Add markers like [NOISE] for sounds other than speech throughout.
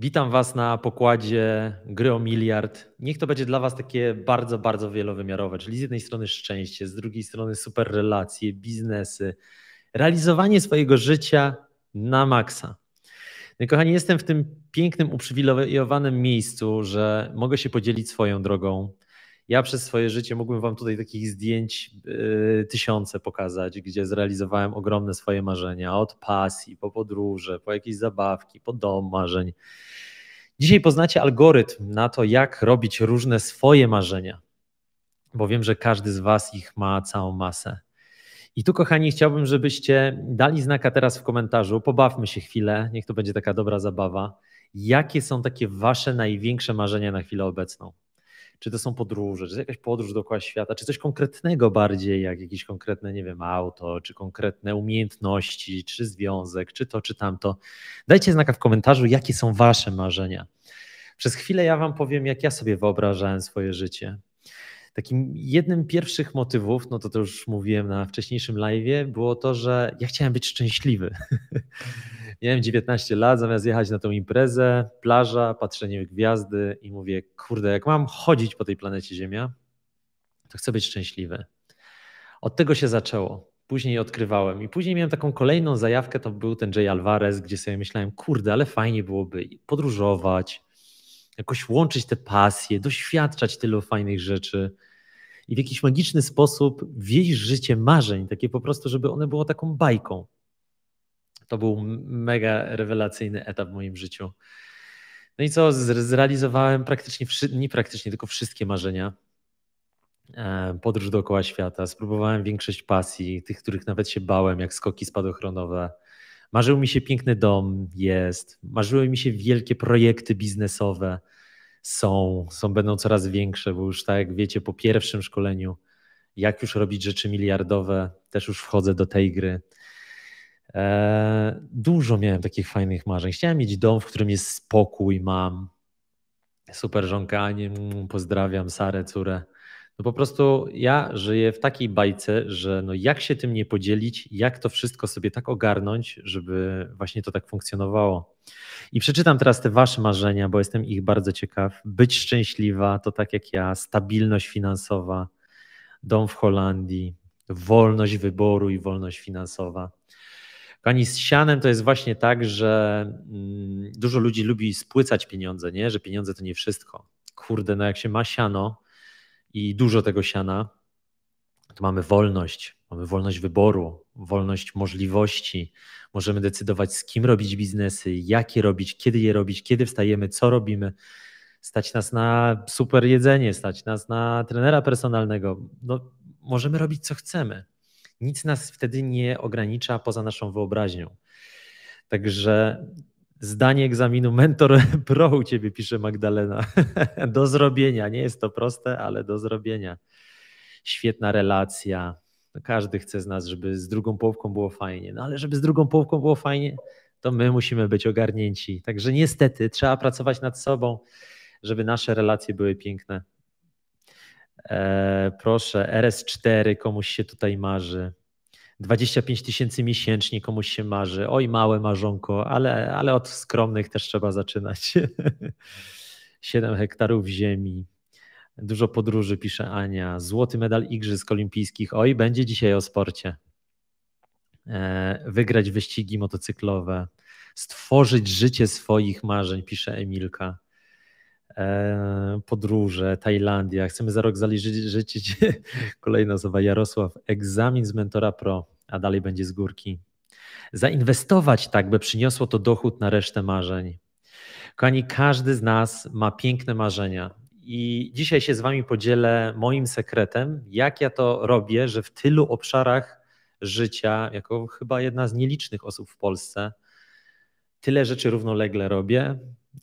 Witam Was na pokładzie gry o miliard. Niech to będzie dla Was takie bardzo, bardzo wielowymiarowe, czyli z jednej strony szczęście, z drugiej strony super relacje, biznesy, realizowanie swojego życia na maksa. No kochani, jestem w tym pięknym, uprzywilejowanym miejscu, że mogę się podzielić swoją drogą, ja przez swoje życie mógłbym Wam tutaj takich zdjęć y, tysiące pokazać, gdzie zrealizowałem ogromne swoje marzenia, od pasji, po podróże, po jakieś zabawki, po dom marzeń. Dzisiaj poznacie algorytm na to, jak robić różne swoje marzenia, bo wiem, że każdy z Was ich ma całą masę. I tu, kochani, chciałbym, żebyście dali znaka teraz w komentarzu. Pobawmy się chwilę, niech to będzie taka dobra zabawa. Jakie są takie Wasze największe marzenia na chwilę obecną? czy to są podróże, czy to jakaś podróż dookoła świata, czy coś konkretnego bardziej, jak jakieś konkretne, nie wiem, auto, czy konkretne umiejętności, czy związek, czy to, czy tamto. Dajcie znaka w komentarzu, jakie są wasze marzenia. Przez chwilę ja wam powiem, jak ja sobie wyobrażałem swoje życie. Takim jednym z pierwszych motywów, no to to już mówiłem na wcześniejszym live, było to, że ja chciałem być szczęśliwy. [LAUGHS] miałem 19 lat, zamiast jechać na tą imprezę, plaża, patrzenie w gwiazdy i mówię, kurde, jak mam chodzić po tej planecie Ziemia, to chcę być szczęśliwy. Od tego się zaczęło. Później odkrywałem i później miałem taką kolejną zajawkę, to był ten Jay Alvarez, gdzie sobie myślałem, kurde, ale fajnie byłoby podróżować, jakoś łączyć te pasje, doświadczać tylu fajnych rzeczy i w jakiś magiczny sposób wieść życie marzeń, takie po prostu, żeby one było taką bajką. To był mega rewelacyjny etap w moim życiu. No i co, zrealizowałem praktycznie, nie praktycznie, tylko wszystkie marzenia. E, podróż dookoła świata, spróbowałem większość pasji, tych, których nawet się bałem, jak skoki spadochronowe. Marzył mi się piękny dom, jest. Marzyły mi się wielkie projekty biznesowe, są, są, będą coraz większe, bo już tak jak wiecie, po pierwszym szkoleniu, jak już robić rzeczy miliardowe, też już wchodzę do tej gry. E, dużo miałem takich fajnych marzeń. Chciałem mieć dom, w którym jest spokój, mam super żonkanie, mm, pozdrawiam Sarę, córę. No po prostu ja żyję w takiej bajce, że no jak się tym nie podzielić, jak to wszystko sobie tak ogarnąć, żeby właśnie to tak funkcjonowało. I przeczytam teraz te wasze marzenia, bo jestem ich bardzo ciekaw. Być szczęśliwa, to tak jak ja, stabilność finansowa, dom w Holandii, wolność wyboru i wolność finansowa. Kochani, z sianem to jest właśnie tak, że mm, dużo ludzi lubi spłycać pieniądze, nie? że pieniądze to nie wszystko. Kurde, no jak się ma siano i dużo tego siana, to mamy wolność, mamy wolność wyboru, wolność możliwości. Możemy decydować, z kim robić biznesy, jakie robić, kiedy je robić, kiedy wstajemy, co robimy. Stać nas na super jedzenie, stać nas na trenera personalnego. No, możemy robić, co chcemy nic nas wtedy nie ogranicza poza naszą wyobraźnią. Także zdanie egzaminu Mentor [LAUGHS] Pro u ciebie pisze Magdalena. [LAUGHS] Do zrobienia. Nie jest to proste, ale do zrobienia. Świetna relacja. No, każdy chce z nas, żeby z drugą połówką było fajnie. No ale żeby z drugą połówką było fajnie, to my musimy być ogarnięci. Także niestety trzeba pracować nad sobą, żeby nasze relacje były piękne. E, proszę, RS4 komuś się tutaj marzy. 25 tysięcy miesięcznie komuś się marzy. Oj, małe marzonko, ale, ale od skromnych też trzeba zaczynać. 7 [LAUGHS] hektarów ziemi. Dużo podróży, pisze Ania. Złoty medal Igrzysk Olimpijskich. Oj, będzie dzisiaj o sporcie. E, wygrać wyścigi motocyklowe. Stworzyć życie swoich marzeń, pisze Emilka. E, podróże, Tajlandia. Chcemy za rok zaliczyć [LAUGHS] kolejna osoba, Jarosław, egzamin z Mentora Pro, a dalej będzie z górki. Zainwestować tak, by przyniosło to dochód na resztę marzeń. Kochani, każdy z nas ma piękne marzenia. I dzisiaj się z Wami podzielę moim sekretem, jak ja to robię, że w tylu obszarach życia, jako chyba jedna z nielicznych osób w Polsce, tyle rzeczy równolegle robię,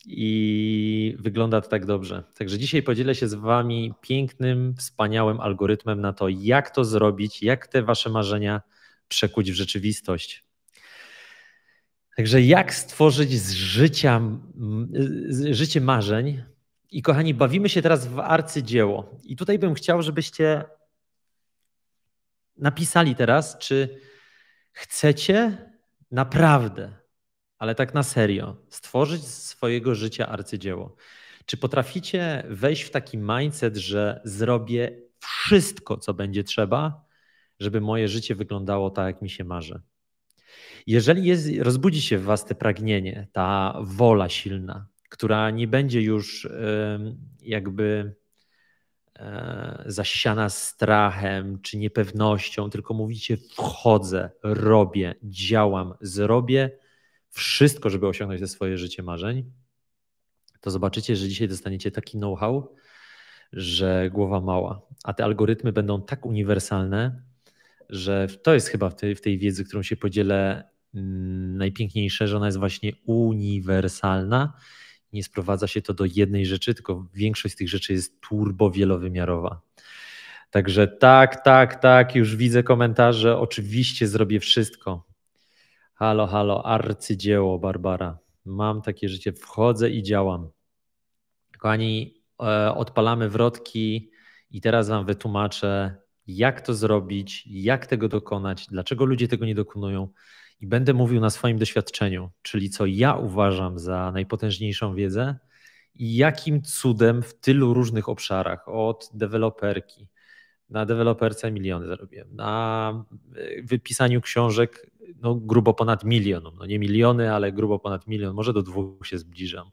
i wygląda to tak dobrze. Także dzisiaj podzielę się z Wami pięknym, wspaniałym algorytmem na to, jak to zrobić, jak te Wasze marzenia przekuć w rzeczywistość. Także jak stworzyć z życia, z życie marzeń. I kochani, bawimy się teraz w arcydzieło. I tutaj bym chciał, żebyście napisali teraz, czy chcecie naprawdę ale tak na serio, stworzyć z swojego życia arcydzieło. Czy potraficie wejść w taki mindset, że zrobię wszystko, co będzie trzeba, żeby moje życie wyglądało tak, jak mi się marzy? Jeżeli jest, rozbudzi się w Was te pragnienie, ta wola silna, która nie będzie już jakby e, zasiana strachem czy niepewnością, tylko mówicie: wchodzę, robię, działam, zrobię wszystko, żeby osiągnąć te swoje życie marzeń, to zobaczycie, że dzisiaj dostaniecie taki know-how, że głowa mała. A te algorytmy będą tak uniwersalne, że to jest chyba w tej, w tej wiedzy, którą się podzielę, mm, najpiękniejsze, że ona jest właśnie uniwersalna. Nie sprowadza się to do jednej rzeczy, tylko większość z tych rzeczy jest turbo wielowymiarowa. Także tak, tak, tak, już widzę komentarze. Oczywiście zrobię wszystko. Halo, halo, arcydzieło, Barbara. Mam takie życie, wchodzę i działam. Kochani, e, odpalamy wrotki i teraz Wam wytłumaczę, jak to zrobić, jak tego dokonać, dlaczego ludzie tego nie dokonują. I będę mówił na swoim doświadczeniu, czyli co ja uważam za najpotężniejszą wiedzę i jakim cudem w tylu różnych obszarach, od deweloperki, na deweloperce miliony zarobiłem, na e, wypisaniu książek no, grubo ponad milion, no nie miliony, ale grubo ponad milion, może do dwóch się zbliżam.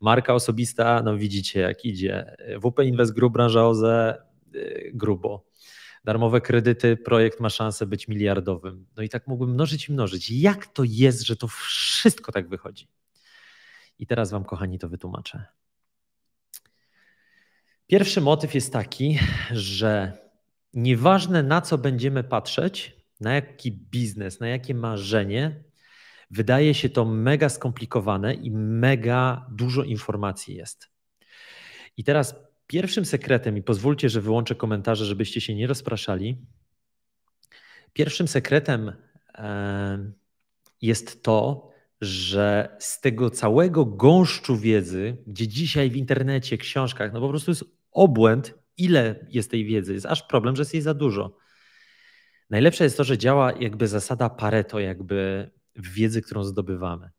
Marka osobista, no widzicie jak idzie. WP Invest Group, branża OZE, y, grubo. Darmowe kredyty, projekt ma szansę być miliardowym. No i tak mógłbym mnożyć i mnożyć. Jak to jest, że to wszystko tak wychodzi? I teraz Wam, kochani, to wytłumaczę. Pierwszy motyw jest taki, że nieważne na co będziemy patrzeć, na jaki biznes, na jakie marzenie, wydaje się to mega skomplikowane i mega dużo informacji jest. I teraz pierwszym sekretem, i pozwólcie, że wyłączę komentarze, żebyście się nie rozpraszali. Pierwszym sekretem e, jest to, że z tego całego gąszczu wiedzy, gdzie dzisiaj w internecie, książkach, no po prostu jest obłęd, ile jest tej wiedzy. Jest aż problem, że jest jej za dużo. Najlepsze jest to, że działa jakby zasada Pareto, jakby w wiedzy, którą zdobywamy.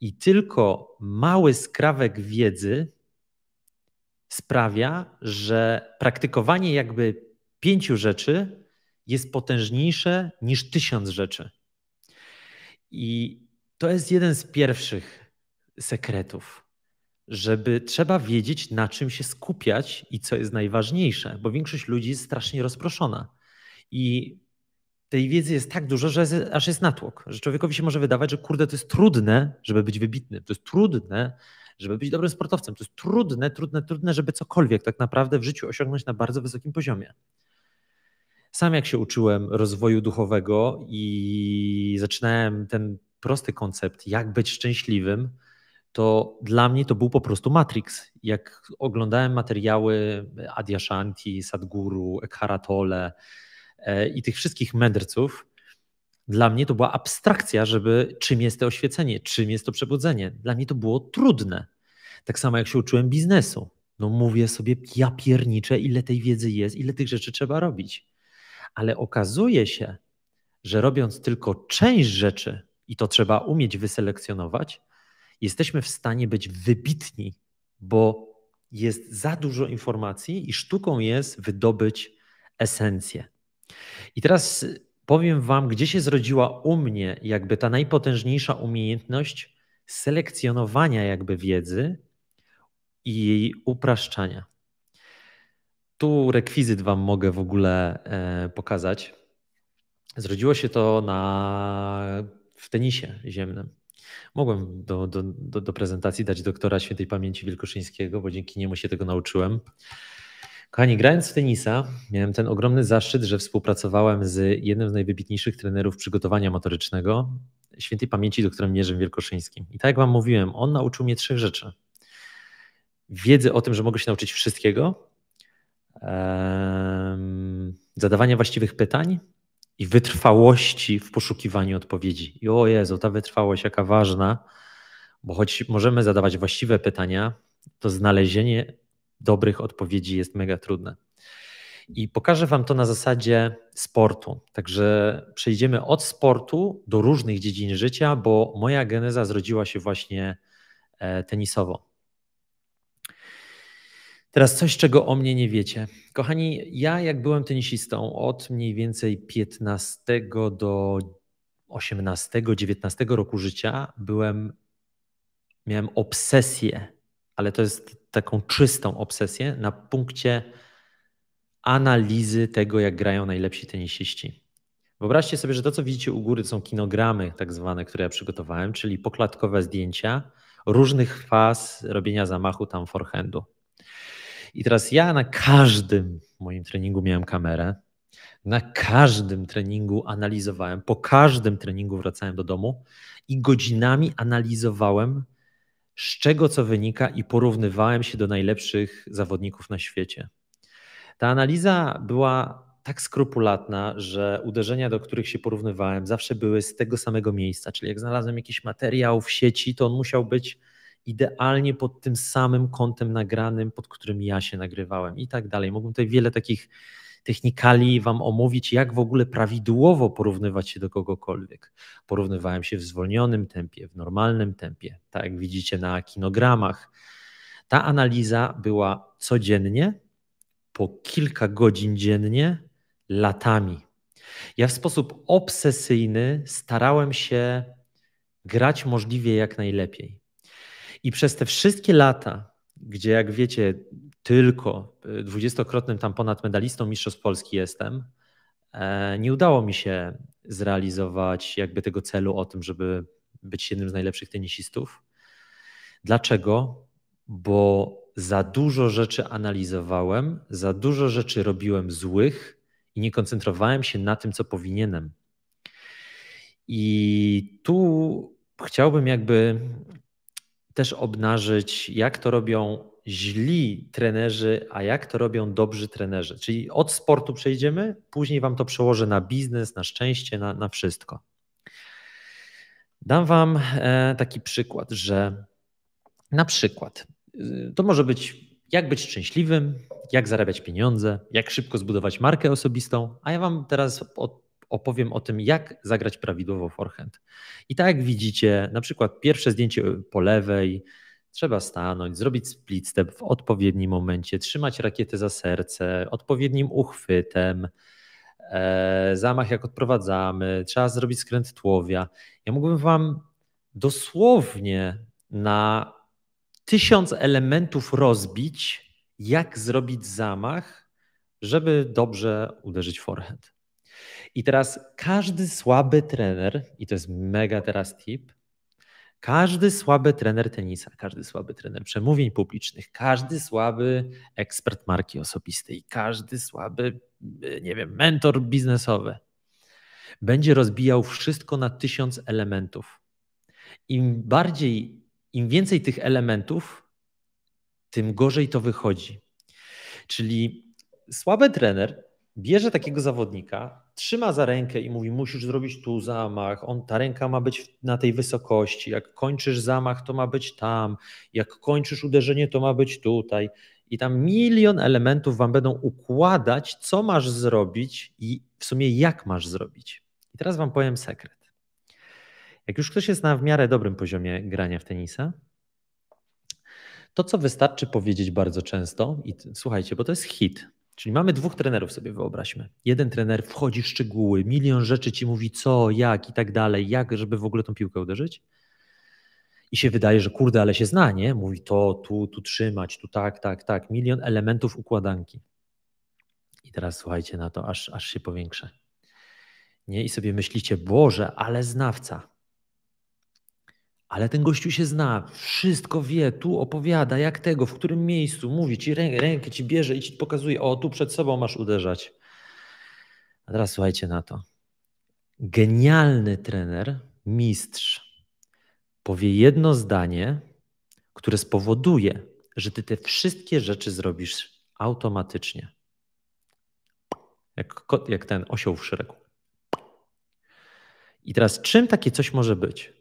I tylko mały skrawek wiedzy sprawia, że praktykowanie jakby pięciu rzeczy jest potężniejsze niż tysiąc rzeczy. I to jest jeden z pierwszych sekretów, żeby trzeba wiedzieć, na czym się skupiać i co jest najważniejsze, bo większość ludzi jest strasznie rozproszona. I tej wiedzy jest tak dużo, że aż jest natłok. Że człowiekowi się może wydawać, że kurde, to jest trudne, żeby być wybitnym. To jest trudne, żeby być dobrym sportowcem. To jest trudne, trudne, trudne, żeby cokolwiek tak naprawdę w życiu osiągnąć na bardzo wysokim poziomie. Sam jak się uczyłem rozwoju duchowego i zaczynałem ten prosty koncept, jak być szczęśliwym, to dla mnie to był po prostu Matrix. Jak oglądałem materiały Adyashanti, Sadguru, Eckhara Tolle, E, i tych wszystkich mędrców, dla mnie to była abstrakcja, żeby czym jest to oświecenie, czym jest to przebudzenie. Dla mnie to było trudne. Tak samo jak się uczyłem biznesu. No mówię sobie, ja pierniczę, ile tej wiedzy jest, ile tych rzeczy trzeba robić. Ale okazuje się, że robiąc tylko część rzeczy, i to trzeba umieć wyselekcjonować, jesteśmy w stanie być wybitni, bo jest za dużo informacji i sztuką jest wydobyć esencję. I teraz powiem Wam, gdzie się zrodziła u mnie jakby ta najpotężniejsza umiejętność selekcjonowania jakby wiedzy i jej upraszczania. Tu rekwizyt Wam mogę w ogóle e, pokazać. Zrodziło się to na, w tenisie ziemnym. Mogłem do, do, do, do prezentacji dać doktora świętej pamięci Wilkoszyńskiego, bo dzięki niemu się tego nauczyłem. Kochani, grając w tenisa, miałem ten ogromny zaszczyt, że współpracowałem z jednym z najwybitniejszych trenerów przygotowania motorycznego, świętej pamięci doktorem Jerzym Wielkoszyńskim. I tak jak Wam mówiłem, on nauczył mnie trzech rzeczy. Wiedzy o tym, że mogę się nauczyć wszystkiego, zadawania właściwych pytań i wytrwałości w poszukiwaniu odpowiedzi. I o Jezu, ta wytrwałość jaka ważna, bo choć możemy zadawać właściwe pytania, to znalezienie dobrych odpowiedzi jest mega trudne. I pokażę Wam to na zasadzie sportu. Także przejdziemy od sportu do różnych dziedzin życia, bo moja geneza zrodziła się właśnie e, tenisowo. Teraz coś, czego o mnie nie wiecie. Kochani, ja jak byłem tenisistą od mniej więcej 15 do 18-19 roku życia, byłem, miałem obsesję ale to jest taką czystą obsesję na punkcie analizy tego, jak grają najlepsi tenisiści. Wyobraźcie sobie, że to, co widzicie u góry, to są kinogramy, tak zwane, które ja przygotowałem, czyli poklatkowe zdjęcia różnych faz robienia zamachu tam forehandu. I teraz ja na każdym moim treningu miałem kamerę, na każdym treningu analizowałem, po każdym treningu wracałem do domu i godzinami analizowałem z czego co wynika i porównywałem się do najlepszych zawodników na świecie. Ta analiza była tak skrupulatna, że uderzenia, do których się porównywałem, zawsze były z tego samego miejsca. Czyli jak znalazłem jakiś materiał w sieci, to on musiał być idealnie pod tym samym kątem nagranym, pod którym ja się nagrywałem i tak dalej. Mogłem tutaj wiele takich technikali wam omówić, jak w ogóle prawidłowo porównywać się do kogokolwiek. Porównywałem się w zwolnionym tempie, w normalnym tempie, tak jak widzicie na kinogramach. Ta analiza była codziennie, po kilka godzin dziennie, latami. Ja w sposób obsesyjny starałem się grać możliwie jak najlepiej. I przez te wszystkie lata, gdzie jak wiecie, tylko y, dwudziestokrotnym tam ponad medalistą Mistrzostw Polski jestem. E, nie udało mi się zrealizować jakby tego celu o tym, żeby być jednym z najlepszych tenisistów. Dlaczego? Bo za dużo rzeczy analizowałem, za dużo rzeczy robiłem złych i nie koncentrowałem się na tym, co powinienem. I tu chciałbym jakby też obnażyć, jak to robią źli trenerzy, a jak to robią dobrzy trenerzy. Czyli od sportu przejdziemy, później Wam to przełożę na biznes, na szczęście, na, na wszystko. Dam Wam e, taki przykład, że na przykład y, to może być jak być szczęśliwym, jak zarabiać pieniądze, jak szybko zbudować markę osobistą, a ja Wam teraz opowiem o tym, jak zagrać prawidłowo forehand. I tak jak widzicie, na przykład pierwsze zdjęcie po lewej, Trzeba stanąć, zrobić split step w odpowiednim momencie, trzymać rakietę za serce, odpowiednim uchwytem, e, zamach jak odprowadzamy, trzeba zrobić skręt tłowia. Ja mógłbym Wam dosłownie na tysiąc elementów rozbić, jak zrobić zamach, żeby dobrze uderzyć forehand. I teraz każdy słaby trener, i to jest mega teraz tip, każdy słaby trener tenisa, każdy słaby trener przemówień publicznych, każdy słaby ekspert marki osobistej, każdy słaby, y, nie wiem, mentor biznesowy będzie rozbijał wszystko na tysiąc elementów. Im bardziej, im więcej tych elementów, tym gorzej to wychodzi. Czyli słaby trener bierze takiego zawodnika, trzyma za rękę i mówi: Musisz zrobić tu zamach. On, ta ręka ma być na tej wysokości. Jak kończysz zamach, to ma być tam. Jak kończysz uderzenie, to ma być tutaj. I tam milion elementów wam będą układać, co masz zrobić i w sumie jak masz zrobić. I teraz wam powiem sekret. Jak już ktoś jest na w miarę dobrym poziomie grania w tenisa, to co wystarczy powiedzieć bardzo często, i słuchajcie, bo to jest hit, Czyli mamy dwóch trenerów sobie wyobraźmy. Jeden trener wchodzi w szczegóły, milion rzeczy ci mówi co, jak i tak dalej, jak, żeby w ogóle tą piłkę uderzyć. I się wydaje, że kurde, ale się zna, nie? Mówi to, tu, tu trzymać, tu tak, tak, tak. Milion elementów układanki. I teraz słuchajcie na to, aż, aż się powiększę. Nie? I sobie myślicie, Boże, ale znawca ale ten gościu się zna, wszystko wie, tu opowiada, jak tego, w którym miejscu, mówi ci, rękę, rękę ci bierze i ci pokazuje, o tu przed sobą masz uderzać. A teraz słuchajcie na to. Genialny trener, mistrz, powie jedno zdanie, które spowoduje, że ty te wszystkie rzeczy zrobisz automatycznie. Jak, kot, jak ten osioł w szeregu. I teraz czym takie coś może być?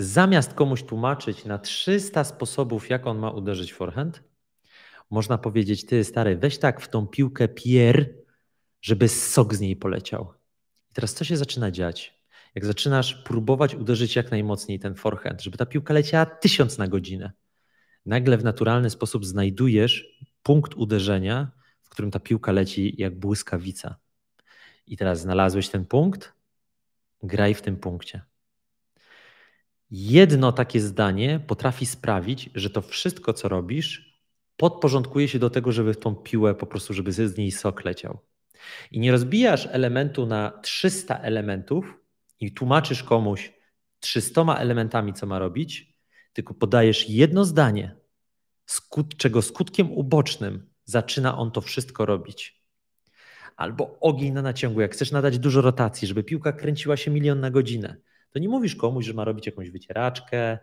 zamiast komuś tłumaczyć na 300 sposobów, jak on ma uderzyć forehand, można powiedzieć, ty stary, weź tak w tą piłkę pier, żeby sok z niej poleciał. I teraz co się zaczyna dziać? Jak zaczynasz próbować uderzyć jak najmocniej ten forehand, żeby ta piłka leciała tysiąc na godzinę, nagle w naturalny sposób znajdujesz punkt uderzenia, w którym ta piłka leci jak błyskawica. I teraz znalazłeś ten punkt, graj w tym punkcie jedno takie zdanie potrafi sprawić, że to wszystko, co robisz, podporządkuje się do tego, żeby w tą piłę po prostu, żeby z niej sok leciał. I nie rozbijasz elementu na 300 elementów i tłumaczysz komuś 300 elementami, co ma robić, tylko podajesz jedno zdanie, czego skutkiem ubocznym zaczyna on to wszystko robić. Albo ogień na naciągu, jak chcesz nadać dużo rotacji, żeby piłka kręciła się milion na godzinę, to nie mówisz komuś, że ma robić jakąś wycieraczkę,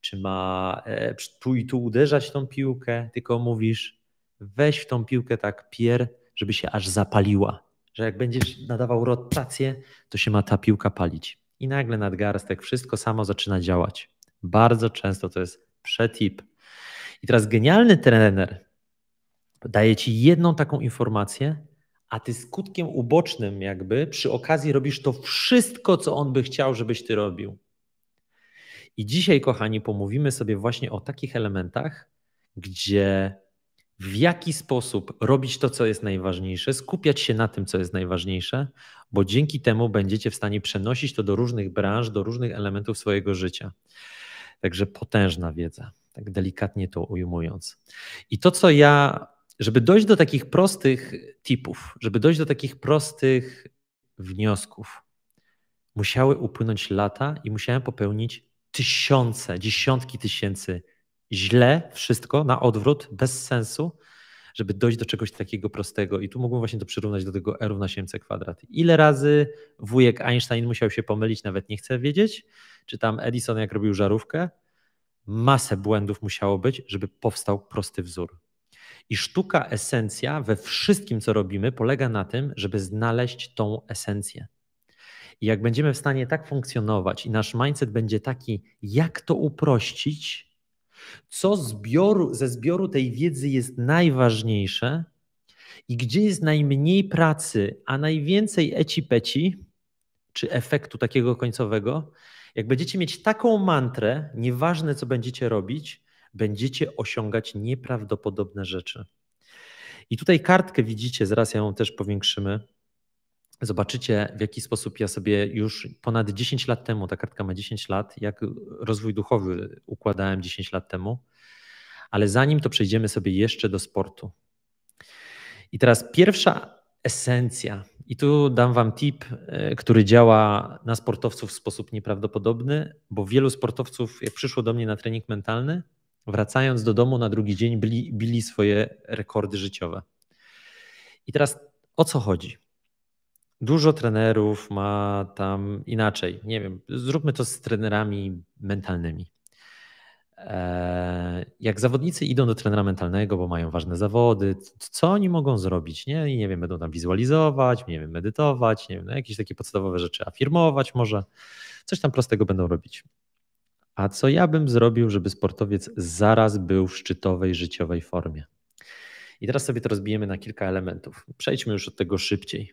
czy ma e, tu i tu uderzać tą piłkę, tylko mówisz, weź w tą piłkę tak pier, żeby się aż zapaliła. Że jak będziesz nadawał rotację, to się ma ta piłka palić. I nagle nadgarstek, wszystko samo zaczyna działać. Bardzo często to jest przetip. I teraz genialny trener daje ci jedną taką informację, a ty skutkiem ubocznym, jakby przy okazji robisz to wszystko, co on by chciał, żebyś ty robił. I dzisiaj, kochani, pomówimy sobie właśnie o takich elementach, gdzie w jaki sposób robić to, co jest najważniejsze, skupiać się na tym, co jest najważniejsze, bo dzięki temu będziecie w stanie przenosić to do różnych branż, do różnych elementów swojego życia. Także potężna wiedza, tak delikatnie to ujmując. I to, co ja żeby dojść do takich prostych tipów, żeby dojść do takich prostych wniosków, musiały upłynąć lata i musiałem popełnić tysiące, dziesiątki tysięcy źle, wszystko na odwrót, bez sensu, żeby dojść do czegoś takiego prostego. I tu mógłbym właśnie to przyrównać do tego r równa się mc kwadrat. Ile razy wujek Einstein musiał się pomylić, nawet nie chcę wiedzieć, czy tam Edison jak robił żarówkę, masę błędów musiało być, żeby powstał prosty wzór. I sztuka, esencja we wszystkim, co robimy, polega na tym, żeby znaleźć tą esencję. I jak będziemy w stanie tak funkcjonować i nasz mindset będzie taki, jak to uprościć, co zbioru, ze zbioru tej wiedzy jest najważniejsze i gdzie jest najmniej pracy, a najwięcej eci-peci, czy efektu takiego końcowego, jak będziecie mieć taką mantrę, nieważne co będziecie robić, będziecie osiągać nieprawdopodobne rzeczy. I tutaj kartkę widzicie, zaraz ją też powiększymy. Zobaczycie, w jaki sposób ja sobie już ponad 10 lat temu, ta kartka ma 10 lat, jak rozwój duchowy układałem 10 lat temu. Ale zanim to przejdziemy sobie jeszcze do sportu. I teraz pierwsza esencja. I tu dam Wam tip, e, który działa na sportowców w sposób nieprawdopodobny, bo wielu sportowców, jak przyszło do mnie na trening mentalny, Wracając do domu na drugi dzień, bili, bili swoje rekordy życiowe. I teraz o co chodzi? Dużo trenerów ma tam inaczej. Nie wiem, zróbmy to z trenerami mentalnymi. E, jak zawodnicy idą do trenera mentalnego, bo mają ważne zawody, co oni mogą zrobić? Nie, I nie wiem, będą tam wizualizować, nie wiem, medytować, nie wiem, no jakieś takie podstawowe rzeczy, afirmować może, coś tam prostego będą robić. A co ja bym zrobił, żeby sportowiec zaraz był w szczytowej życiowej formie? I teraz sobie to rozbijemy na kilka elementów. Przejdźmy już od tego szybciej.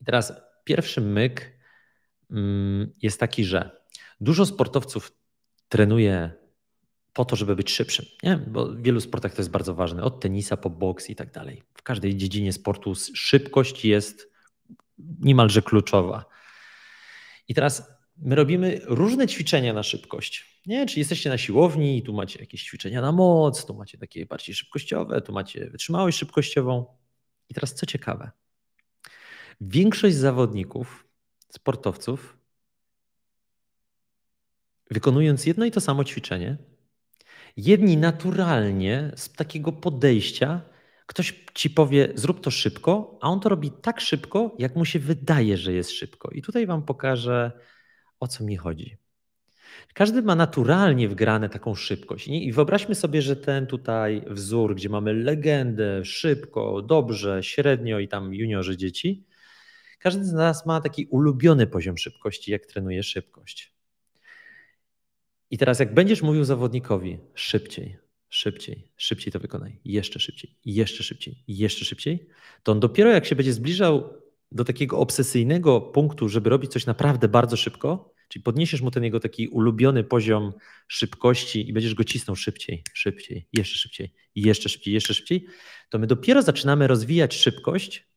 I teraz pierwszy myk mm, jest taki, że dużo sportowców trenuje po to, żeby być szybszym, nie? bo w wielu sportach to jest bardzo ważne, od tenisa po boks i tak dalej. W każdej dziedzinie sportu szybkość jest niemalże kluczowa. I teraz my robimy różne ćwiczenia na szybkość. Nie? Czyli jesteście na siłowni, tu macie jakieś ćwiczenia na moc, tu macie takie bardziej szybkościowe, tu macie wytrzymałość szybkościową. I teraz co ciekawe, większość zawodników, sportowców, wykonując jedno i to samo ćwiczenie, jedni naturalnie z takiego podejścia, ktoś ci powie, zrób to szybko, a on to robi tak szybko, jak mu się wydaje, że jest szybko. I tutaj Wam pokażę o co mi chodzi. Każdy ma naturalnie wgrane taką szybkość. I wyobraźmy sobie, że ten tutaj wzór, gdzie mamy legendę, szybko, dobrze, średnio i tam juniorzy dzieci, każdy z nas ma taki ulubiony poziom szybkości, jak trenuje szybkość. I teraz, jak będziesz mówił zawodnikowi szybciej, szybciej, szybciej to wykonaj, jeszcze szybciej, jeszcze szybciej, jeszcze szybciej, to on dopiero jak się będzie zbliżał do takiego obsesyjnego punktu, żeby robić coś naprawdę bardzo szybko, czyli podniesiesz mu ten jego taki ulubiony poziom szybkości i będziesz go cisnął szybciej, szybciej, jeszcze szybciej, jeszcze szybciej, jeszcze szybciej, to my dopiero zaczynamy rozwijać szybkość,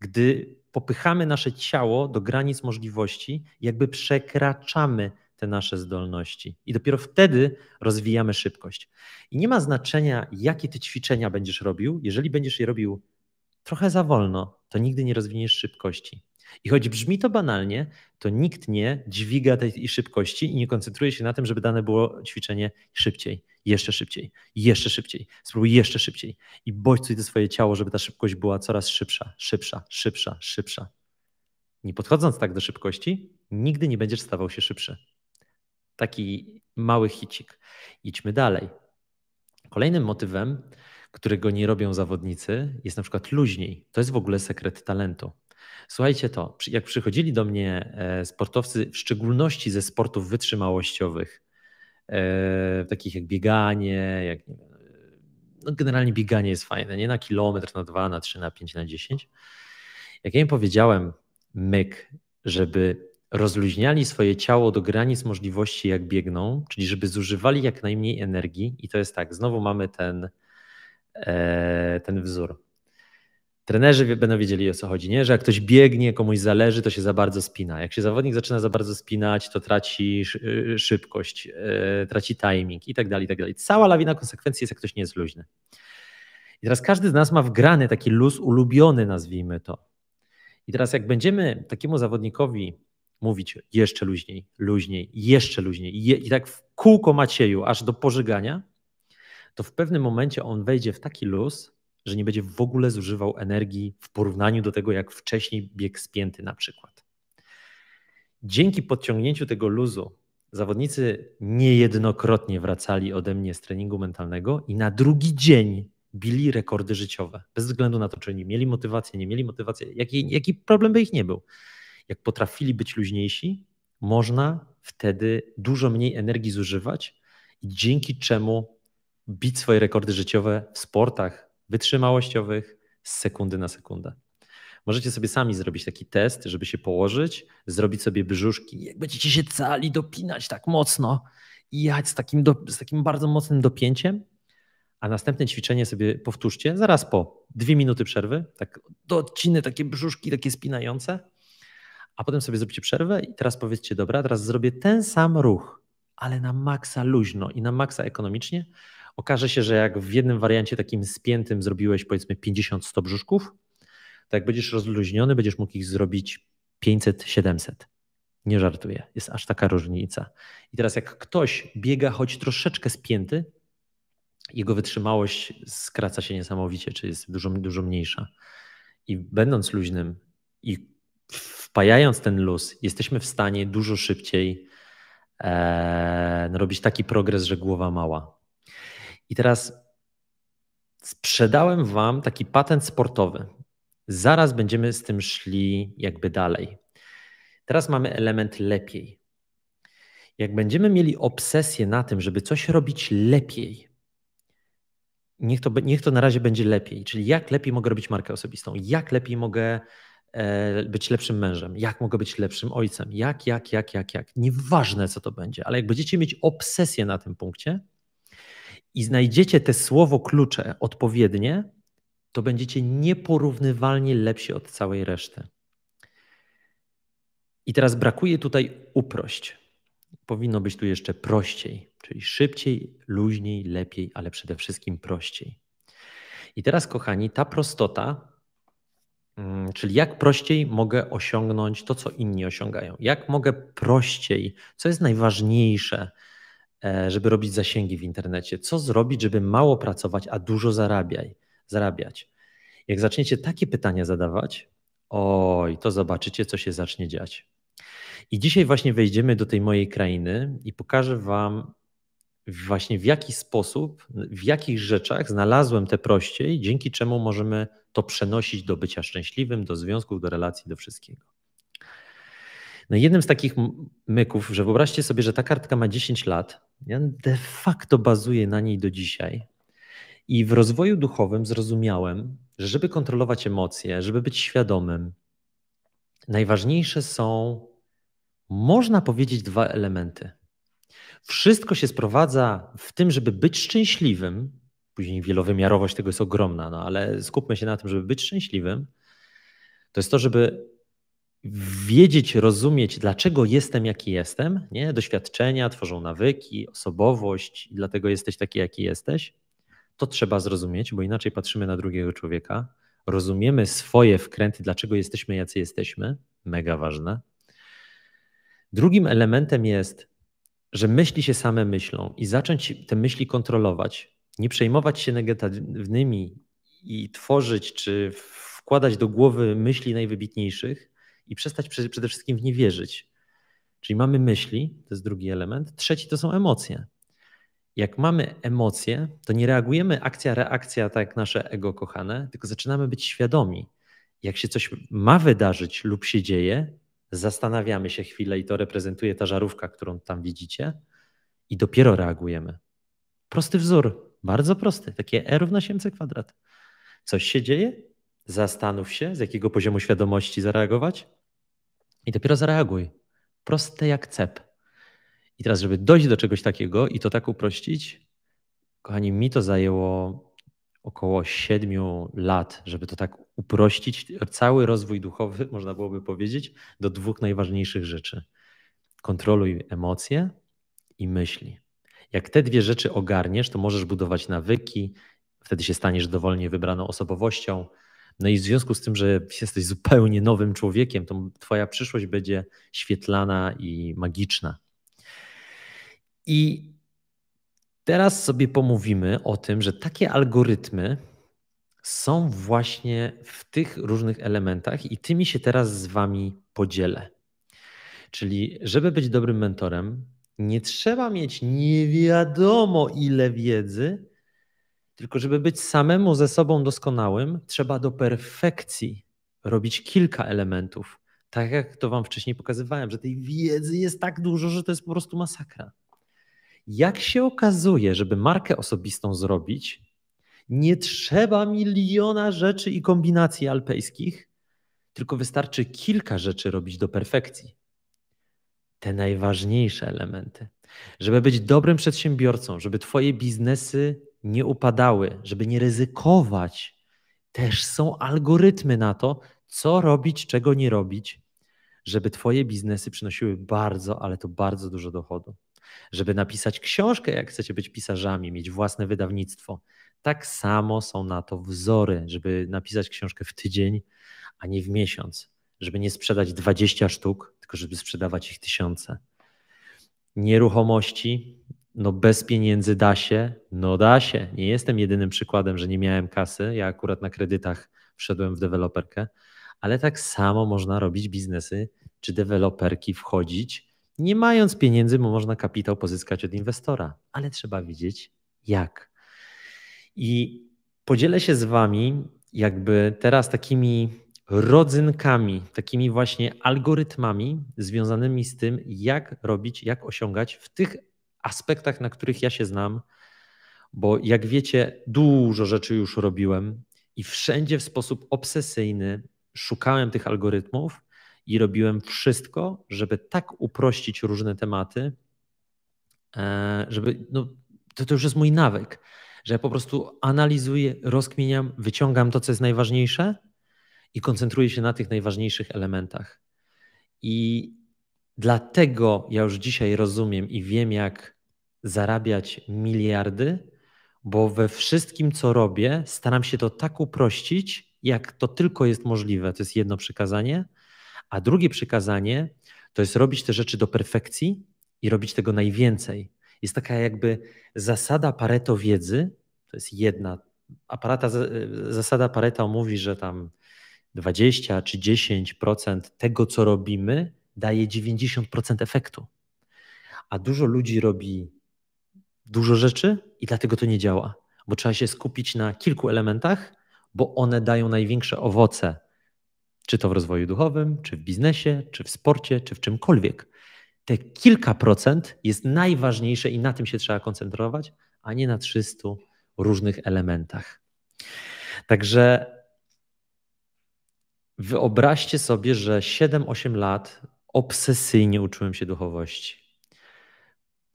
gdy popychamy nasze ciało do granic możliwości, jakby przekraczamy te nasze zdolności. I dopiero wtedy rozwijamy szybkość. I nie ma znaczenia, jakie ty ćwiczenia będziesz robił, jeżeli będziesz je robił trochę za wolno, to nigdy nie rozwiniesz szybkości. I choć brzmi to banalnie, to nikt nie dźwiga tej szybkości i nie koncentruje się na tym, żeby dane było ćwiczenie szybciej, jeszcze szybciej, jeszcze szybciej, spróbuj jeszcze szybciej i bodźcuj to swoje ciało, żeby ta szybkość była coraz szybsza, szybsza, szybsza, szybsza. Nie podchodząc tak do szybkości, nigdy nie będziesz stawał się szybszy. Taki mały hicik. Idźmy dalej. Kolejnym motywem którego nie robią zawodnicy, jest na przykład luźniej. To jest w ogóle sekret talentu. Słuchajcie to, jak przychodzili do mnie e, sportowcy, w szczególności ze sportów wytrzymałościowych, e, takich jak bieganie, jak e, no generalnie bieganie jest fajne, nie na kilometr, na dwa, na trzy, na pięć, na dziesięć. Jak ja im powiedziałem, myk, żeby rozluźniali swoje ciało do granic możliwości, jak biegną, czyli żeby zużywali jak najmniej energii, i to jest tak, znowu mamy ten E, ten wzór. Trenerzy będą wiedzieli o co chodzi, nie? że jak ktoś biegnie, komuś zależy, to się za bardzo spina. Jak się zawodnik zaczyna za bardzo spinać, to traci y, szybkość, y, traci timing i tak dalej, i tak dalej. Cała lawina konsekwencji jest, jak ktoś nie jest luźny. I teraz każdy z nas ma wgrany taki luz ulubiony, nazwijmy to. I teraz jak będziemy takiemu zawodnikowi mówić jeszcze luźniej, luźniej, jeszcze luźniej je, i tak w kółko Macieju, aż do pożygania, to w pewnym momencie on wejdzie w taki luz, że nie będzie w ogóle zużywał energii w porównaniu do tego, jak wcześniej bieg spięty na przykład. Dzięki podciągnięciu tego luzu zawodnicy niejednokrotnie wracali ode mnie z treningu mentalnego i na drugi dzień bili rekordy życiowe. Bez względu na to, czy nie mieli motywacji, nie mieli motywacji, jaki, jaki problem by ich nie był. Jak potrafili być luźniejsi, można wtedy dużo mniej energii zużywać, dzięki czemu bić swoje rekordy życiowe w sportach wytrzymałościowych z sekundy na sekundę. Możecie sobie sami zrobić taki test, żeby się położyć, zrobić sobie brzuszki. Jak będziecie się cali dopinać tak mocno i jechać z takim, do, z takim bardzo mocnym dopięciem, a następne ćwiczenie sobie powtórzcie zaraz po dwie minuty przerwy, tak do odciny takie brzuszki, takie spinające, a potem sobie zrobicie przerwę i teraz powiedzcie, dobra, teraz zrobię ten sam ruch, ale na maksa luźno i na maksa ekonomicznie, Okaże się, że jak w jednym wariancie takim spiętym zrobiłeś powiedzmy 50-100 brzuszków, to jak będziesz rozluźniony, będziesz mógł ich zrobić 500-700. Nie żartuję, jest aż taka różnica. I teraz jak ktoś biega choć troszeczkę spięty, jego wytrzymałość skraca się niesamowicie, czy jest dużo, dużo mniejsza. I będąc luźnym i wpajając ten luz, jesteśmy w stanie dużo szybciej e, no, robić taki progres, że głowa mała. I teraz sprzedałem Wam taki patent sportowy. Zaraz będziemy z tym szli jakby dalej. Teraz mamy element lepiej. Jak będziemy mieli obsesję na tym, żeby coś robić lepiej, niech to, niech to na razie będzie lepiej, czyli jak lepiej mogę robić markę osobistą, jak lepiej mogę e, być lepszym mężem, jak mogę być lepszym ojcem, jak, jak, jak, jak, jak. Nieważne, co to będzie, ale jak będziecie mieć obsesję na tym punkcie, i znajdziecie te słowo klucze odpowiednie, to będziecie nieporównywalnie lepsi od całej reszty. I teraz brakuje tutaj uprość. Powinno być tu jeszcze prościej, czyli szybciej, luźniej, lepiej, ale przede wszystkim prościej. I teraz, kochani, ta prostota, mm, czyli jak prościej mogę osiągnąć to, co inni osiągają, jak mogę prościej, co jest najważniejsze E, żeby robić zasięgi w internecie. Co zrobić, żeby mało pracować, a dużo zarabiaj, zarabiać? Jak zaczniecie takie pytania zadawać, oj, to zobaczycie, co się zacznie dziać. I dzisiaj właśnie wejdziemy do tej mojej krainy i pokażę Wam właśnie w jaki sposób, w jakich rzeczach znalazłem te prościej, dzięki czemu możemy to przenosić do bycia szczęśliwym, do związków, do relacji, do wszystkiego. No jednym z takich myków, że wyobraźcie sobie, że ta kartka ma 10 lat, ja de facto bazuję na niej do dzisiaj. I w rozwoju duchowym zrozumiałem, że żeby kontrolować emocje, żeby być świadomym, najważniejsze są, można powiedzieć, dwa elementy. Wszystko się sprowadza w tym, żeby być szczęśliwym. Później wielowymiarowość tego jest ogromna, no ale skupmy się na tym, żeby być szczęśliwym. To jest to, żeby wiedzieć, rozumieć, dlaczego jestem, jaki jestem. Nie? Doświadczenia tworzą nawyki, osobowość, i dlatego jesteś taki, jaki jesteś. To trzeba zrozumieć, bo inaczej patrzymy na drugiego człowieka, rozumiemy swoje wkręty, dlaczego jesteśmy, jacy jesteśmy. Mega ważne. Drugim elementem jest, że myśli się same myślą i zacząć te myśli kontrolować, nie przejmować się negatywnymi i tworzyć czy wkładać do głowy myśli najwybitniejszych, i przestać przede wszystkim w nie wierzyć. Czyli mamy myśli, to jest drugi element. Trzeci to są emocje. Jak mamy emocje, to nie reagujemy akcja, reakcja, tak jak nasze ego kochane, tylko zaczynamy być świadomi. Jak się coś ma wydarzyć lub się dzieje, zastanawiamy się chwilę i to reprezentuje ta żarówka, którą tam widzicie, i dopiero reagujemy. Prosty wzór, bardzo prosty, takie E równa się mc kwadrat. Coś się dzieje, Zastanów się, z jakiego poziomu świadomości zareagować i dopiero zareaguj. Proste jak cep. I teraz, żeby dojść do czegoś takiego i to tak uprościć, kochani, mi to zajęło około siedmiu lat, żeby to tak uprościć. Cały rozwój duchowy, [LAUGHS] można byłoby powiedzieć, do dwóch najważniejszych rzeczy. Kontroluj emocje i myśli. Jak te dwie rzeczy ogarniesz, to możesz budować nawyki, wtedy się staniesz dowolnie wybraną osobowością, no i w związku z tym, że jesteś zupełnie nowym człowiekiem, to Twoja przyszłość będzie świetlana i magiczna. I teraz sobie pomówimy o tym, że takie algorytmy są właśnie w tych różnych elementach i tymi się teraz z Wami podzielę. Czyli, żeby być dobrym mentorem, nie trzeba mieć nie wiadomo ile wiedzy, tylko, żeby być samemu ze sobą doskonałym, trzeba do perfekcji robić kilka elementów. Tak jak to Wam wcześniej pokazywałem, że tej wiedzy jest tak dużo, że to jest po prostu masakra. Jak się okazuje, żeby markę osobistą zrobić, nie trzeba miliona rzeczy i kombinacji alpejskich, tylko wystarczy kilka rzeczy robić do perfekcji. Te najważniejsze elementy. Żeby być dobrym przedsiębiorcą, żeby Twoje biznesy nie upadały, żeby nie ryzykować, też są algorytmy na to, co robić, czego nie robić, żeby Twoje biznesy przynosiły bardzo, ale to bardzo dużo dochodu. Żeby napisać książkę, jak chcecie być pisarzami, mieć własne wydawnictwo. Tak samo są na to wzory, żeby napisać książkę w tydzień, a nie w miesiąc. Żeby nie sprzedać 20 sztuk, tylko żeby sprzedawać ich tysiące. Nieruchomości no bez pieniędzy da się, no da się. Nie jestem jedynym przykładem, że nie miałem kasy. Ja akurat na kredytach wszedłem w deweloperkę, ale tak samo można robić biznesy czy deweloperki, wchodzić, nie mając pieniędzy, bo można kapitał pozyskać od inwestora, ale trzeba wiedzieć jak. I podzielę się z Wami jakby teraz takimi rodzynkami, takimi właśnie algorytmami związanymi z tym, jak robić, jak osiągać w tych aspektach, na których ja się znam, bo jak wiecie, dużo rzeczy już robiłem i wszędzie w sposób obsesyjny szukałem tych algorytmów i robiłem wszystko, żeby tak uprościć różne tematy, e, żeby no, to, to już jest mój nawyk, że ja po prostu analizuję, rozkminiam, wyciągam to, co jest najważniejsze i koncentruję się na tych najważniejszych elementach. I dlatego ja już dzisiaj rozumiem i wiem, jak zarabiać miliardy, bo we wszystkim, co robię, staram się to tak uprościć, jak to tylko jest możliwe. To jest jedno przykazanie. A drugie przykazanie to jest robić te rzeczy do perfekcji i robić tego najwięcej. Jest taka jakby zasada Pareto wiedzy, to jest jedna. Aparata, zasada Pareto mówi, że tam 20 czy 10% tego, co robimy, daje 90% efektu. A dużo ludzi robi dużo rzeczy i dlatego to nie działa, bo trzeba się skupić na kilku elementach, bo one dają największe owoce, czy to w rozwoju duchowym, czy w biznesie, czy w sporcie, czy w czymkolwiek. Te kilka procent jest najważniejsze i na tym się trzeba koncentrować, a nie na 300 różnych elementach. Także wyobraźcie sobie, że 7-8 lat obsesyjnie uczyłem się duchowości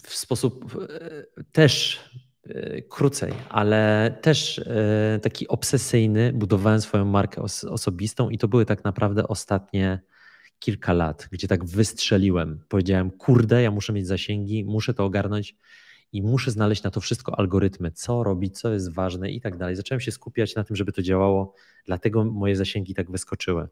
w sposób e, też e, krócej, ale też e, taki obsesyjny budowałem swoją markę osobistą i to były tak naprawdę ostatnie kilka lat, gdzie tak wystrzeliłem. Powiedziałem, kurde, ja muszę mieć zasięgi, muszę to ogarnąć i muszę znaleźć na to wszystko algorytmy, co robić, co jest ważne i tak dalej. Zacząłem się skupiać na tym, żeby to działało, dlatego moje zasięgi tak wyskoczyły.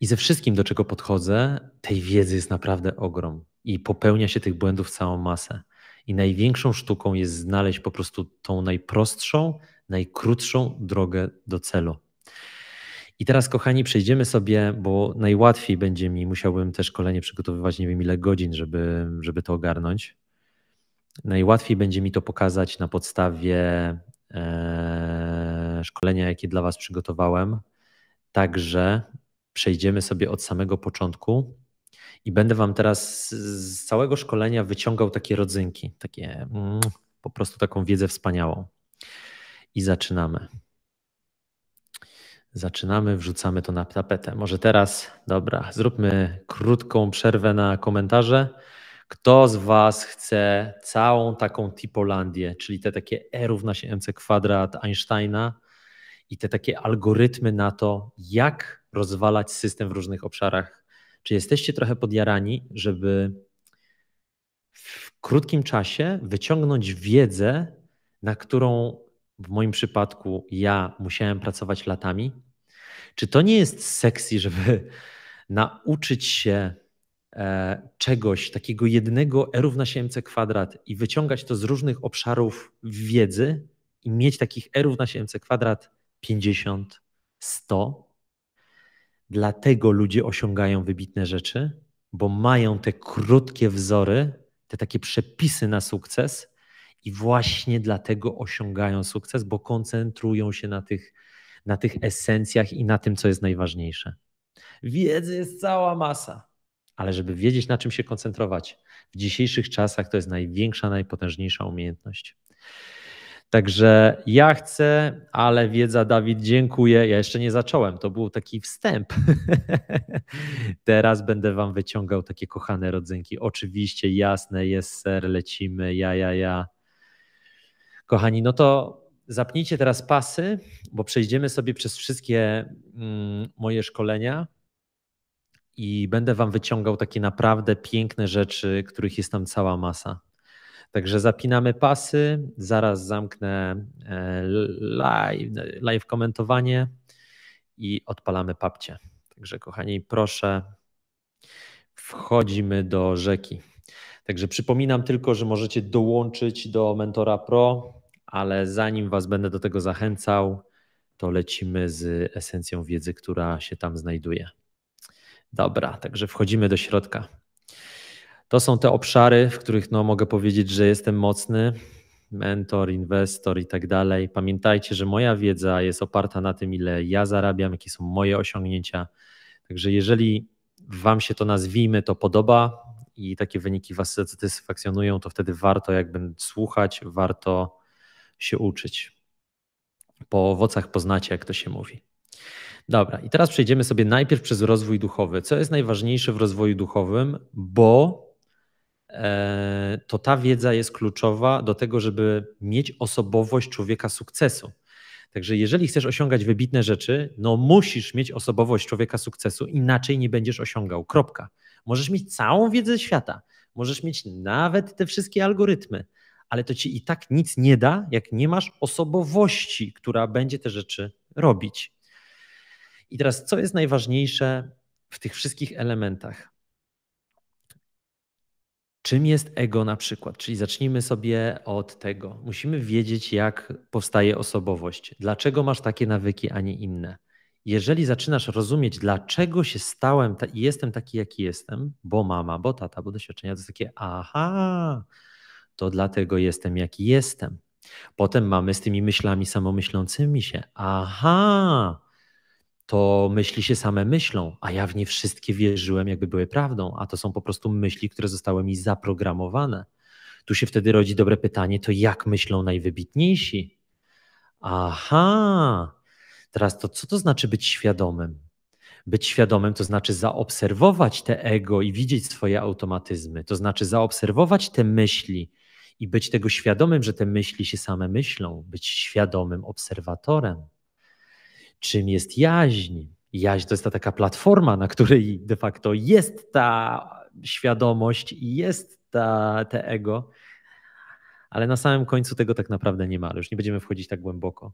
I ze wszystkim, do czego podchodzę, tej wiedzy jest naprawdę ogrom i popełnia się tych błędów całą masę. I największą sztuką jest znaleźć po prostu tą najprostszą, najkrótszą drogę do celu. I teraz, kochani, przejdziemy sobie, bo najłatwiej będzie mi, musiałbym też szkolenie przygotowywać nie wiem ile godzin, żeby, żeby to ogarnąć. Najłatwiej będzie mi to pokazać na podstawie e, szkolenia, jakie dla Was przygotowałem. Także przejdziemy sobie od samego początku i będę Wam teraz z całego szkolenia wyciągał takie rodzynki, takie mm, po prostu taką wiedzę wspaniałą. I zaczynamy. Zaczynamy, wrzucamy to na tapetę. Może teraz, dobra, zróbmy krótką przerwę na komentarze. Kto z Was chce całą taką typolandię, czyli te takie E równa się mc kwadrat Einsteina i te takie algorytmy na to, jak rozwalać system w różnych obszarach czy jesteście trochę podjarani, żeby w krótkim czasie wyciągnąć wiedzę, na którą w moim przypadku ja musiałem pracować latami? Czy to nie jest sexy, żeby [LAUGHS] nauczyć się e, czegoś, takiego jednego E równa się mc kwadrat i wyciągać to z różnych obszarów wiedzy i mieć takich E równa się mc kwadrat 50, 100, Dlatego ludzie osiągają wybitne rzeczy, bo mają te krótkie wzory, te takie przepisy na sukces i właśnie dlatego osiągają sukces, bo koncentrują się na tych, na tych esencjach i na tym, co jest najważniejsze. Wiedzy jest cała masa, ale żeby wiedzieć, na czym się koncentrować, w dzisiejszych czasach to jest największa, najpotężniejsza umiejętność. Także ja chcę, ale wiedza Dawid, dziękuję. Ja jeszcze nie zacząłem, to był taki wstęp. [LAUGHS] Teraz będę wam wyciągał takie kochane rodzynki. Oczywiście, jasne, jest ser, lecimy, ja, ja, ja. Kochani, no to zapnijcie teraz pasy, bo przejdziemy sobie przez wszystkie mm, moje szkolenia i będę wam wyciągał takie naprawdę piękne rzeczy, których jest tam cała masa. Także zapinamy pasy, zaraz zamknę e, live, live komentowanie i odpalamy papcie. Także kochani, proszę, wchodzimy do rzeki. Także przypominam tylko, że możecie dołączyć do Mentora Pro, ale zanim Was będę do tego zachęcał, to lecimy z esencją wiedzy, która się tam znajduje. Dobra, także wchodzimy do środka. To są te obszary, w których no, mogę powiedzieć, że jestem mocny, mentor, inwestor i tak dalej. Pamiętajcie, że moja wiedza jest oparta na tym, ile ja zarabiam, jakie są moje osiągnięcia. Także jeżeli Wam się to nazwijmy, to podoba i takie wyniki Was satysfakcjonują, to wtedy warto jakby słuchać, warto się uczyć. Po owocach poznacie, jak to się mówi. Dobra, i teraz przejdziemy sobie najpierw przez rozwój duchowy. Co jest najważniejsze w rozwoju duchowym, bo E, to ta wiedza jest kluczowa do tego, żeby mieć osobowość człowieka sukcesu. Także jeżeli chcesz osiągać wybitne rzeczy, no musisz mieć osobowość człowieka sukcesu, inaczej nie będziesz osiągał. Kropka. Możesz mieć całą wiedzę świata, możesz mieć nawet te wszystkie algorytmy, ale to ci i tak nic nie da, jak nie masz osobowości, która będzie te rzeczy robić. I teraz, co jest najważniejsze w tych wszystkich elementach? Czym jest ego na przykład? Czyli zacznijmy sobie od tego. Musimy wiedzieć, jak powstaje osobowość. Dlaczego masz takie nawyki, a nie inne? Jeżeli zaczynasz rozumieć, dlaczego się stałem i jestem taki, jaki jestem, bo mama, bo tata, bo doświadczenia, to takie, aha, to dlatego jestem, jaki jestem. Potem mamy z tymi myślami samomyślącymi się, aha, to myśli się same myślą, a ja w nie wszystkie wierzyłem, jakby były prawdą, a to są po prostu myśli, które zostały mi zaprogramowane. Tu się wtedy rodzi dobre pytanie, to jak myślą najwybitniejsi? Aha, teraz to co to znaczy być świadomym? Być świadomym to znaczy zaobserwować te ego i widzieć swoje automatyzmy, to znaczy zaobserwować te myśli i być tego świadomym, że te myśli się same myślą, być świadomym obserwatorem czym jest jaźń. Jaźń to jest ta taka platforma, na której de facto jest ta świadomość i jest ta, te ego, ale na samym końcu tego tak naprawdę nie ma, już nie będziemy wchodzić tak głęboko.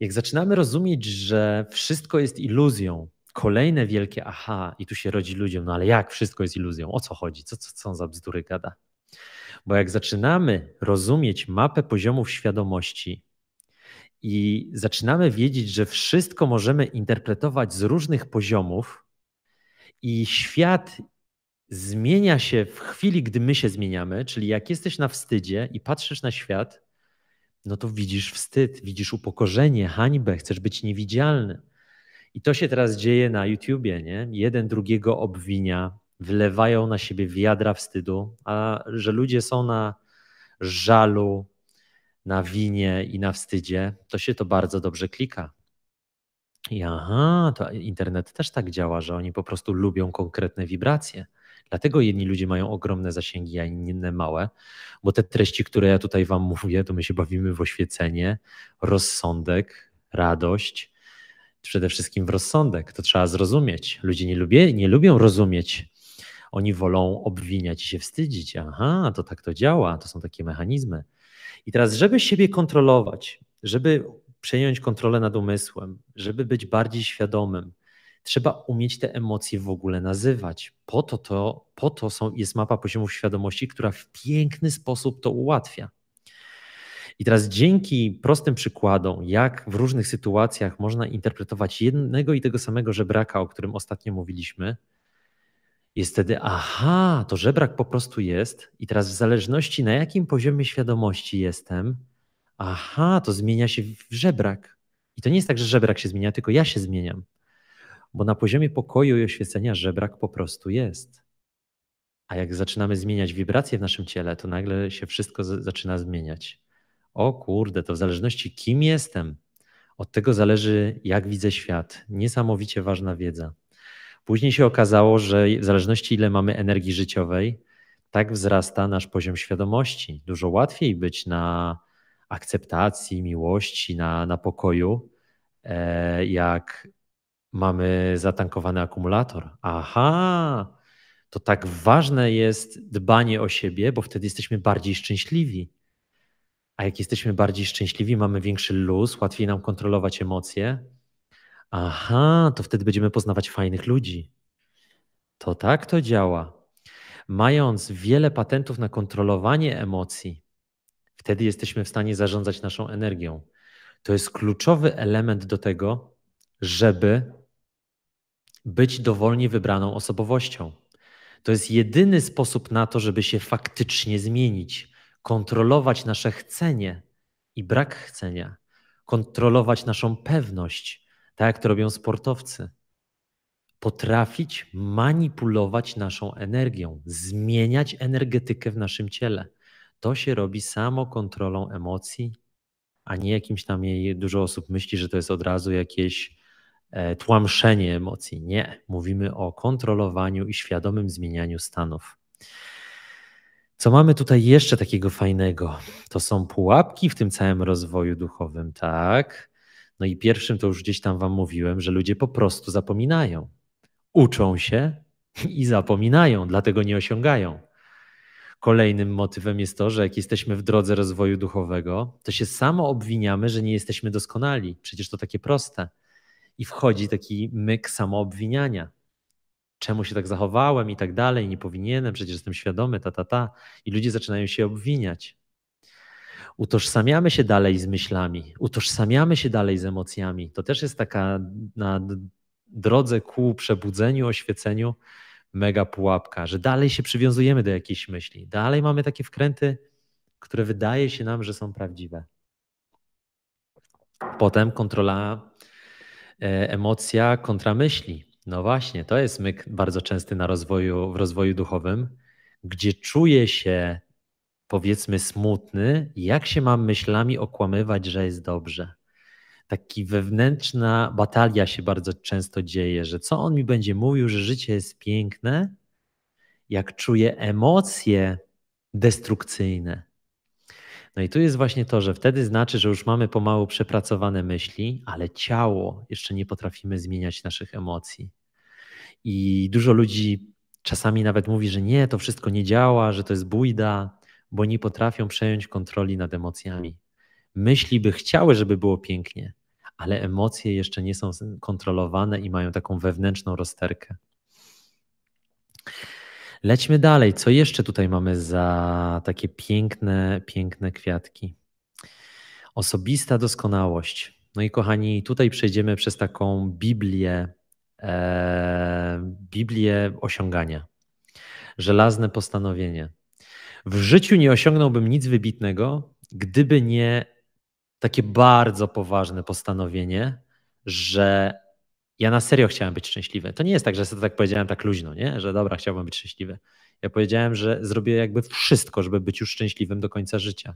Jak zaczynamy rozumieć, że wszystko jest iluzją, kolejne wielkie aha, i tu się rodzi ludziom, no ale jak wszystko jest iluzją? O co chodzi? Co, co, co za bzdury gada? Bo jak zaczynamy rozumieć mapę poziomów świadomości, i zaczynamy wiedzieć, że wszystko możemy interpretować z różnych poziomów i świat zmienia się w chwili, gdy my się zmieniamy, czyli jak jesteś na wstydzie i patrzysz na świat, no to widzisz wstyd, widzisz upokorzenie, hańbę, chcesz być niewidzialny. I to się teraz dzieje na YouTubie, nie? Jeden drugiego obwinia, wlewają na siebie wiadra wstydu, a że ludzie są na żalu, na winie i na wstydzie, to się to bardzo dobrze klika. I aha, to internet też tak działa, że oni po prostu lubią konkretne wibracje. Dlatego jedni ludzie mają ogromne zasięgi, a inne małe, bo te treści, które ja tutaj Wam mówię, to my się bawimy w oświecenie, rozsądek, radość. Przede wszystkim w rozsądek. To trzeba zrozumieć. Ludzie nie, lubię, nie lubią rozumieć. Oni wolą obwiniać i się wstydzić. Aha, to tak to działa, to są takie mechanizmy. I teraz, żeby siebie kontrolować, żeby przejąć kontrolę nad umysłem, żeby być bardziej świadomym, trzeba umieć te emocje w ogóle nazywać. Po to, to, po to są, jest mapa poziomów świadomości, która w piękny sposób to ułatwia. I teraz dzięki prostym przykładom, jak w różnych sytuacjach można interpretować jednego i tego samego żebraka, o którym ostatnio mówiliśmy, jest wtedy, aha, to żebrak po prostu jest, i teraz w zależności na jakim poziomie świadomości jestem, aha, to zmienia się w żebrak. I to nie jest tak, że żebrak się zmienia, tylko ja się zmieniam. Bo na poziomie pokoju i oświecenia żebrak po prostu jest. A jak zaczynamy zmieniać wibracje w naszym ciele, to nagle się wszystko zaczyna zmieniać. O kurde, to w zależności kim jestem, od tego zależy, jak widzę świat. Niesamowicie ważna wiedza. Później się okazało, że w zależności ile mamy energii życiowej, tak wzrasta nasz poziom świadomości. Dużo łatwiej być na akceptacji, miłości, na, na pokoju, e, jak mamy zatankowany akumulator. Aha, to tak ważne jest dbanie o siebie, bo wtedy jesteśmy bardziej szczęśliwi. A jak jesteśmy bardziej szczęśliwi, mamy większy luz, łatwiej nam kontrolować emocje, Aha, to wtedy będziemy poznawać fajnych ludzi. To tak to działa. Mając wiele patentów na kontrolowanie emocji, wtedy jesteśmy w stanie zarządzać naszą energią. To jest kluczowy element do tego, żeby być dowolnie wybraną osobowością. To jest jedyny sposób na to, żeby się faktycznie zmienić, kontrolować nasze chcenie i brak chcenia, kontrolować naszą pewność tak jak to robią sportowcy. Potrafić manipulować naszą energią, zmieniać energetykę w naszym ciele. To się robi samo kontrolą emocji, a nie jakimś tam jej dużo osób myśli, że to jest od razu jakieś e, tłamszenie emocji. Nie, mówimy o kontrolowaniu i świadomym zmienianiu stanów. Co mamy tutaj jeszcze takiego fajnego? To są pułapki w tym całym rozwoju duchowym, tak? No i pierwszym to już gdzieś tam Wam mówiłem, że ludzie po prostu zapominają. Uczą się i zapominają, dlatego nie osiągają. Kolejnym motywem jest to, że jak jesteśmy w drodze rozwoju duchowego, to się samo obwiniamy, że nie jesteśmy doskonali. Przecież to takie proste. I wchodzi taki myk samoobwiniania. Czemu się tak zachowałem i tak dalej, nie powinienem, przecież jestem świadomy, ta, ta, ta. I ludzie zaczynają się obwiniać utożsamiamy się dalej z myślami, utożsamiamy się dalej z emocjami. To też jest taka na drodze ku przebudzeniu, oświeceniu mega pułapka, że dalej się przywiązujemy do jakiejś myśli, dalej mamy takie wkręty, które wydaje się nam, że są prawdziwe. Potem kontrola e, emocja kontra myśli. No właśnie, to jest myk bardzo częsty na rozwoju, w rozwoju duchowym, gdzie czuję się powiedzmy smutny, jak się mam myślami okłamywać, że jest dobrze. Taki wewnętrzna batalia się bardzo często dzieje, że co on mi będzie mówił, że życie jest piękne, jak czuję emocje destrukcyjne. No i tu jest właśnie to, że wtedy znaczy, że już mamy pomału przepracowane myśli, ale ciało jeszcze nie potrafimy zmieniać naszych emocji. I dużo ludzi czasami nawet mówi, że nie, to wszystko nie działa, że to jest bójda, bo nie potrafią przejąć kontroli nad emocjami. Myśli by chciały, żeby było pięknie, ale emocje jeszcze nie są kontrolowane i mają taką wewnętrzną rozterkę. Lećmy dalej. Co jeszcze tutaj mamy za takie piękne, piękne kwiatki? Osobista doskonałość. No i kochani, tutaj przejdziemy przez taką Biblię, e, Biblię osiągania. Żelazne postanowienie. W życiu nie osiągnąłbym nic wybitnego, gdyby nie takie bardzo poważne postanowienie, że ja na serio chciałem być szczęśliwy. To nie jest tak, że sobie tak powiedziałem tak luźno, nie? że dobra, chciałbym być szczęśliwy. Ja powiedziałem, że zrobię jakby wszystko, żeby być już szczęśliwym do końca życia.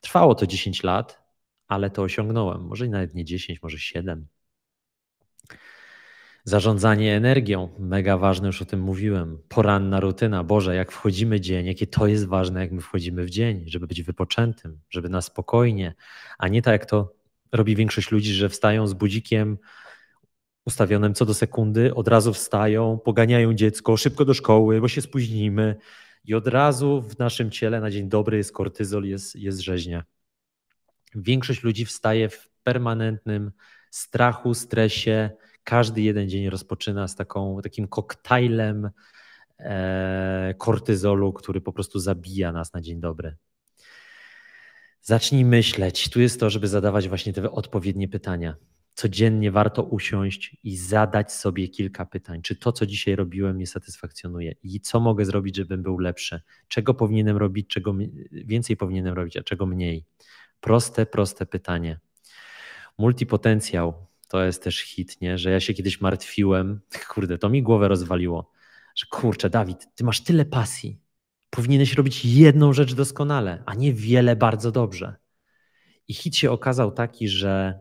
Trwało to 10 lat, ale to osiągnąłem. Może nawet nie 10, może 7. Zarządzanie energią, mega ważne, już o tym mówiłem. Poranna rutyna, Boże, jak wchodzimy dzień, jakie to jest ważne, jak my wchodzimy w dzień, żeby być wypoczętym, żeby na spokojnie, a nie tak jak to robi większość ludzi, że wstają z budzikiem ustawionym co do sekundy, od razu wstają, poganiają dziecko szybko do szkoły, bo się spóźnimy i od razu w naszym ciele na dzień dobry jest kortyzol, jest, jest rzeźnia. Większość ludzi wstaje w permanentnym strachu, stresie, każdy jeden dzień rozpoczyna z taką, takim koktajlem e, kortyzolu, który po prostu zabija nas na dzień dobry. Zacznij myśleć. Tu jest to, żeby zadawać właśnie te odpowiednie pytania. Codziennie warto usiąść i zadać sobie kilka pytań. Czy to, co dzisiaj robiłem, mnie satysfakcjonuje? I co mogę zrobić, żebym był lepszy? Czego powinienem robić, czego więcej powinienem robić, a czego mniej? Proste, proste pytanie. Multipotencjał to jest też hit, nie? że ja się kiedyś martwiłem, [LAUGHS] kurde, to mi głowę rozwaliło, że kurczę, Dawid, ty masz tyle pasji, powinieneś robić jedną rzecz doskonale, a nie wiele bardzo dobrze. I hit się okazał taki, że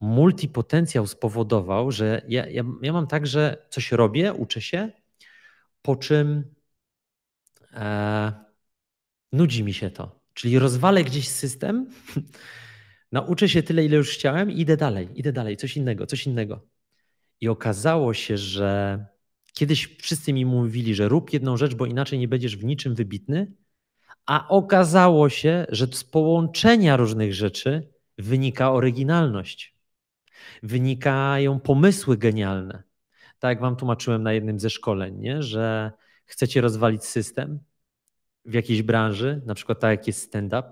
multipotencjał spowodował, że ja, ja, ja mam tak, że coś robię, uczę się, po czym e, nudzi mi się to. Czyli rozwalę gdzieś system, [LAUGHS] Nauczę się tyle, ile już chciałem i idę dalej, idę dalej, coś innego, coś innego. I okazało się, że kiedyś wszyscy mi mówili, że rób jedną rzecz, bo inaczej nie będziesz w niczym wybitny, a okazało się, że z połączenia różnych rzeczy wynika oryginalność. Wynikają pomysły genialne. Tak jak wam tłumaczyłem na jednym ze szkoleń, nie? że chcecie rozwalić system w jakiejś branży, na przykład tak jak jest stand-up,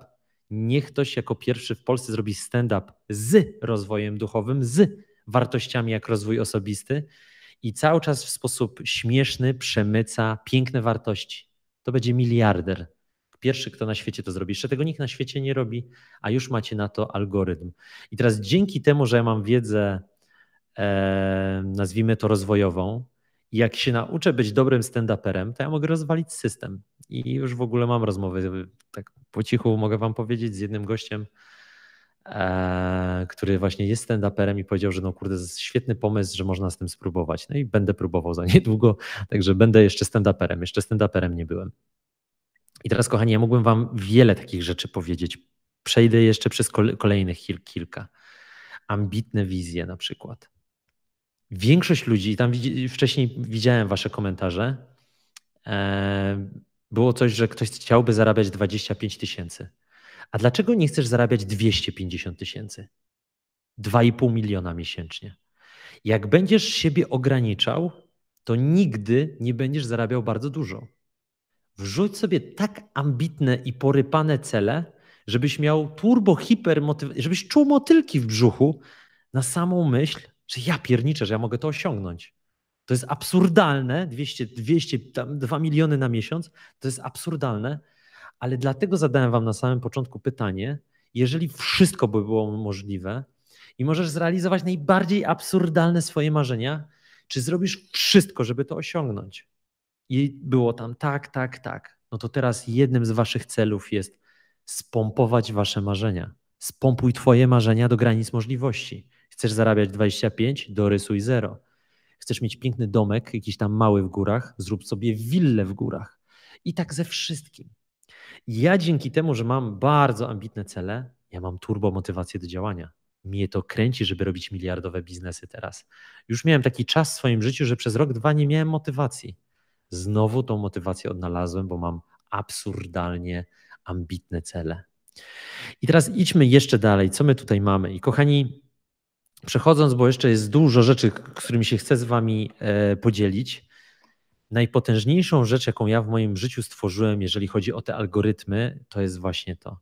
niech ktoś jako pierwszy w Polsce zrobi stand-up z rozwojem duchowym, z wartościami jak rozwój osobisty i cały czas w sposób śmieszny przemyca piękne wartości. To będzie miliarder. Pierwszy, kto na świecie to zrobi. Jeszcze tego nikt na świecie nie robi, a już macie na to algorytm. I teraz dzięki temu, że ja mam wiedzę, e, nazwijmy to rozwojową, jak się nauczę być dobrym stand-uperem, to ja mogę rozwalić system. I już w ogóle mam rozmowy, tak po cichu mogę wam powiedzieć, z jednym gościem, e, który właśnie jest stand-uperem i powiedział, że no kurde, to jest świetny pomysł, że można z tym spróbować. No i będę próbował za [LAUGHS] niedługo, także będę jeszcze stand-uperem. Jeszcze stand-uperem nie byłem. I teraz, kochani, ja mógłbym wam wiele takich rzeczy powiedzieć. Przejdę jeszcze przez kolejnych kilka. Ambitne wizje na przykład większość ludzi, tam wcześniej widziałem wasze komentarze, e, było coś, że ktoś chciałby zarabiać 25 tysięcy. A dlaczego nie chcesz zarabiać 250 tysięcy? 2,5 miliona miesięcznie. Jak będziesz siebie ograniczał, to nigdy nie będziesz zarabiał bardzo dużo. Wrzuć sobie tak ambitne i porypane cele, żebyś miał turbo, hiper, żebyś czuł motylki w brzuchu na samą myśl, że ja pierniczę, że ja mogę to osiągnąć. To jest absurdalne, 200, 200 tam 2 miliony na miesiąc, to jest absurdalne, ale dlatego zadałem wam na samym początku pytanie, jeżeli wszystko by było możliwe i możesz zrealizować najbardziej absurdalne swoje marzenia, czy zrobisz wszystko, żeby to osiągnąć? I było tam tak, tak, tak. No to teraz jednym z waszych celów jest spompować wasze marzenia. Spompuj twoje marzenia do granic możliwości. Chcesz zarabiać 25? Dorysuj zero. Chcesz mieć piękny domek, jakiś tam mały w górach? Zrób sobie willę w górach. I tak ze wszystkim. Ja dzięki temu, że mam bardzo ambitne cele, ja mam turbo motywację do działania. Mnie to kręci, żeby robić miliardowe biznesy teraz. Już miałem taki czas w swoim życiu, że przez rok, dwa nie miałem motywacji. Znowu tą motywację odnalazłem, bo mam absurdalnie ambitne cele. I teraz idźmy jeszcze dalej. Co my tutaj mamy? I kochani, przechodząc, bo jeszcze jest dużo rzeczy, którymi się chcę z Wami e, podzielić. Najpotężniejszą rzecz, jaką ja w moim życiu stworzyłem, jeżeli chodzi o te algorytmy, to jest właśnie to.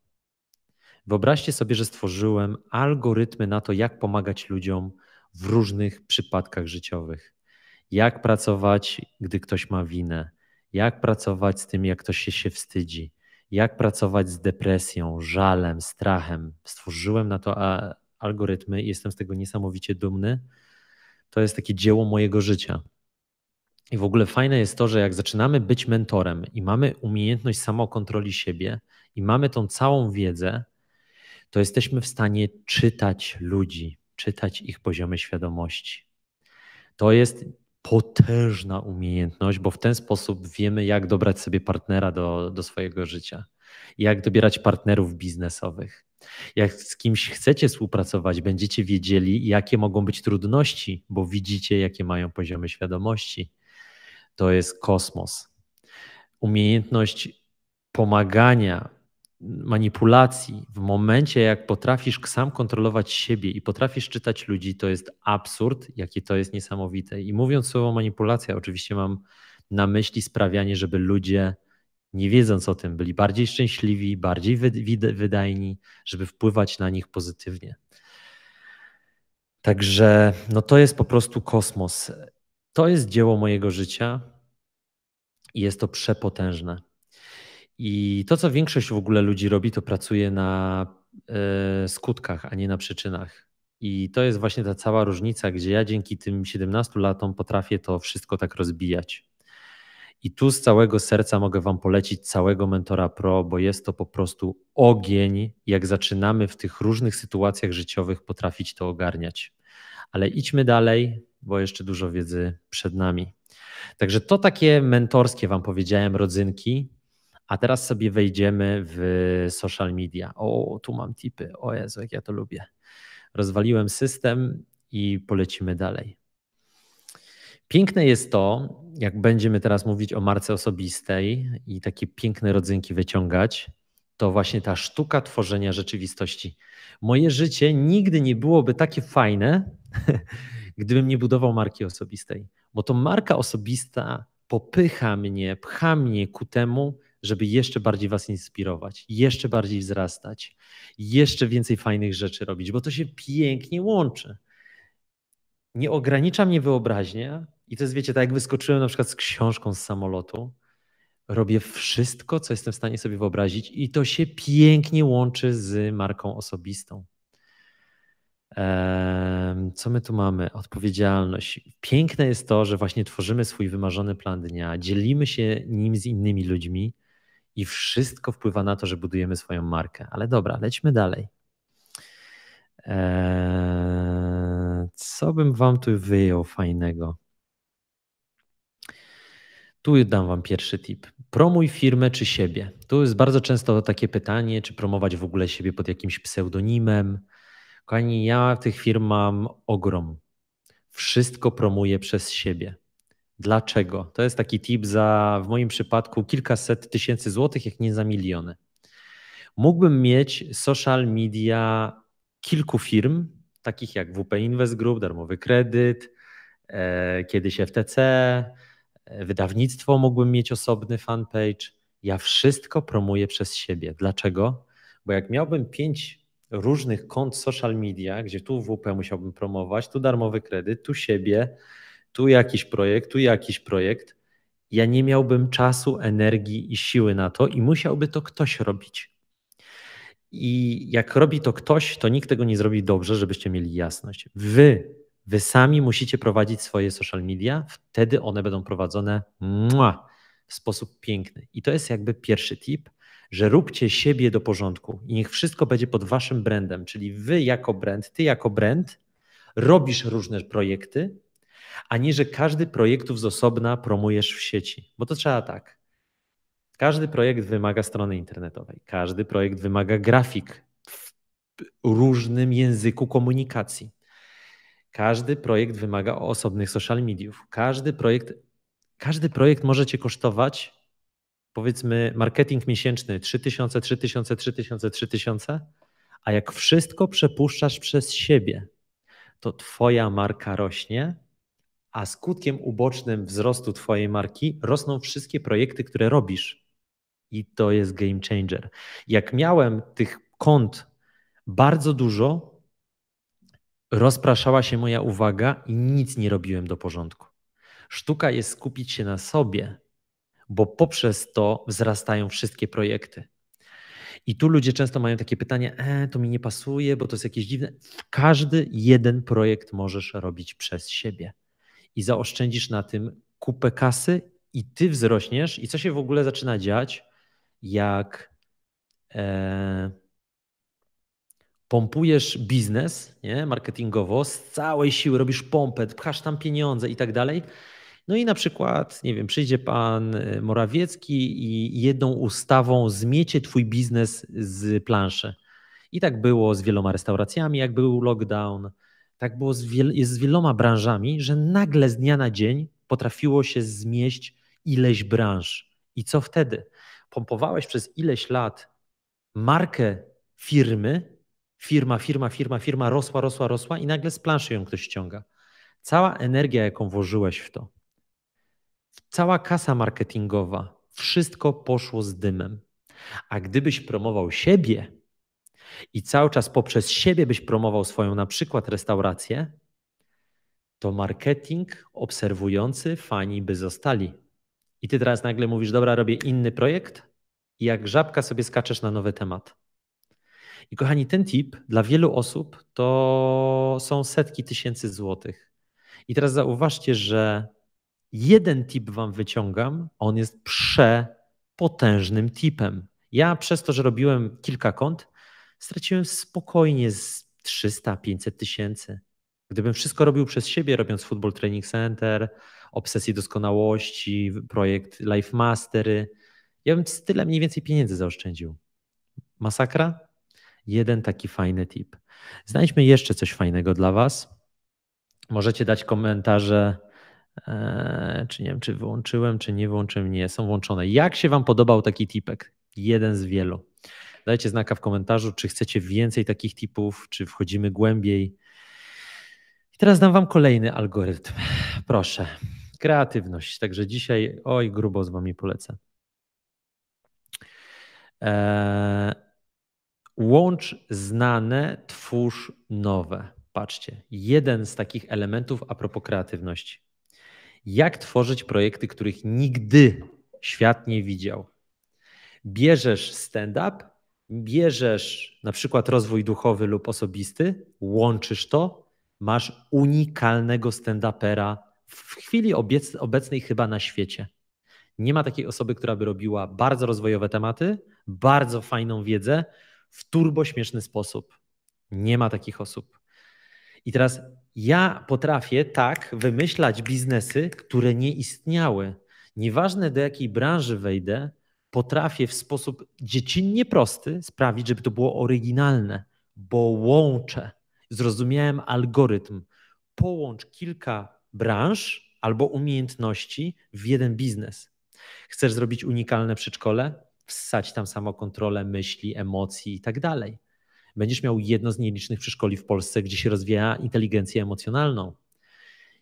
Wyobraźcie sobie, że stworzyłem algorytmy na to, jak pomagać ludziom w różnych przypadkach życiowych. Jak pracować, gdy ktoś ma winę, jak pracować z tym, jak ktoś się, się wstydzi, jak pracować z depresją, żalem, strachem. Stworzyłem na to algorytmy i jestem z tego niesamowicie dumny. To jest takie dzieło mojego życia. I w ogóle fajne jest to, że jak zaczynamy być mentorem i mamy umiejętność samokontroli siebie i mamy tą całą wiedzę, to jesteśmy w stanie czytać ludzi, czytać ich poziomy świadomości. To jest potężna umiejętność, bo w ten sposób wiemy, jak dobrać sobie partnera do, do swojego życia, jak dobierać partnerów biznesowych, jak z kimś chcecie współpracować, będziecie wiedzieli, jakie mogą być trudności, bo widzicie, jakie mają poziomy świadomości. To jest kosmos. Umiejętność pomagania, manipulacji, w momencie, jak potrafisz sam kontrolować siebie i potrafisz czytać ludzi, to jest absurd, jakie to jest niesamowite. I mówiąc słowo manipulacja, oczywiście mam na myśli sprawianie, żeby ludzie nie wiedząc o tym, byli bardziej szczęśliwi, bardziej wydajni, żeby wpływać na nich pozytywnie. Także no to jest po prostu kosmos. To jest dzieło mojego życia i jest to przepotężne. I to, co większość w ogóle ludzi robi, to pracuje na e, skutkach, a nie na przyczynach. I to jest właśnie ta cała różnica, gdzie ja dzięki tym 17 latom potrafię to wszystko tak rozbijać. I tu z całego serca mogę Wam polecić całego Mentora Pro, bo jest to po prostu ogień, jak zaczynamy w tych różnych sytuacjach życiowych potrafić to ogarniać. Ale idźmy dalej, bo jeszcze dużo wiedzy przed nami. Także to takie mentorskie Wam powiedziałem, rodzynki. A teraz sobie wejdziemy w social media. O, tu mam tipy. O Jezu, jak ja to lubię. Rozwaliłem system i polecimy dalej. Piękne jest to, jak będziemy teraz mówić o marce osobistej i takie piękne rodzynki wyciągać, to właśnie ta sztuka tworzenia rzeczywistości. Moje życie nigdy nie byłoby takie fajne, [LAUGHS] gdybym nie budował marki osobistej, bo to marka osobista popycha mnie, pcha mnie ku temu, żeby jeszcze bardziej Was inspirować, jeszcze bardziej wzrastać, jeszcze więcej fajnych rzeczy robić, bo to się pięknie łączy. Nie ogranicza mnie wyobraźnia, i to jest, wiecie, tak jak wyskoczyłem na przykład z książką z samolotu, robię wszystko, co jestem w stanie sobie wyobrazić, i to się pięknie łączy z marką osobistą. Co my tu mamy? Odpowiedzialność. Piękne jest to, że właśnie tworzymy swój wymarzony plan dnia, dzielimy się nim z innymi ludźmi i wszystko wpływa na to, że budujemy swoją markę. Ale dobra, lećmy dalej. Co bym wam tu wyjął fajnego? Tu dam Wam pierwszy tip. Promuj firmę czy siebie? Tu jest bardzo często takie pytanie, czy promować w ogóle siebie pod jakimś pseudonimem. Kochani, ja tych firm mam ogrom. Wszystko promuję przez siebie. Dlaczego? To jest taki tip za, w moim przypadku, kilkaset tysięcy złotych, jak nie za miliony. Mógłbym mieć social media kilku firm, takich jak WP Invest Group, darmowy kredyt, e, kiedyś FTC, E, wydawnictwo mógłbym mieć osobny fanpage. Ja wszystko promuję przez siebie. Dlaczego? Bo jak miałbym pięć różnych kont social media, gdzie tu WP musiałbym promować, tu darmowy kredyt, tu siebie, tu jakiś projekt, tu jakiś projekt, ja nie miałbym czasu, energii i siły na to i musiałby to ktoś robić. I jak robi to ktoś, to nikt tego nie zrobi dobrze, żebyście mieli jasność. Wy Wy sami musicie prowadzić swoje social media, wtedy one będą prowadzone w sposób piękny. I to jest jakby pierwszy tip, że róbcie siebie do porządku i niech wszystko będzie pod waszym brandem, czyli wy jako brand, ty jako brand robisz różne projekty, a nie, że każdy projektów z osobna promujesz w sieci. Bo to trzeba tak. Każdy projekt wymaga strony internetowej, każdy projekt wymaga grafik w różnym języku komunikacji. Każdy projekt wymaga osobnych social mediów. Każdy projekt, każdy projekt może cię kosztować, powiedzmy, marketing miesięczny 3000, 3000, 3000, 3000, a jak wszystko przepuszczasz przez siebie, to twoja marka rośnie, a skutkiem ubocznym wzrostu twojej marki rosną wszystkie projekty, które robisz. I to jest game changer. Jak miałem tych kont bardzo dużo, rozpraszała się moja uwaga i nic nie robiłem do porządku. Sztuka jest skupić się na sobie, bo poprzez to wzrastają wszystkie projekty. I tu ludzie często mają takie pytanie: e, to mi nie pasuje, bo to jest jakieś dziwne. Każdy jeden projekt możesz robić przez siebie i zaoszczędzisz na tym kupę kasy, i ty wzrośniesz. I co się w ogóle zaczyna dziać, jak. E, pompujesz biznes nie, marketingowo, z całej siły robisz pompę, pchasz tam pieniądze i tak dalej. No i na przykład, nie wiem, przyjdzie pan e, Morawiecki i jedną ustawą zmiecie twój biznes z planszy. I tak było z wieloma restauracjami, jak był lockdown, tak było z, wiel z wieloma branżami, że nagle z dnia na dzień potrafiło się zmieść ileś branż. I co wtedy? Pompowałeś przez ileś lat markę firmy, firma, firma, firma, firma rosła, rosła, rosła i nagle z planszy ją ktoś ściąga. Cała energia, jaką włożyłeś w to, cała kasa marketingowa, wszystko poszło z dymem. A gdybyś promował siebie i cały czas poprzez siebie byś promował swoją na przykład restaurację, to marketing obserwujący fani by zostali. I ty teraz nagle mówisz, dobra, robię inny projekt i jak żabka sobie skaczesz na nowy temat. I kochani, ten tip dla wielu osób to są setki tysięcy złotych. I teraz zauważcie, że jeden tip wam wyciągam, on jest przepotężnym tipem. Ja przez to, że robiłem kilka kont, straciłem spokojnie z 300-500 tysięcy. Gdybym wszystko robił przez siebie, robiąc Football Training Center, obsesję doskonałości, projekt Life Mastery, ja bym tyle mniej więcej pieniędzy zaoszczędził. Masakra? jeden taki fajny tip. Znajdźmy jeszcze coś fajnego dla Was. Możecie dać komentarze, e, czy nie wiem, czy wyłączyłem, czy nie wyłączyłem. Nie, są włączone. Jak się Wam podobał taki tipek? Jeden z wielu. Dajcie znaka w komentarzu, czy chcecie więcej takich tipów, czy wchodzimy głębiej. I teraz dam Wam kolejny algorytm. Proszę. Kreatywność. Także dzisiaj, oj, grubo z Wami polecę. Eee, Łącz znane, twórz nowe. Patrzcie, jeden z takich elementów a propos kreatywności. Jak tworzyć projekty, których nigdy świat nie widział? Bierzesz stand-up, bierzesz na przykład rozwój duchowy lub osobisty, łączysz to, masz unikalnego stand-upera w chwili obecnej chyba na świecie. Nie ma takiej osoby, która by robiła bardzo rozwojowe tematy, bardzo fajną wiedzę, w turbośmieszny sposób. Nie ma takich osób. I teraz ja potrafię tak wymyślać biznesy, które nie istniały. Nieważne do jakiej branży wejdę, potrafię w sposób dziecinnie prosty sprawić, żeby to było oryginalne, bo łączę. Zrozumiałem algorytm. Połącz kilka branż albo umiejętności w jeden biznes. Chcesz zrobić unikalne przedszkole? wsać tam samokontrolę myśli, emocji i tak dalej. Będziesz miał jedno z nielicznych przeszkoli w Polsce, gdzie się rozwija inteligencję emocjonalną.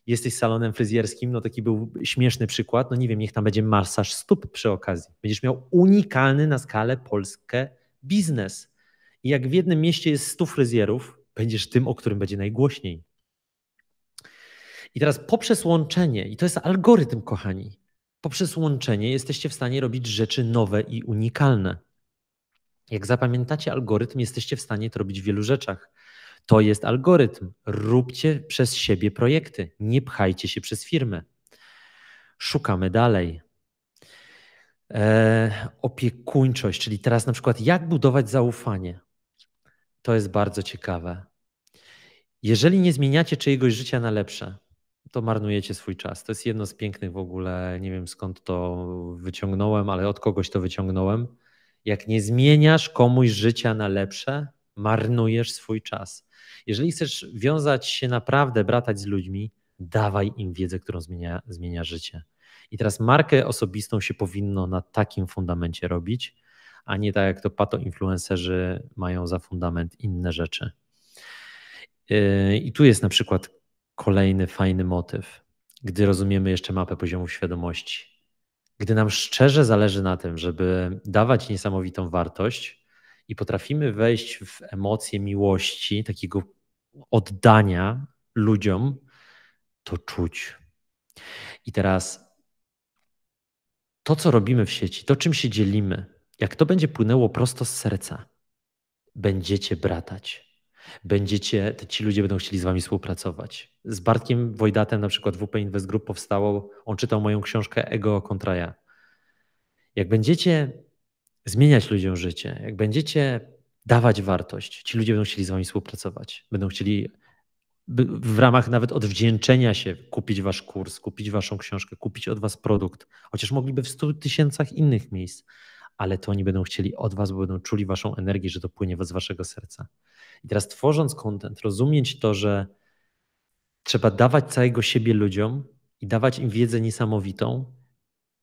Jesteś salonem fryzjerskim, no taki był śmieszny przykład, no nie wiem, niech tam będzie masaż stóp przy okazji. Będziesz miał unikalny na skalę Polskę biznes. I jak w jednym mieście jest 100 fryzjerów, będziesz tym, o którym będzie najgłośniej. I teraz poprzez łączenie, i to jest algorytm, kochani, poprzez łączenie jesteście w stanie robić rzeczy nowe i unikalne. Jak zapamiętacie algorytm, jesteście w stanie to robić w wielu rzeczach. To jest algorytm. Róbcie przez siebie projekty, nie pchajcie się przez firmy. Szukamy dalej. Eee, opiekuńczość, czyli teraz na przykład, jak budować zaufanie. To jest bardzo ciekawe. Jeżeli nie zmieniacie czyjegoś życia na lepsze, to marnujecie swój czas. To jest jedno z pięknych w ogóle, nie wiem skąd to wyciągnąłem, ale od kogoś to wyciągnąłem. Jak nie zmieniasz komuś życia na lepsze, marnujesz swój czas. Jeżeli chcesz wiązać się naprawdę, bratać z ludźmi, dawaj im wiedzę, którą zmienia, zmienia życie. I teraz markę osobistą się powinno na takim fundamencie robić, a nie tak jak to pato influencerzy mają za fundament inne rzeczy. Yy, I tu jest na przykład kolejny fajny motyw, gdy rozumiemy jeszcze mapę poziomu świadomości, gdy nam szczerze zależy na tym, żeby dawać niesamowitą wartość i potrafimy wejść w emocje miłości, takiego oddania ludziom, to czuć. I teraz to, co robimy w sieci, to, czym się dzielimy, jak to będzie płynęło prosto z serca, będziecie bratać. Będziecie, ci ludzie będą chcieli z wami współpracować. Z Bartkiem Wojdatem na przykład WP Invest Group powstało, on czytał moją książkę Ego kontra ja. Jak będziecie zmieniać ludziom życie, jak będziecie dawać wartość, ci ludzie będą chcieli z wami współpracować. Będą chcieli w ramach nawet odwdzięczenia się kupić wasz kurs, kupić waszą książkę, kupić od was produkt, chociaż mogliby w stu tysięcach innych miejsc ale to oni będą chcieli od was, bo będą czuli waszą energię, że to płynie z waszego serca. I teraz tworząc kontent, rozumieć to, że trzeba dawać całego siebie ludziom i dawać im wiedzę niesamowitą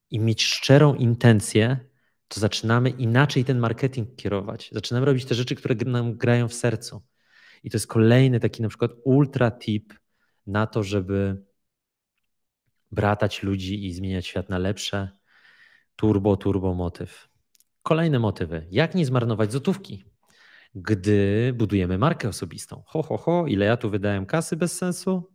i mieć szczerą intencję, to zaczynamy inaczej ten marketing kierować. Zaczynamy robić te rzeczy, które nam grają w sercu. I to jest kolejny taki na przykład ultra tip na to, żeby bratać ludzi i zmieniać świat na lepsze. Turbo, turbo motyw. Kolejne motywy. Jak nie zmarnować złotówki, gdy budujemy markę osobistą? Ho, ho, ho, ile ja tu wydałem kasy bez sensu?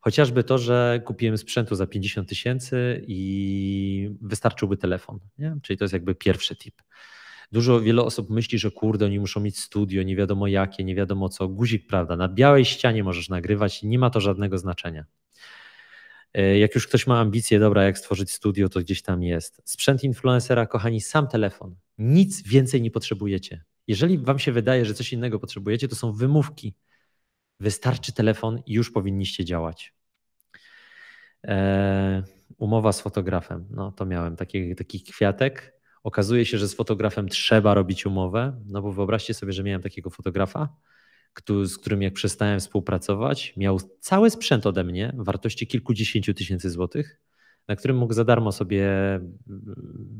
Chociażby to, że kupiłem sprzętu za 50 tysięcy i wystarczyłby telefon. Nie? Czyli to jest jakby pierwszy tip. Dużo, wiele osób myśli, że kurde, oni muszą mieć studio, nie wiadomo jakie, nie wiadomo co. Guzik, prawda, na białej ścianie możesz nagrywać i nie ma to żadnego znaczenia. E, jak już ktoś ma ambicje, dobra, jak stworzyć studio, to gdzieś tam jest. Sprzęt influencera, kochani, sam telefon. Nic więcej nie potrzebujecie. Jeżeli wam się wydaje, że coś innego potrzebujecie, to są wymówki. Wystarczy telefon i już powinniście działać. Eee, umowa z fotografem. No to miałem taki, taki kwiatek. Okazuje się, że z fotografem trzeba robić umowę, no bo wyobraźcie sobie, że miałem takiego fotografa, z którym jak przestałem współpracować, miał cały sprzęt ode mnie, wartości kilkudziesięciu tysięcy złotych, na którym mógł za darmo sobie mm,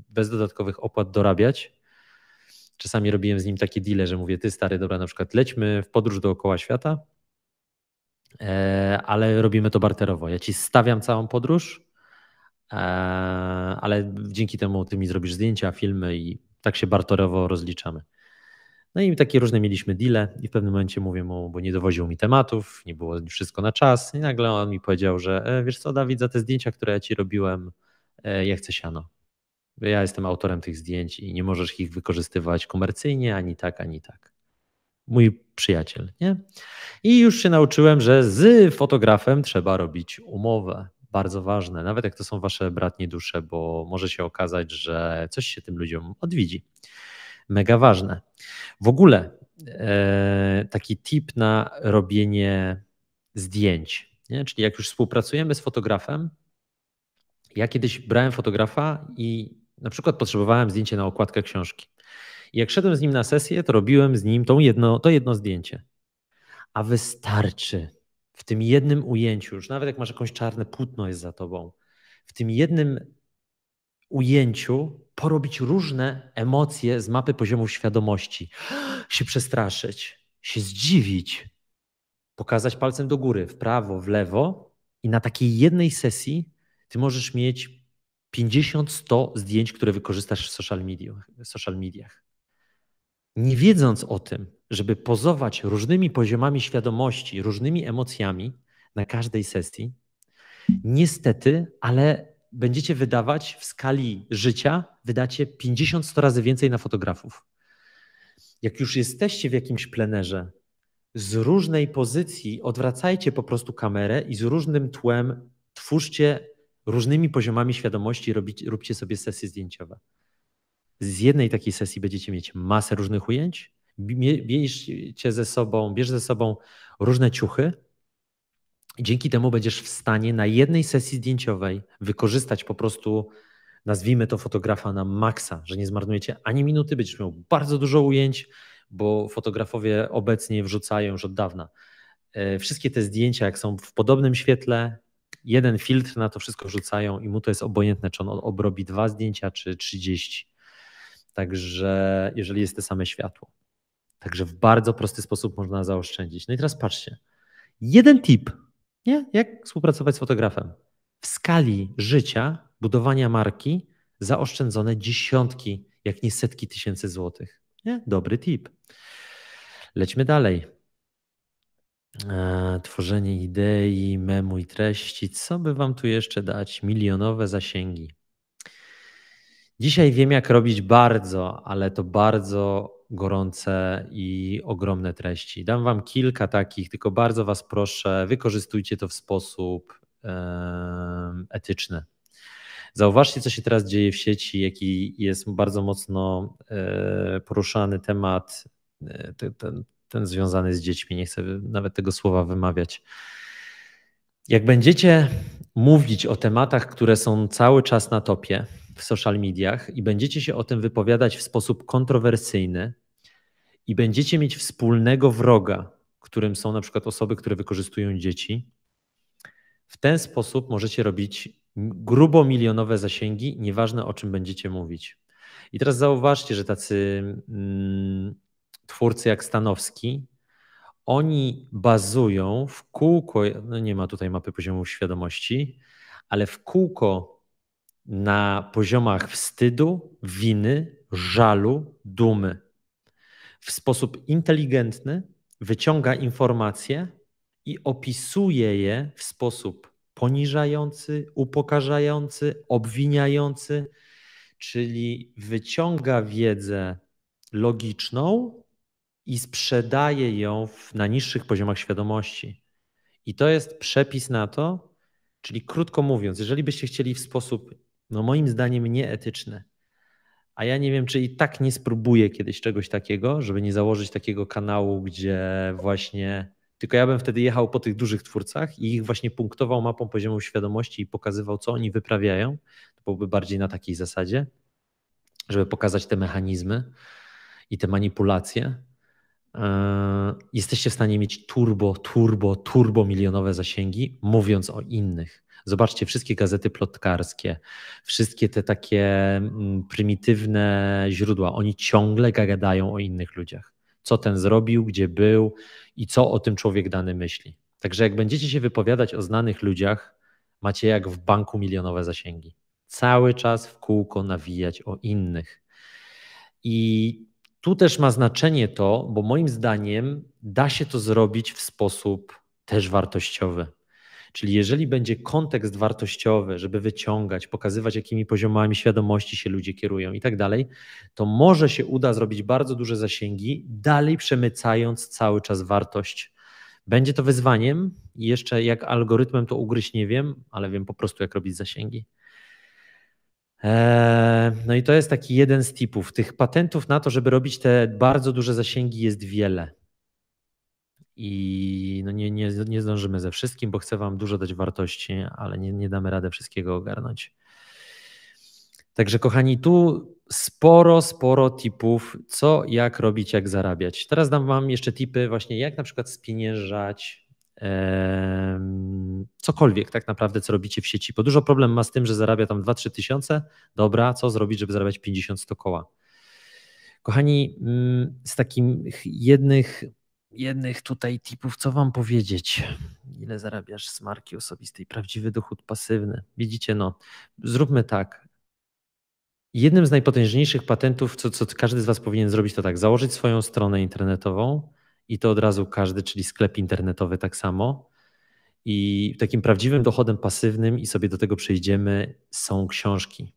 bez dodatkowych opłat dorabiać. Czasami robiłem z nim takie deale, że mówię, ty stary, dobra, na przykład lećmy w podróż dookoła świata, e, ale robimy to barterowo. Ja ci stawiam całą podróż, e, ale dzięki temu ty mi zrobisz zdjęcia, filmy i tak się barterowo rozliczamy. No i takie różne mieliśmy deale i w pewnym momencie mówię mu, bo nie dowoził mi tematów, nie było wszystko na czas i nagle on mi powiedział, że e, wiesz co Dawid, za te zdjęcia, które ja ci robiłem, e, ja chcę siano. Ja jestem autorem tych zdjęć i nie możesz ich wykorzystywać komercyjnie, ani tak, ani tak. Mój przyjaciel, nie? I już się nauczyłem, że z fotografem trzeba robić umowę bardzo ważne, nawet jak to są wasze bratnie dusze, bo może się okazać, że coś się tym ludziom odwidzi mega ważne. W ogóle e, taki tip na robienie zdjęć. Nie? Czyli jak już współpracujemy z fotografem, ja kiedyś brałem fotografa i na przykład potrzebowałem zdjęcie na okładkę książki. I jak szedłem z nim na sesję, to robiłem z nim tą jedno, to jedno zdjęcie. A wystarczy w tym jednym ujęciu, już nawet jak masz jakąś czarne płótno jest za tobą, w tym jednym ujęciu porobić różne emocje z mapy poziomów świadomości, się przestraszyć, się zdziwić, pokazać palcem do góry, w prawo, w lewo i na takiej jednej sesji ty możesz mieć 50-100 zdjęć, które wykorzystasz w social, media, w social mediach. Nie wiedząc o tym, żeby pozować różnymi poziomami świadomości, różnymi emocjami na każdej sesji, niestety, ale będziecie wydawać w skali życia wydacie 50-100 razy więcej na fotografów. Jak już jesteście w jakimś plenerze, z różnej pozycji odwracajcie po prostu kamerę i z różnym tłem twórzcie różnymi poziomami świadomości, robić, róbcie sobie sesje zdjęciowe. Z jednej takiej sesji będziecie mieć masę różnych ujęć, bierzcie ze sobą, bierz ze sobą różne ciuchy. Dzięki temu będziesz w stanie na jednej sesji zdjęciowej wykorzystać po prostu nazwijmy to fotografa na maksa, że nie zmarnujecie ani minuty, będziesz miał bardzo dużo ujęć, bo fotografowie obecnie wrzucają już od dawna. E, wszystkie te zdjęcia, jak są w podobnym świetle, jeden filtr na to wszystko wrzucają i mu to jest obojętne, czy on obrobi dwa zdjęcia, czy 30. Także jeżeli jest to same światło. Także w bardzo prosty sposób można zaoszczędzić. No i teraz patrzcie. Jeden tip, nie? jak współpracować z fotografem. W skali życia budowania marki zaoszczędzone dziesiątki, jak nie setki tysięcy złotych. Nie? Dobry tip. Lećmy dalej. E, tworzenie idei, memu i treści. Co by Wam tu jeszcze dać? Milionowe zasięgi. Dzisiaj wiem, jak robić bardzo, ale to bardzo gorące i ogromne treści. Dam Wam kilka takich, tylko bardzo Was proszę, wykorzystujcie to w sposób etyczny. Zauważcie, co się teraz dzieje w sieci, jaki jest bardzo mocno e, poruszany temat, e, ten, ten związany z dziećmi. Nie chcę nawet tego słowa wymawiać. Jak będziecie mówić o tematach, które są cały czas na topie w social mediach i będziecie się o tym wypowiadać w sposób kontrowersyjny i będziecie mieć wspólnego wroga, którym są na przykład osoby, które wykorzystują dzieci, w ten sposób możecie robić grubo milionowe zasięgi, nieważne o czym będziecie mówić. I teraz zauważcie, że tacy mm, twórcy jak Stanowski, oni bazują w kółko, no nie ma tutaj mapy poziomu świadomości, ale w kółko na poziomach wstydu, winy, żalu, dumy. W sposób inteligentny wyciąga informacje i opisuje je w sposób poniżający, upokarzający, obwiniający, czyli wyciąga wiedzę logiczną i sprzedaje ją w, na niższych poziomach świadomości. I to jest przepis na to, czyli krótko mówiąc, jeżeli byście chcieli w sposób, no moim zdaniem, nieetyczny, a ja nie wiem, czy i tak nie spróbuję kiedyś czegoś takiego, żeby nie założyć takiego kanału, gdzie właśnie tylko ja bym wtedy jechał po tych dużych twórcach i ich właśnie punktował mapą poziomu świadomości i pokazywał, co oni wyprawiają. To byłoby bardziej na takiej zasadzie, żeby pokazać te mechanizmy i te manipulacje. E, jesteście w stanie mieć turbo, turbo, turbo milionowe zasięgi, mówiąc o innych. Zobaczcie wszystkie gazety plotkarskie, wszystkie te takie mm, prymitywne źródła. Oni ciągle gadają o innych ludziach co ten zrobił, gdzie był i co o tym człowiek dany myśli. Także jak będziecie się wypowiadać o znanych ludziach, macie jak w banku milionowe zasięgi. Cały czas w kółko nawijać o innych. I tu też ma znaczenie to, bo moim zdaniem da się to zrobić w sposób też wartościowy. Czyli jeżeli będzie kontekst wartościowy, żeby wyciągać, pokazywać, jakimi poziomami świadomości się ludzie kierują i tak dalej, to może się uda zrobić bardzo duże zasięgi, dalej przemycając cały czas wartość. Będzie to wyzwaniem i jeszcze jak algorytmem to ugryźć nie wiem, ale wiem po prostu, jak robić zasięgi. Eee, no i to jest taki jeden z tipów. Tych patentów na to, żeby robić te bardzo duże zasięgi jest wiele i no nie, nie, nie zdążymy ze wszystkim, bo chcę Wam dużo dać wartości, ale nie, nie damy radę wszystkiego ogarnąć. Także kochani, tu sporo, sporo tipów, co, jak robić, jak zarabiać. Teraz dam Wam jeszcze tipy właśnie, jak na przykład spieniężać cokolwiek tak naprawdę, co robicie w sieci. Bo dużo problem ma z tym, że zarabia tam 2-3 tysiące. Dobra, co zrobić, żeby zarabiać 50-100 koła? Kochani, mm, z takim jednych jednych tutaj tipów, co wam powiedzieć? Ile zarabiasz z marki osobistej? Prawdziwy dochód pasywny. Widzicie, no, zróbmy tak. Jednym z najpotężniejszych patentów, co, co każdy z was powinien zrobić, to tak, założyć swoją stronę internetową i to od razu każdy, czyli sklep internetowy tak samo. I takim prawdziwym dochodem pasywnym, i sobie do tego przejdziemy, są książki.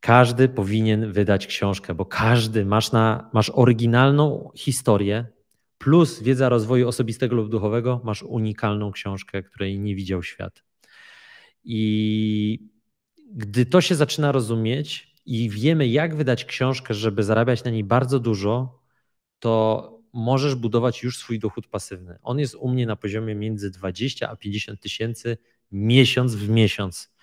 Każdy powinien wydać książkę, bo każdy masz, na, masz oryginalną historię, plus wiedza rozwoju osobistego lub duchowego, masz unikalną książkę, której nie widział świat. I gdy to się zaczyna rozumieć i wiemy, jak wydać książkę, żeby zarabiać na niej bardzo dużo, to możesz budować już swój dochód pasywny. On jest u mnie na poziomie między 20 a 50 tysięcy miesiąc w miesiąc.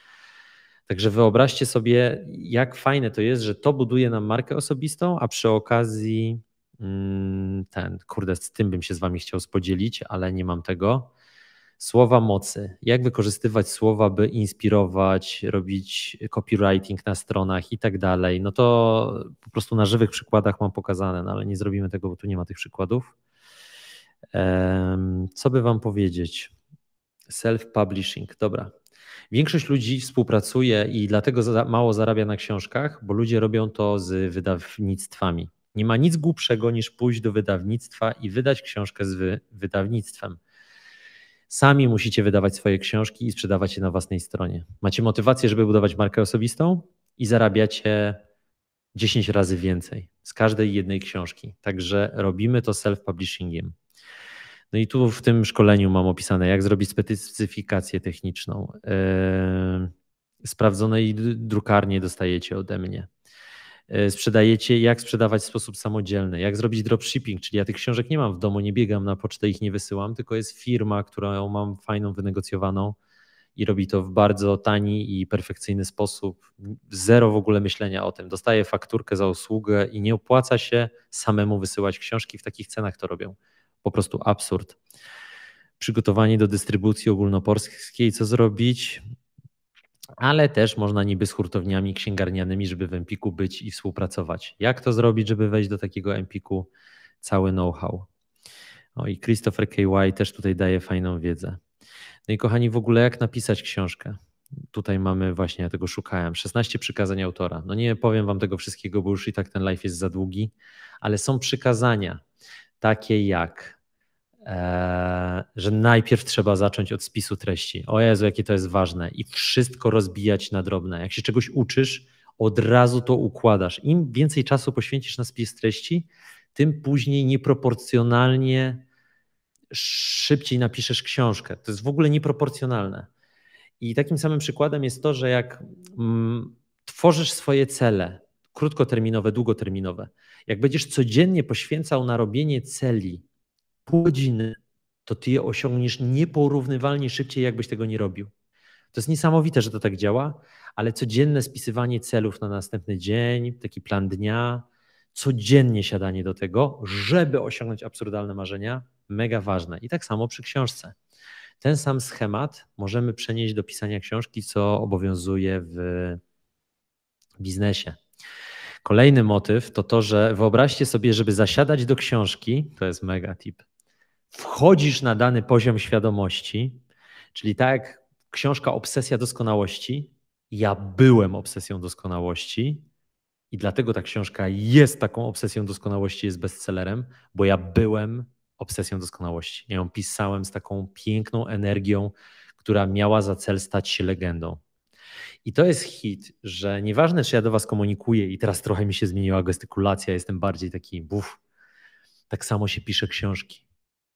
Także wyobraźcie sobie, jak fajne to jest, że to buduje nam markę osobistą, a przy okazji Mm, ten, kurde, z tym bym się z wami chciał spodzielić, ale nie mam tego. Słowa mocy. Jak wykorzystywać słowa, by inspirować, robić copywriting na stronach i tak dalej. No to po prostu na żywych przykładach mam pokazane, no ale nie zrobimy tego, bo tu nie ma tych przykładów. Co by wam powiedzieć? Self-publishing, dobra. Większość ludzi współpracuje i dlatego mało zarabia na książkach, bo ludzie robią to z wydawnictwami. Nie ma nic głupszego niż pójść do wydawnictwa i wydać książkę z wy wydawnictwem. Sami musicie wydawać swoje książki i sprzedawać je na własnej stronie. Macie motywację, żeby budować markę osobistą i zarabiacie 10 razy więcej z każdej jednej książki. Także robimy to self-publishingiem. No i tu w tym szkoleniu mam opisane, jak zrobić specyfikację techniczną. Yy, sprawdzonej drukarnie dostajecie ode mnie. E, sprzedajecie, jak sprzedawać w sposób samodzielny, jak zrobić dropshipping, czyli ja tych książek nie mam w domu, nie biegam na pocztę, ich nie wysyłam, tylko jest firma, którą mam fajną, wynegocjowaną i robi to w bardzo tani i perfekcyjny sposób. Zero w ogóle myślenia o tym. Dostaję fakturkę za usługę i nie opłaca się samemu wysyłać książki, w takich cenach to robią. Po prostu absurd. Przygotowanie do dystrybucji ogólnopolskiej, co zrobić? ale też można niby z hurtowniami księgarnianymi, żeby w Empiku być i współpracować. Jak to zrobić, żeby wejść do takiego Empiku? Cały know-how. O, I Christopher KY też tutaj daje fajną wiedzę. No i kochani, w ogóle jak napisać książkę? Tutaj mamy właśnie, ja tego szukałem, 16 przykazań autora. No nie powiem wam tego wszystkiego, bo już i tak ten live jest za długi, ale są przykazania takie jak E, że najpierw trzeba zacząć od spisu treści. O Jezu, jakie to jest ważne. I wszystko rozbijać na drobne. Jak się czegoś uczysz, od razu to układasz. Im więcej czasu poświęcisz na spis treści, tym później nieproporcjonalnie szybciej napiszesz książkę. To jest w ogóle nieproporcjonalne. I takim samym przykładem jest to, że jak mm, tworzysz swoje cele, krótkoterminowe, długoterminowe, jak będziesz codziennie poświęcał na robienie celi, pół godziny, to ty je osiągniesz nieporównywalnie szybciej, jakbyś tego nie robił. To jest niesamowite, że to tak działa, ale codzienne spisywanie celów na następny dzień, taki plan dnia, codziennie siadanie do tego, żeby osiągnąć absurdalne marzenia, mega ważne. I tak samo przy książce. Ten sam schemat możemy przenieść do pisania książki, co obowiązuje w biznesie. Kolejny motyw to to, że wyobraźcie sobie, żeby zasiadać do książki, to jest mega tip wchodzisz na dany poziom świadomości, czyli tak jak książka Obsesja Doskonałości, ja byłem obsesją doskonałości i dlatego ta książka jest taką obsesją doskonałości, jest bestsellerem, bo ja byłem obsesją doskonałości. Ja ją pisałem z taką piękną energią, która miała za cel stać się legendą. I to jest hit, że nieważne, czy ja do Was komunikuję i teraz trochę mi się zmieniła gestykulacja, jestem bardziej taki buf. Tak samo się pisze książki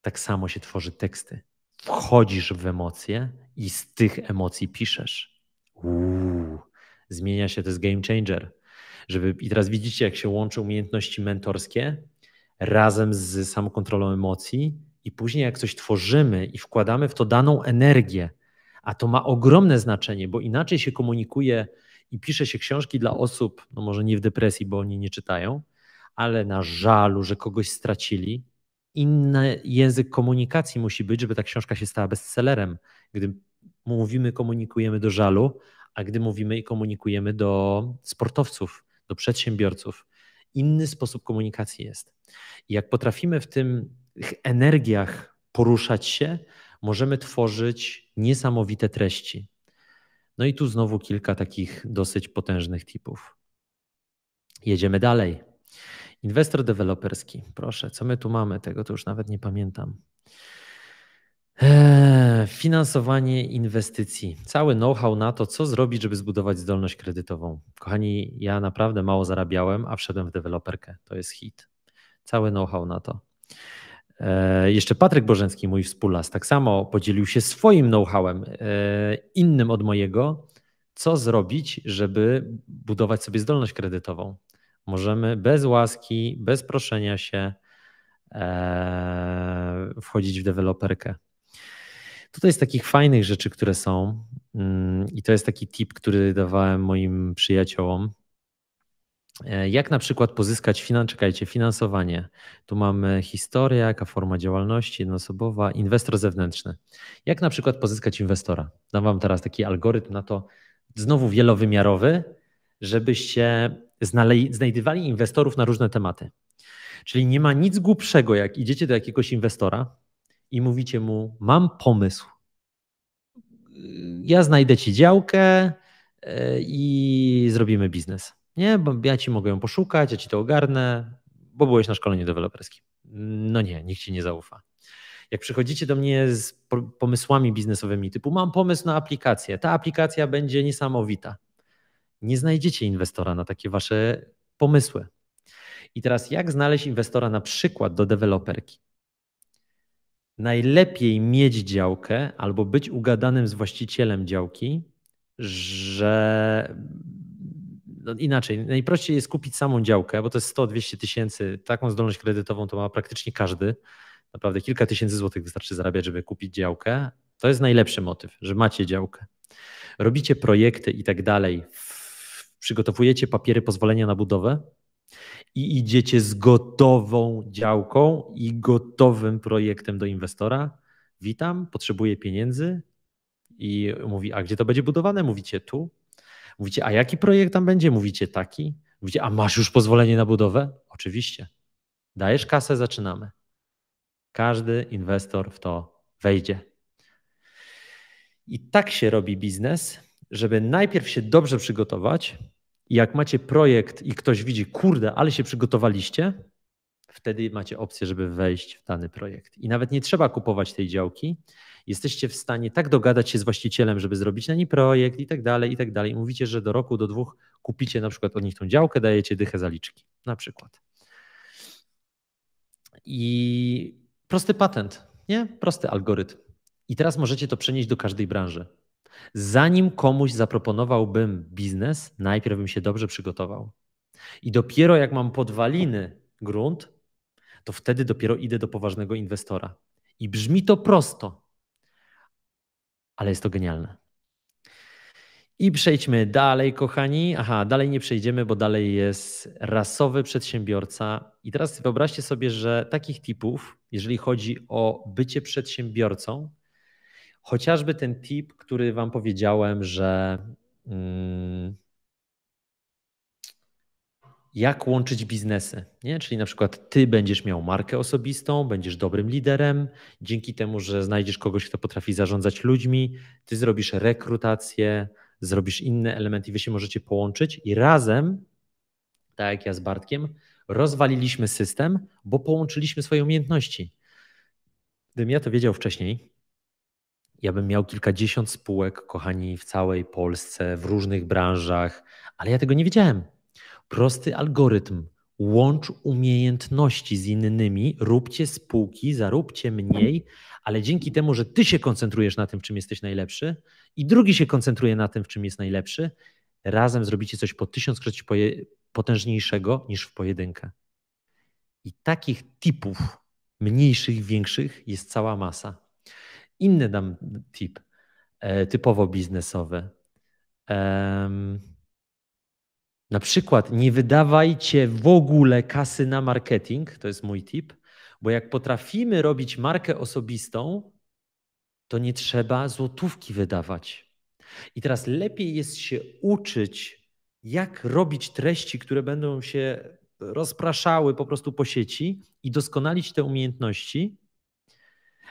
tak samo się tworzy teksty. Wchodzisz w emocje i z tych emocji piszesz. Uuu, zmienia się, to jest game changer. Żeby, I teraz widzicie, jak się łączą umiejętności mentorskie razem z samokontrolą emocji, i później, jak coś tworzymy i wkładamy w to daną energię, a to ma ogromne znaczenie, bo inaczej się komunikuje i pisze się książki dla osób, no może nie w depresji, bo oni nie czytają, ale na żalu, że kogoś stracili, inny język komunikacji musi być, żeby ta książka się stała bestsellerem. Gdy mówimy, komunikujemy do żalu, a gdy mówimy i komunikujemy do sportowców, do przedsiębiorców. Inny sposób komunikacji jest. I jak potrafimy w tych energiach poruszać się, możemy tworzyć niesamowite treści. No i tu znowu kilka takich dosyć potężnych typów. Jedziemy dalej. Inwestor deweloperski. Proszę, co my tu mamy? Tego to już nawet nie pamiętam. Eee, finansowanie inwestycji. Cały know-how na to, co zrobić, żeby zbudować zdolność kredytową. Kochani, ja naprawdę mało zarabiałem, a wszedłem w deweloperkę. To jest hit. Cały know-how na to. Eee, jeszcze Patryk Bożencki, mój współlas, tak samo podzielił się swoim know-howem, eee, innym od mojego, co zrobić, żeby budować sobie zdolność kredytową możemy bez łaski, bez proszenia się e, wchodzić w deweloperkę. Tutaj z takich fajnych rzeczy, które są, mm, i to jest taki tip, który dawałem moim przyjaciołom. E, jak na przykład pozyskać finan, czekajcie, finansowanie. Tu mamy historia, jaka forma działalności jednoosobowa, inwestor zewnętrzny. Jak na przykład pozyskać inwestora? Dam Wam teraz taki algorytm na to, znowu wielowymiarowy, żebyście znajdywali inwestorów na różne tematy. Czyli nie ma nic głupszego, jak idziecie do jakiegoś inwestora i mówicie mu: Mam pomysł. Ja znajdę ci działkę e, i zrobimy biznes. Nie, bo ja ci mogę ją poszukać, ja ci to ogarnę, bo byłeś na szkoleniu deweloperskim. No nie, nikt ci nie zaufa. Jak przychodzicie do mnie z pomysłami biznesowymi, typu mam pomysł na aplikację, ta aplikacja będzie niesamowita nie znajdziecie inwestora na takie wasze pomysły. I teraz, jak znaleźć inwestora na przykład do deweloperki? Najlepiej mieć działkę albo być ugadanym z właścicielem działki, że no inaczej, najprościej jest kupić samą działkę, bo to jest 100-200 tysięcy. Taką zdolność kredytową to ma praktycznie każdy. Naprawdę kilka tysięcy złotych wystarczy zarabiać, żeby kupić działkę. To jest najlepszy motyw, że macie działkę. Robicie projekty i tak dalej w przygotowujecie papiery pozwolenia na budowę i idziecie z gotową działką i gotowym projektem do inwestora. Witam, potrzebuję pieniędzy. I mówi, a gdzie to będzie budowane? Mówicie tu. Mówicie, a jaki projekt tam będzie? Mówicie taki. Mówicie, a masz już pozwolenie na budowę? Oczywiście. Dajesz kasę, zaczynamy. Każdy inwestor w to wejdzie. I tak się robi biznes, żeby najpierw się dobrze przygotować, i jak macie projekt i ktoś widzi, kurde, ale się przygotowaliście, wtedy macie opcję, żeby wejść w dany projekt. I nawet nie trzeba kupować tej działki. Jesteście w stanie tak dogadać się z właścicielem, żeby zrobić na nim projekt i tak dalej, i tak dalej. Mówicie, że do roku, do dwóch kupicie na przykład od nich tą działkę, dajecie dychę zaliczki na przykład. I prosty patent, nie? Prosty algorytm. I teraz możecie to przenieść do każdej branży. Zanim komuś zaproponowałbym biznes, najpierw bym się dobrze przygotował. I dopiero jak mam podwaliny, grunt, to wtedy dopiero idę do poważnego inwestora. I brzmi to prosto, ale jest to genialne. I przejdźmy dalej, kochani. Aha, dalej nie przejdziemy, bo dalej jest rasowy przedsiębiorca. I teraz wyobraźcie sobie, że takich tipów, jeżeli chodzi o bycie przedsiębiorcą, Chociażby ten tip, który Wam powiedziałem, że mm, jak łączyć biznesy. Nie? Czyli na przykład ty będziesz miał markę osobistą, będziesz dobrym liderem, dzięki temu, że znajdziesz kogoś, kto potrafi zarządzać ludźmi, ty zrobisz rekrutację, zrobisz inne elementy i wy się możecie połączyć i razem, tak jak ja z Bartkiem, rozwaliliśmy system, bo połączyliśmy swoje umiejętności. Gdybym ja to wiedział wcześniej, ja bym miał kilkadziesiąt spółek, kochani, w całej Polsce, w różnych branżach, ale ja tego nie wiedziałem. Prosty algorytm. Łącz umiejętności z innymi, róbcie spółki, zaróbcie mniej, ale dzięki temu, że ty się koncentrujesz na tym, w czym jesteś najlepszy, i drugi się koncentruje na tym, w czym jest najlepszy, razem zrobicie coś po tysiąckroć potężniejszego niż w pojedynkę. I takich typów, mniejszych, większych, jest cała masa. Inny dam tip, e, typowo biznesowy. Na przykład nie wydawajcie w ogóle kasy na marketing, to jest mój tip, bo jak potrafimy robić markę osobistą, to nie trzeba złotówki wydawać. I teraz lepiej jest się uczyć, jak robić treści, które będą się rozpraszały po prostu po sieci i doskonalić te umiejętności,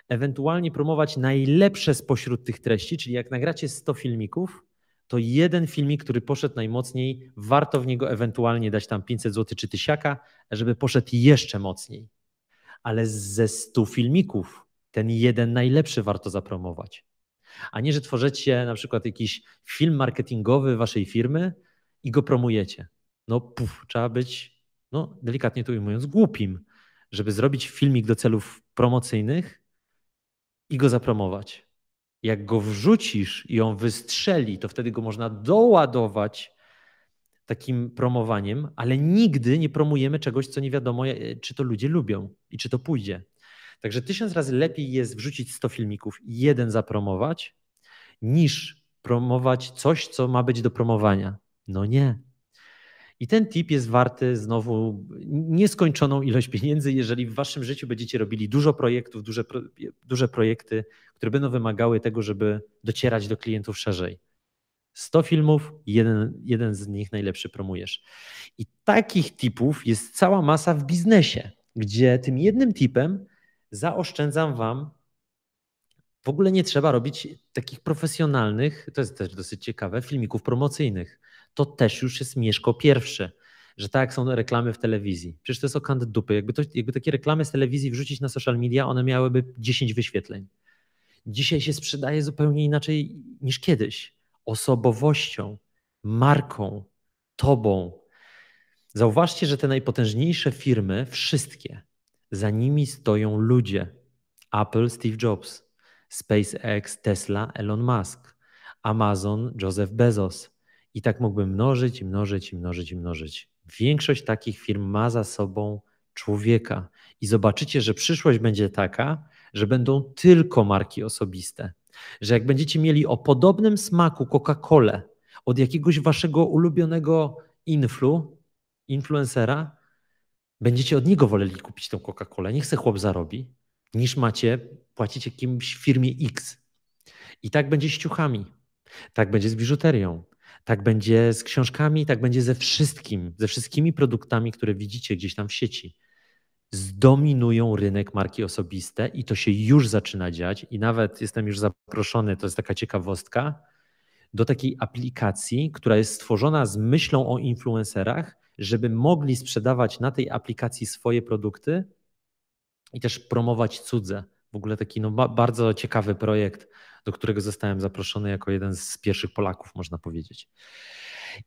ewentualnie promować najlepsze spośród tych treści, czyli jak nagracie 100 filmików, to jeden filmik, który poszedł najmocniej, warto w niego ewentualnie dać tam 500 zł czy tysiaka, żeby poszedł jeszcze mocniej. Ale ze 100 filmików ten jeden najlepszy warto zapromować. A nie, że tworzycie na przykład jakiś film marketingowy waszej firmy i go promujecie. No puf, trzeba być, no delikatnie to ujmując, głupim, żeby zrobić filmik do celów promocyjnych, i go zapromować. Jak go wrzucisz i on wystrzeli, to wtedy go można doładować takim promowaniem, ale nigdy nie promujemy czegoś, co nie wiadomo, e, czy to ludzie lubią i czy to pójdzie. Także tysiąc razy lepiej jest wrzucić 100 filmików i jeden zapromować, niż promować coś, co ma być do promowania. No nie. I ten tip jest warty znowu nieskończoną ilość pieniędzy, jeżeli w waszym życiu będziecie robili dużo projektów, duże, duże projekty, które będą wymagały tego, żeby docierać do klientów szerzej. 100 filmów, jeden, jeden z nich najlepszy promujesz. I takich tipów jest cała masa w biznesie, gdzie tym jednym tipem zaoszczędzam wam. W ogóle nie trzeba robić takich profesjonalnych, to jest też dosyć ciekawe, filmików promocyjnych to też już jest Mieszko pierwszy. Że tak jak są reklamy w telewizji. Przecież to jest okant dupy. Jakby, to, jakby takie reklamy z telewizji wrzucić na social media, one miałyby 10 wyświetleń. Dzisiaj się sprzedaje zupełnie inaczej niż kiedyś. Osobowością, marką, tobą. Zauważcie, że te najpotężniejsze firmy, wszystkie, za nimi stoją ludzie. Apple, Steve Jobs, SpaceX, Tesla, Elon Musk, Amazon, Joseph Bezos, i tak mógłbym mnożyć i mnożyć i mnożyć i mnożyć. Większość takich firm ma za sobą człowieka i zobaczycie, że przyszłość będzie taka, że będą tylko marki osobiste. Że jak będziecie mieli o podobnym smaku Coca-Colę od jakiegoś waszego ulubionego influ, influencera, będziecie od niego woleli kupić tą Coca-Colę. Niech se chłop zarobi, niż macie, płacić jakimś firmie X. I tak będzie z ciuchami, tak będzie z biżuterią, tak będzie z książkami, tak będzie ze wszystkim, ze wszystkimi produktami, które widzicie gdzieś tam w sieci. Zdominują rynek marki osobiste i to się już zaczyna dziać. I nawet jestem już zaproszony, to jest taka ciekawostka, do takiej aplikacji, która jest stworzona z myślą o influencerach, żeby mogli sprzedawać na tej aplikacji swoje produkty i też promować cudze. W ogóle taki no, bardzo ciekawy projekt do którego zostałem zaproszony jako jeden z pierwszych Polaków, można powiedzieć.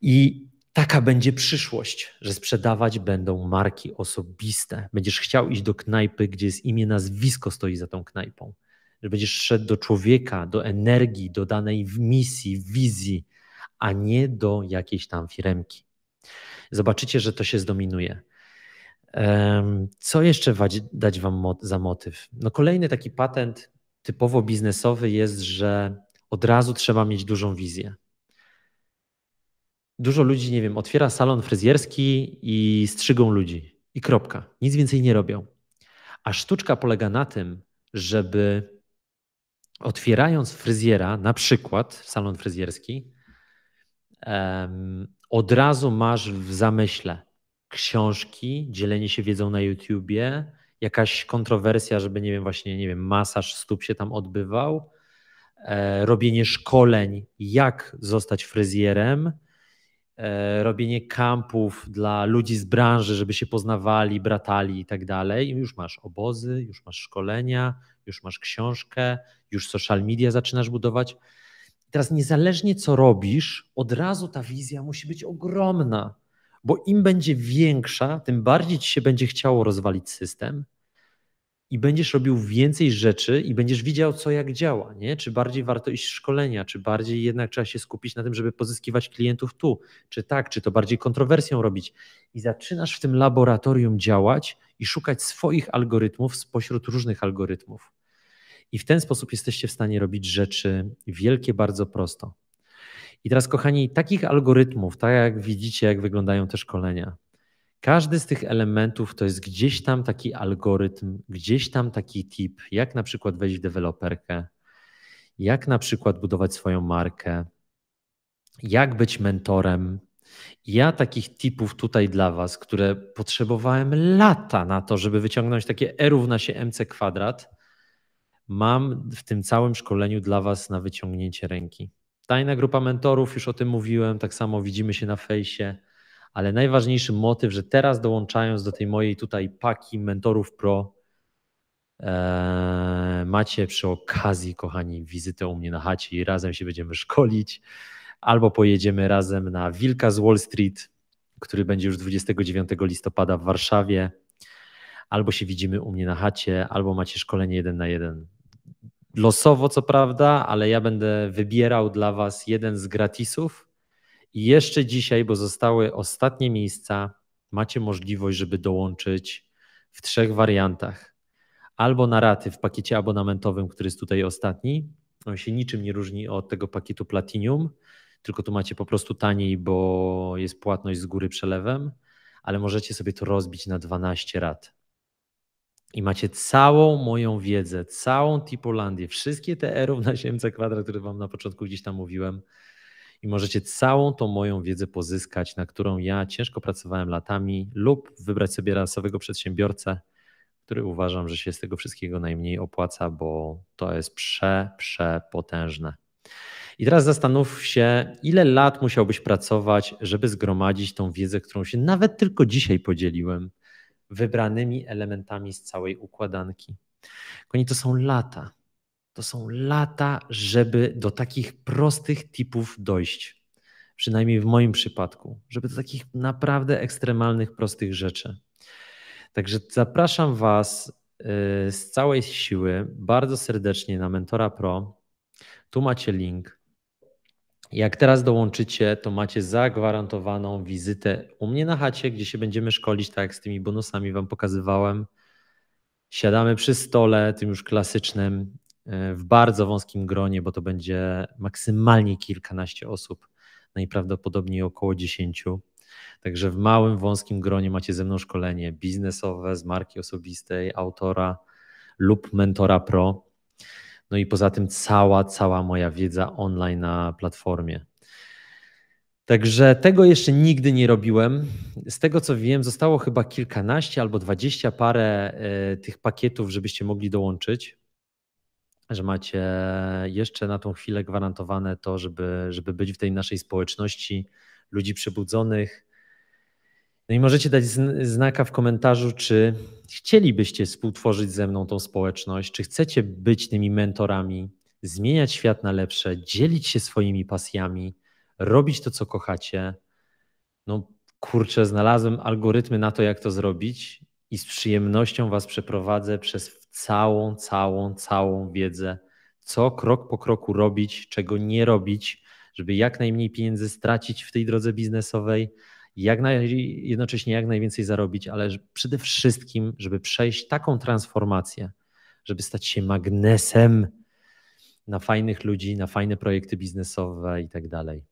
I taka będzie przyszłość, że sprzedawać będą marki osobiste. Będziesz chciał iść do knajpy, gdzie jest imię, nazwisko stoi za tą knajpą. Że będziesz szedł do człowieka, do energii, do danej misji, wizji, a nie do jakiejś tam firemki. Zobaczycie, że to się zdominuje. Co jeszcze dać Wam za motyw? No kolejny taki patent, typowo biznesowy jest, że od razu trzeba mieć dużą wizję. Dużo ludzi, nie wiem, otwiera salon fryzjerski i strzygą ludzi. I kropka. Nic więcej nie robią. A sztuczka polega na tym, żeby otwierając fryzjera, na przykład salon fryzjerski, od razu masz w zamyśle książki, dzielenie się wiedzą na YouTubie, jakaś kontrowersja, żeby, nie wiem, właśnie, nie wiem, masaż stóp się tam odbywał, e, robienie szkoleń, jak zostać fryzjerem, e, robienie kampów dla ludzi z branży, żeby się poznawali, bratali i tak dalej. I już masz obozy, już masz szkolenia, już masz książkę, już social media zaczynasz budować. Teraz niezależnie co robisz, od razu ta wizja musi być ogromna bo im będzie większa, tym bardziej ci się będzie chciało rozwalić system i będziesz robił więcej rzeczy i będziesz widział, co jak działa, nie? Czy bardziej warto iść w szkolenia, czy bardziej jednak trzeba się skupić na tym, żeby pozyskiwać klientów tu, czy tak, czy to bardziej kontrowersją robić. I zaczynasz w tym laboratorium działać i szukać swoich algorytmów spośród różnych algorytmów. I w ten sposób jesteście w stanie robić rzeczy wielkie bardzo prosto. I teraz, kochani, takich algorytmów, tak jak widzicie, jak wyglądają te szkolenia, każdy z tych elementów to jest gdzieś tam taki algorytm, gdzieś tam taki tip, jak na przykład wejść w deweloperkę, jak na przykład budować swoją markę, jak być mentorem. Ja takich tipów tutaj dla Was, które potrzebowałem lata na to, żeby wyciągnąć takie E równa się MC kwadrat, mam w tym całym szkoleniu dla Was na wyciągnięcie ręki. Tajna grupa mentorów, już o tym mówiłem, tak samo widzimy się na fejsie, ale najważniejszy motyw, że teraz dołączając do tej mojej tutaj paki mentorów pro, e, macie przy okazji, kochani, wizytę u mnie na chacie i razem się będziemy szkolić, albo pojedziemy razem na Wilka z Wall Street, który będzie już 29 listopada w Warszawie, albo się widzimy u mnie na chacie, albo macie szkolenie jeden na jeden Losowo, co prawda, ale ja będę wybierał dla Was jeden z gratisów. I jeszcze dzisiaj, bo zostały ostatnie miejsca, macie możliwość, żeby dołączyć w trzech wariantach. Albo na raty w pakiecie abonamentowym, który jest tutaj ostatni. On się niczym nie różni od tego pakietu Platinum, tylko tu macie po prostu taniej, bo jest płatność z góry przelewem, ale możecie sobie to rozbić na 12 rat i macie całą moją wiedzę, całą Tipolandię, wszystkie te erów na ziemce kwadrat, które wam na początku gdzieś tam mówiłem i możecie całą tą moją wiedzę pozyskać, na którą ja ciężko pracowałem latami lub wybrać sobie rasowego przedsiębiorcę, który uważam, że się z tego wszystkiego najmniej opłaca, bo to jest prze, przepotężne. I teraz zastanów się, ile lat musiałbyś pracować, żeby zgromadzić tą wiedzę, którą się nawet tylko dzisiaj podzieliłem wybranymi elementami z całej układanki. Koni, to są lata. To są lata, żeby do takich prostych tipów dojść. Przynajmniej w moim przypadku, żeby do takich naprawdę ekstremalnych, prostych rzeczy. Także zapraszam Was y, z całej siły bardzo serdecznie na Mentora Pro. Tu macie link. Jak teraz dołączycie, to macie zagwarantowaną wizytę u mnie na chacie, gdzie się będziemy szkolić, tak jak z tymi bonusami Wam pokazywałem. Siadamy przy stole, tym już klasycznym, e, w bardzo wąskim gronie, bo to będzie maksymalnie kilkanaście osób, najprawdopodobniej około dziesięciu. Także w małym, wąskim gronie macie ze mną szkolenie biznesowe z marki osobistej, autora lub mentora pro. No i poza tym cała, cała moja wiedza online na platformie. Także tego jeszcze nigdy nie robiłem. Z tego co wiem, zostało chyba kilkanaście albo dwadzieścia parę e, tych pakietów, żebyście mogli dołączyć. Że macie jeszcze na tą chwilę gwarantowane to, żeby, żeby być w tej naszej społeczności ludzi przebudzonych, no i możecie dać znaka w komentarzu, czy chcielibyście współtworzyć ze mną tą społeczność, czy chcecie być tymi mentorami, zmieniać świat na lepsze, dzielić się swoimi pasjami, robić to, co kochacie. No kurczę, znalazłem algorytmy na to, jak to zrobić i z przyjemnością Was przeprowadzę przez całą, całą, całą wiedzę, co krok po kroku robić, czego nie robić, żeby jak najmniej pieniędzy stracić w tej drodze biznesowej, jak naj, jednocześnie jak najwięcej zarobić, ale przede wszystkim, żeby przejść taką transformację, żeby stać się magnesem na fajnych ludzi, na fajne projekty biznesowe i tak dalej.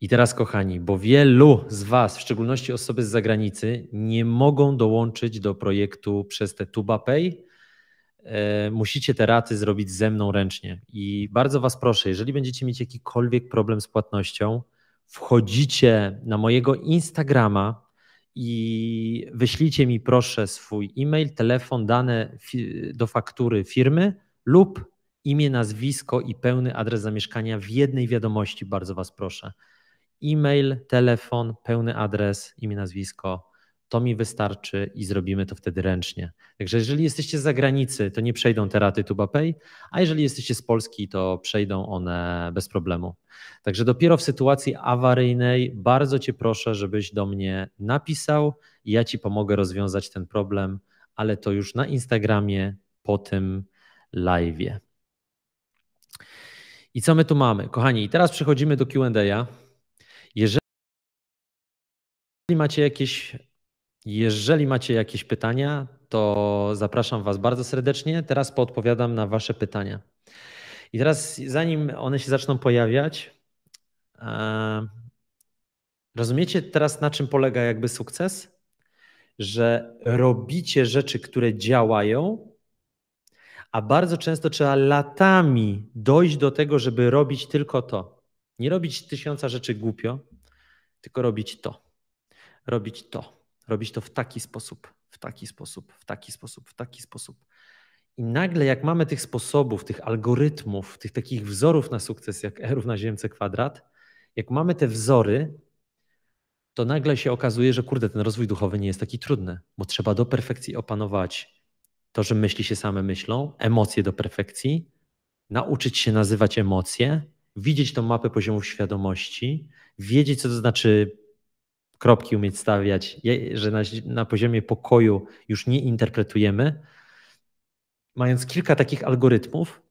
I teraz, kochani, bo wielu z Was, w szczególności osoby z zagranicy, nie mogą dołączyć do projektu przez te Tuba Pay, e, musicie te raty zrobić ze mną ręcznie. I bardzo Was proszę, jeżeli będziecie mieć jakikolwiek problem z płatnością, wchodzicie na mojego Instagrama i wyślijcie mi proszę swój e-mail, telefon, dane do faktury firmy lub imię, nazwisko i pełny adres zamieszkania w jednej wiadomości, bardzo Was proszę. E-mail, telefon, pełny adres, imię, nazwisko, to mi wystarczy i zrobimy to wtedy ręcznie. Także jeżeli jesteście z zagranicy, to nie przejdą te raty TubaPay, a jeżeli jesteście z Polski, to przejdą one bez problemu. Także dopiero w sytuacji awaryjnej bardzo Cię proszę, żebyś do mnie napisał i ja Ci pomogę rozwiązać ten problem, ale to już na Instagramie po tym live'ie. I co my tu mamy? Kochani, teraz przechodzimy do Q&A. Jeżeli macie jakieś jeżeli macie jakieś pytania, to zapraszam Was bardzo serdecznie. Teraz poodpowiadam na Wasze pytania. I teraz, zanim one się zaczną pojawiać, e, rozumiecie teraz, na czym polega jakby sukces? Że robicie rzeczy, które działają, a bardzo często trzeba latami dojść do tego, żeby robić tylko to. Nie robić tysiąca rzeczy głupio, tylko robić to. Robić to robić to w taki sposób, w taki sposób, w taki sposób, w taki sposób. I nagle, jak mamy tych sposobów, tych algorytmów, tych takich wzorów na sukces, jak E równa ziemce kwadrat, jak mamy te wzory, to nagle się okazuje, że kurde, ten rozwój duchowy nie jest taki trudny, bo trzeba do perfekcji opanować to, że myśli się same myślą, emocje do perfekcji, nauczyć się nazywać emocje, widzieć tą mapę poziomów świadomości, wiedzieć, co to znaczy kropki umieć stawiać, że na, na poziomie pokoju już nie interpretujemy. Mając kilka takich algorytmów,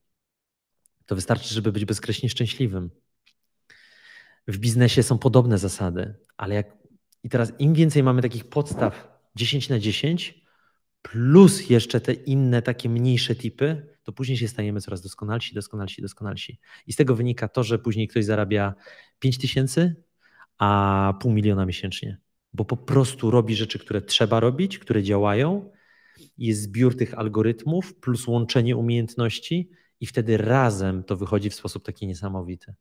to wystarczy, żeby być bezkreśnie szczęśliwym. W biznesie są podobne zasady, ale jak. I teraz im więcej mamy takich podstaw 10 na 10, plus jeszcze te inne, takie mniejsze typy, to później się stajemy coraz doskonalsi, doskonalsi, doskonalsi. I z tego wynika to, że później ktoś zarabia 5 tysięcy, a pół miliona miesięcznie, bo po prostu robi rzeczy, które trzeba robić, które działają. Jest zbiór tych algorytmów plus łączenie umiejętności, i wtedy razem to wychodzi w sposób taki niesamowity.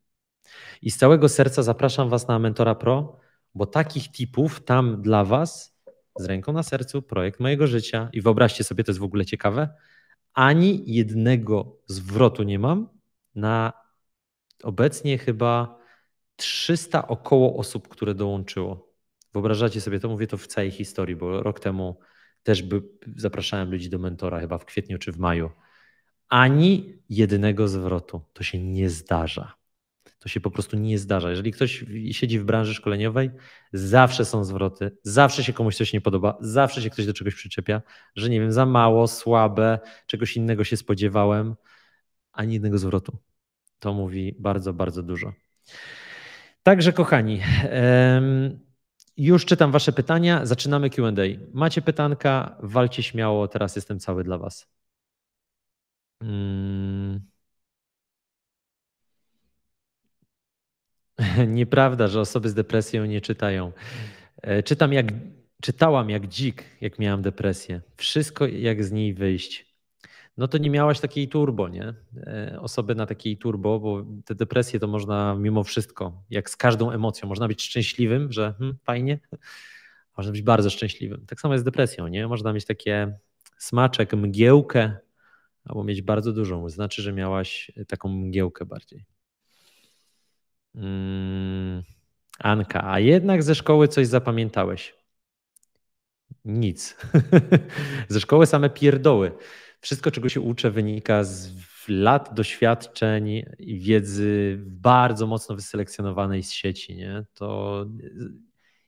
I z całego serca zapraszam Was na Mentora Pro, bo takich tipów tam dla Was z ręką na sercu, projekt mojego życia i wyobraźcie sobie, to jest w ogóle ciekawe, ani jednego zwrotu nie mam na obecnie chyba 300 około osób, które dołączyło. Wyobrażacie sobie to, mówię to w całej historii, bo rok temu też by, zapraszałem ludzi do mentora, chyba w kwietniu czy w maju. Ani jednego zwrotu. To się nie zdarza. To się po prostu nie zdarza. Jeżeli ktoś siedzi w branży szkoleniowej, zawsze są zwroty, zawsze się komuś coś nie podoba, zawsze się ktoś do czegoś przyczepia, że nie wiem, za mało, słabe, czegoś innego się spodziewałem, ani jednego zwrotu. To mówi bardzo, bardzo dużo. Także kochani, już czytam wasze pytania, zaczynamy Q&A. Macie pytanka, walcie śmiało, teraz jestem cały dla was. Mm. [LAUGHS] Nieprawda, że osoby z depresją nie czytają. E, czytam jak, czytałam jak dzik, jak miałam depresję. Wszystko jak z niej wyjść no to nie miałaś takiej turbo, nie? E, osoby na takiej turbo, bo te depresje to można mimo wszystko, jak z każdą emocją, można być szczęśliwym, że hmm, fajnie, można być bardzo szczęśliwym. Tak samo jest z depresją, nie? Można mieć takie smaczek, mgiełkę, albo mieć bardzo dużą. Znaczy, że miałaś taką mgiełkę bardziej. Hmm. Anka, a jednak ze szkoły coś zapamiętałeś. Nic. [LAUGHS] ze szkoły same pierdoły wszystko, czego się uczę, wynika z lat doświadczeń i wiedzy bardzo mocno wyselekcjonowanej z sieci. Nie? To e,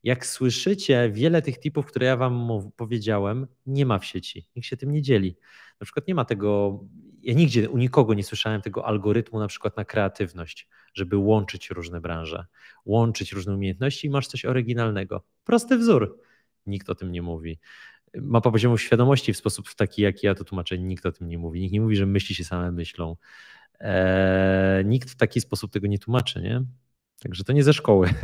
jak słyszycie, wiele tych tipów, które ja wam powiedziałem, nie ma w sieci. Nikt się tym nie dzieli. Na przykład nie ma tego, ja nigdzie u nikogo nie słyszałem tego algorytmu na przykład na kreatywność, żeby łączyć różne branże, łączyć różne umiejętności i masz coś oryginalnego. Prosty wzór. Nikt o tym nie mówi mapa poziomu świadomości w sposób w taki, jaki ja to tłumaczę. Nikt o tym nie mówi. Nikt nie mówi, że myśli się same myślą. Eee, nikt w taki sposób tego nie tłumaczy, nie? Także to nie ze szkoły. [LAUGHS]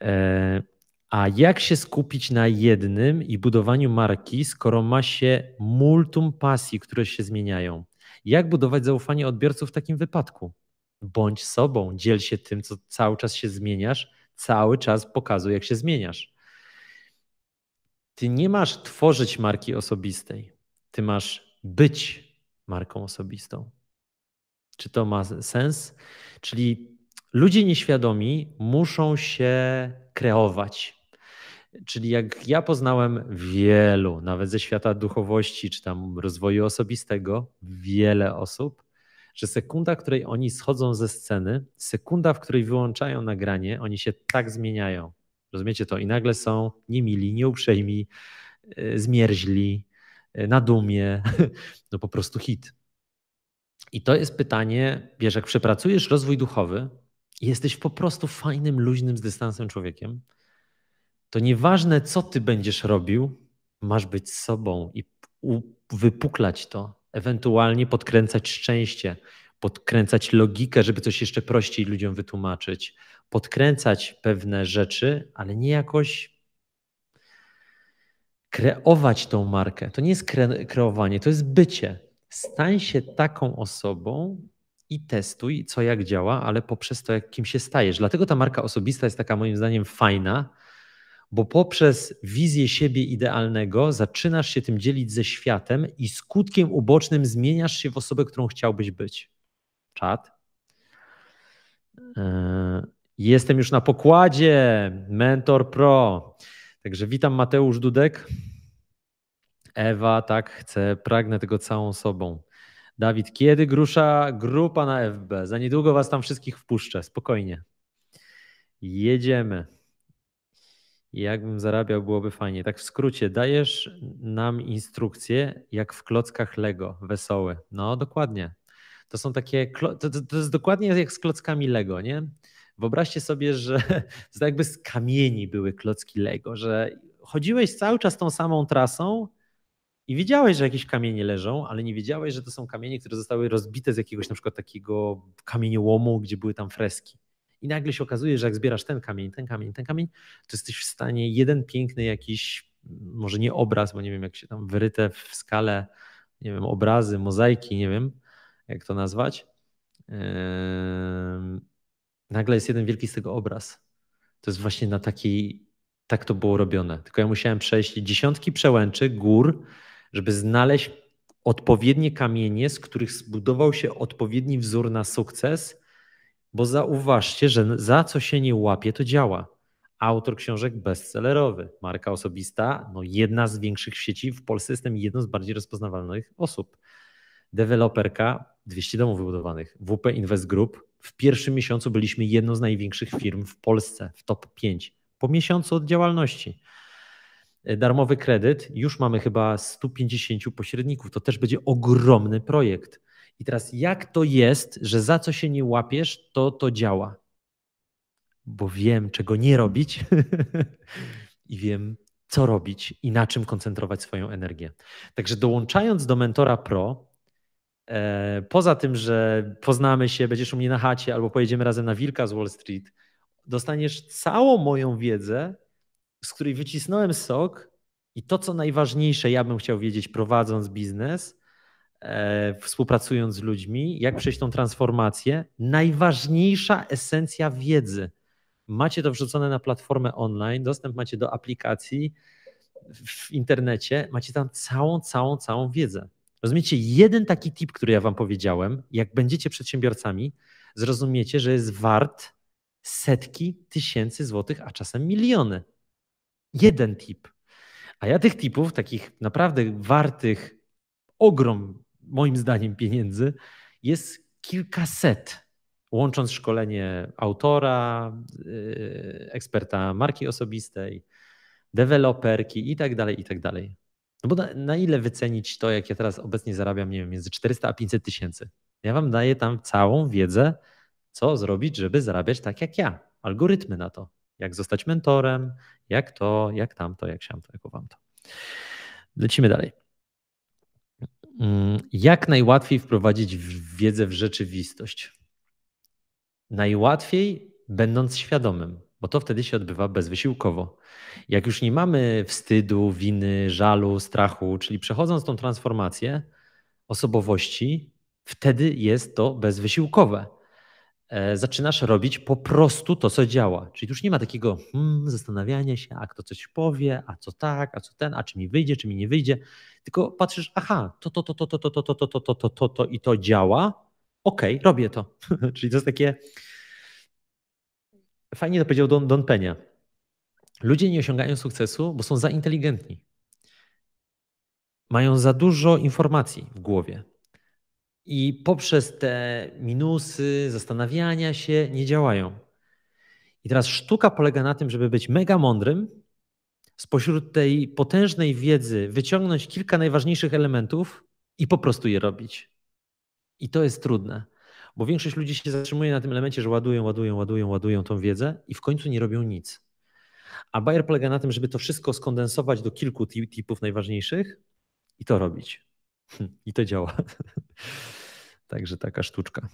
Eee, a jak się skupić na jednym i budowaniu marki, skoro ma się multum pasji, które się zmieniają? Jak budować zaufanie odbiorców w takim wypadku? Bądź sobą, dziel się tym, co cały czas się zmieniasz, cały czas pokazuj, jak się zmieniasz. Ty nie masz tworzyć marki osobistej, ty masz być marką osobistą. Czy to ma sens? Czyli ludzie nieświadomi muszą się kreować. Czyli jak ja poznałem wielu, nawet ze świata duchowości czy tam rozwoju osobistego, wiele osób, że sekunda, w której oni schodzą ze sceny, sekunda, w której wyłączają nagranie, oni się tak zmieniają. Rozumiecie to? I nagle są niemili, nieuprzejmi, e, zmierzli, e, na dumie, [LAUGHS] no po prostu hit. I to jest pytanie, wiesz, jak przepracujesz rozwój duchowy i jesteś po prostu fajnym, luźnym, z dystansem człowiekiem, to nieważne, co ty będziesz robił, masz być sobą i wypuklać to, ewentualnie podkręcać szczęście, podkręcać logikę, żeby coś jeszcze prościej ludziom wytłumaczyć, podkręcać pewne rzeczy, ale nie jakoś kreować tą markę. To nie jest kre kreowanie, to jest bycie. Stań się taką osobą i testuj, co jak działa, ale poprzez to, jakim kim się stajesz. Dlatego ta marka osobista jest taka moim zdaniem fajna, bo poprzez wizję siebie idealnego zaczynasz się tym dzielić ze światem i skutkiem ubocznym zmieniasz się w osobę, którą chciałbyś być. Czad. Yy. E, Jestem już na pokładzie Mentor Pro. Także witam Mateusz Dudek. Ewa, tak, chcę, pragnę tego całą sobą. Dawid, kiedy grusza grupa na FB? Za niedługo was tam wszystkich wpuszczę, spokojnie. Jedziemy. Jakbym zarabiał, byłoby fajnie. Tak w skrócie, dajesz nam instrukcje, jak w klockach Lego, wesoły. No, dokładnie. To są takie, to, to, to jest dokładnie jak z klockami Lego, nie? Wyobraźcie sobie, że [LAUGHS] to jakby z kamieni były klocki Lego, że chodziłeś cały czas tą samą trasą i wiedziałeś, że jakieś kamienie leżą, ale nie wiedziałeś, że to są kamienie, które zostały rozbite z jakiegoś na przykład takiego kamieniołomu, gdzie były tam freski. I nagle się okazuje, że jak zbierasz ten kamień, ten kamień, ten kamień, to jesteś w stanie jeden piękny jakiś, może nie obraz, bo nie wiem jak się tam wyryte w skalę, nie wiem, obrazy, mozaiki, nie wiem jak to nazwać. Yy nagle jest jeden wielki z tego obraz. To jest właśnie na taki, tak to było robione. Tylko ja musiałem przejść dziesiątki przełęczy, gór, żeby znaleźć odpowiednie kamienie, z których zbudował się odpowiedni wzór na sukces, bo zauważcie, że za co się nie łapie, to działa. Autor książek bestsellerowy, marka osobista, no jedna z większych w sieci, w Polsce jestem jedną z bardziej rozpoznawalnych osób. Deweloperka, 200 domów wybudowanych. WP Invest Group w pierwszym miesiącu byliśmy jedną z największych firm w Polsce, w top 5, po miesiącu od działalności. E, darmowy kredyt, już mamy chyba 150 pośredników, to też będzie ogromny projekt. I teraz jak to jest, że za co się nie łapiesz, to to działa? Bo wiem, czego nie robić [LAUGHS] i wiem, co robić i na czym koncentrować swoją energię. Także dołączając do Mentora Pro, E, poza tym, że poznamy się, będziesz u mnie na chacie albo pojedziemy razem na Wilka z Wall Street, dostaniesz całą moją wiedzę, z której wycisnąłem sok i to, co najważniejsze, ja bym chciał wiedzieć, prowadząc biznes, e, współpracując z ludźmi, jak przejść tą transformację. Najważniejsza esencja wiedzy. Macie to wrzucone na platformę online, dostęp macie do aplikacji w internecie, macie tam całą, całą, całą wiedzę. Rozumiecie, jeden taki tip, który ja wam powiedziałem, jak będziecie przedsiębiorcami, zrozumiecie, że jest wart setki tysięcy złotych, a czasem miliony. Jeden tip. A ja tych tipów, takich naprawdę wartych ogrom, moim zdaniem, pieniędzy, jest kilkaset. Łącząc szkolenie autora, yy, eksperta marki osobistej, deweloperki i tak dalej, i tak dalej. No bo na, na, ile wycenić to, jak ja teraz obecnie zarabiam, nie wiem, między 400 a 500 tysięcy? Ja wam daję tam całą wiedzę, co zrobić, żeby zarabiać tak jak ja. Algorytmy na to. Jak zostać mentorem, jak to, jak tamto, jak się to? jak wam to. Lecimy dalej. Mm, jak najłatwiej wprowadzić wiedzę w rzeczywistość? Najłatwiej będąc świadomym bo to wtedy się odbywa bezwysiłkowo. Jak już nie mamy wstydu, winy, żalu, strachu, czyli przechodząc tą transformację osobowości, wtedy jest to bezwysiłkowe. Zaczynasz robić po prostu to, co działa. Czyli już nie ma takiego hmm, zastanawiania się, a kto coś powie, a co tak, a co ten, a czy mi wyjdzie, czy mi nie wyjdzie. Tylko patrzysz, aha, to, to, to, to, to, to, to, to, to, to, to, to, to i to działa. Okej, robię to. Czyli to jest takie fajnie to powiedział Don, Don Penia. Ludzie nie osiągają sukcesu, bo są za inteligentni. Mają za dużo informacji w głowie. I poprzez te minusy, zastanawiania się nie działają. I teraz sztuka polega na tym, żeby być mega mądrym, spośród tej potężnej wiedzy wyciągnąć kilka najważniejszych elementów i po prostu je robić. I to jest trudne. Bo większość ludzi się zatrzymuje na tym elemencie, że ładują, ładują, ładują, ładują tą wiedzę i w końcu nie robią nic. A Bayer polega na tym, żeby to wszystko skondensować do kilku typów najważniejszych i to robić. Hm, I to działa. [LAUGHS] Także taka sztuczka.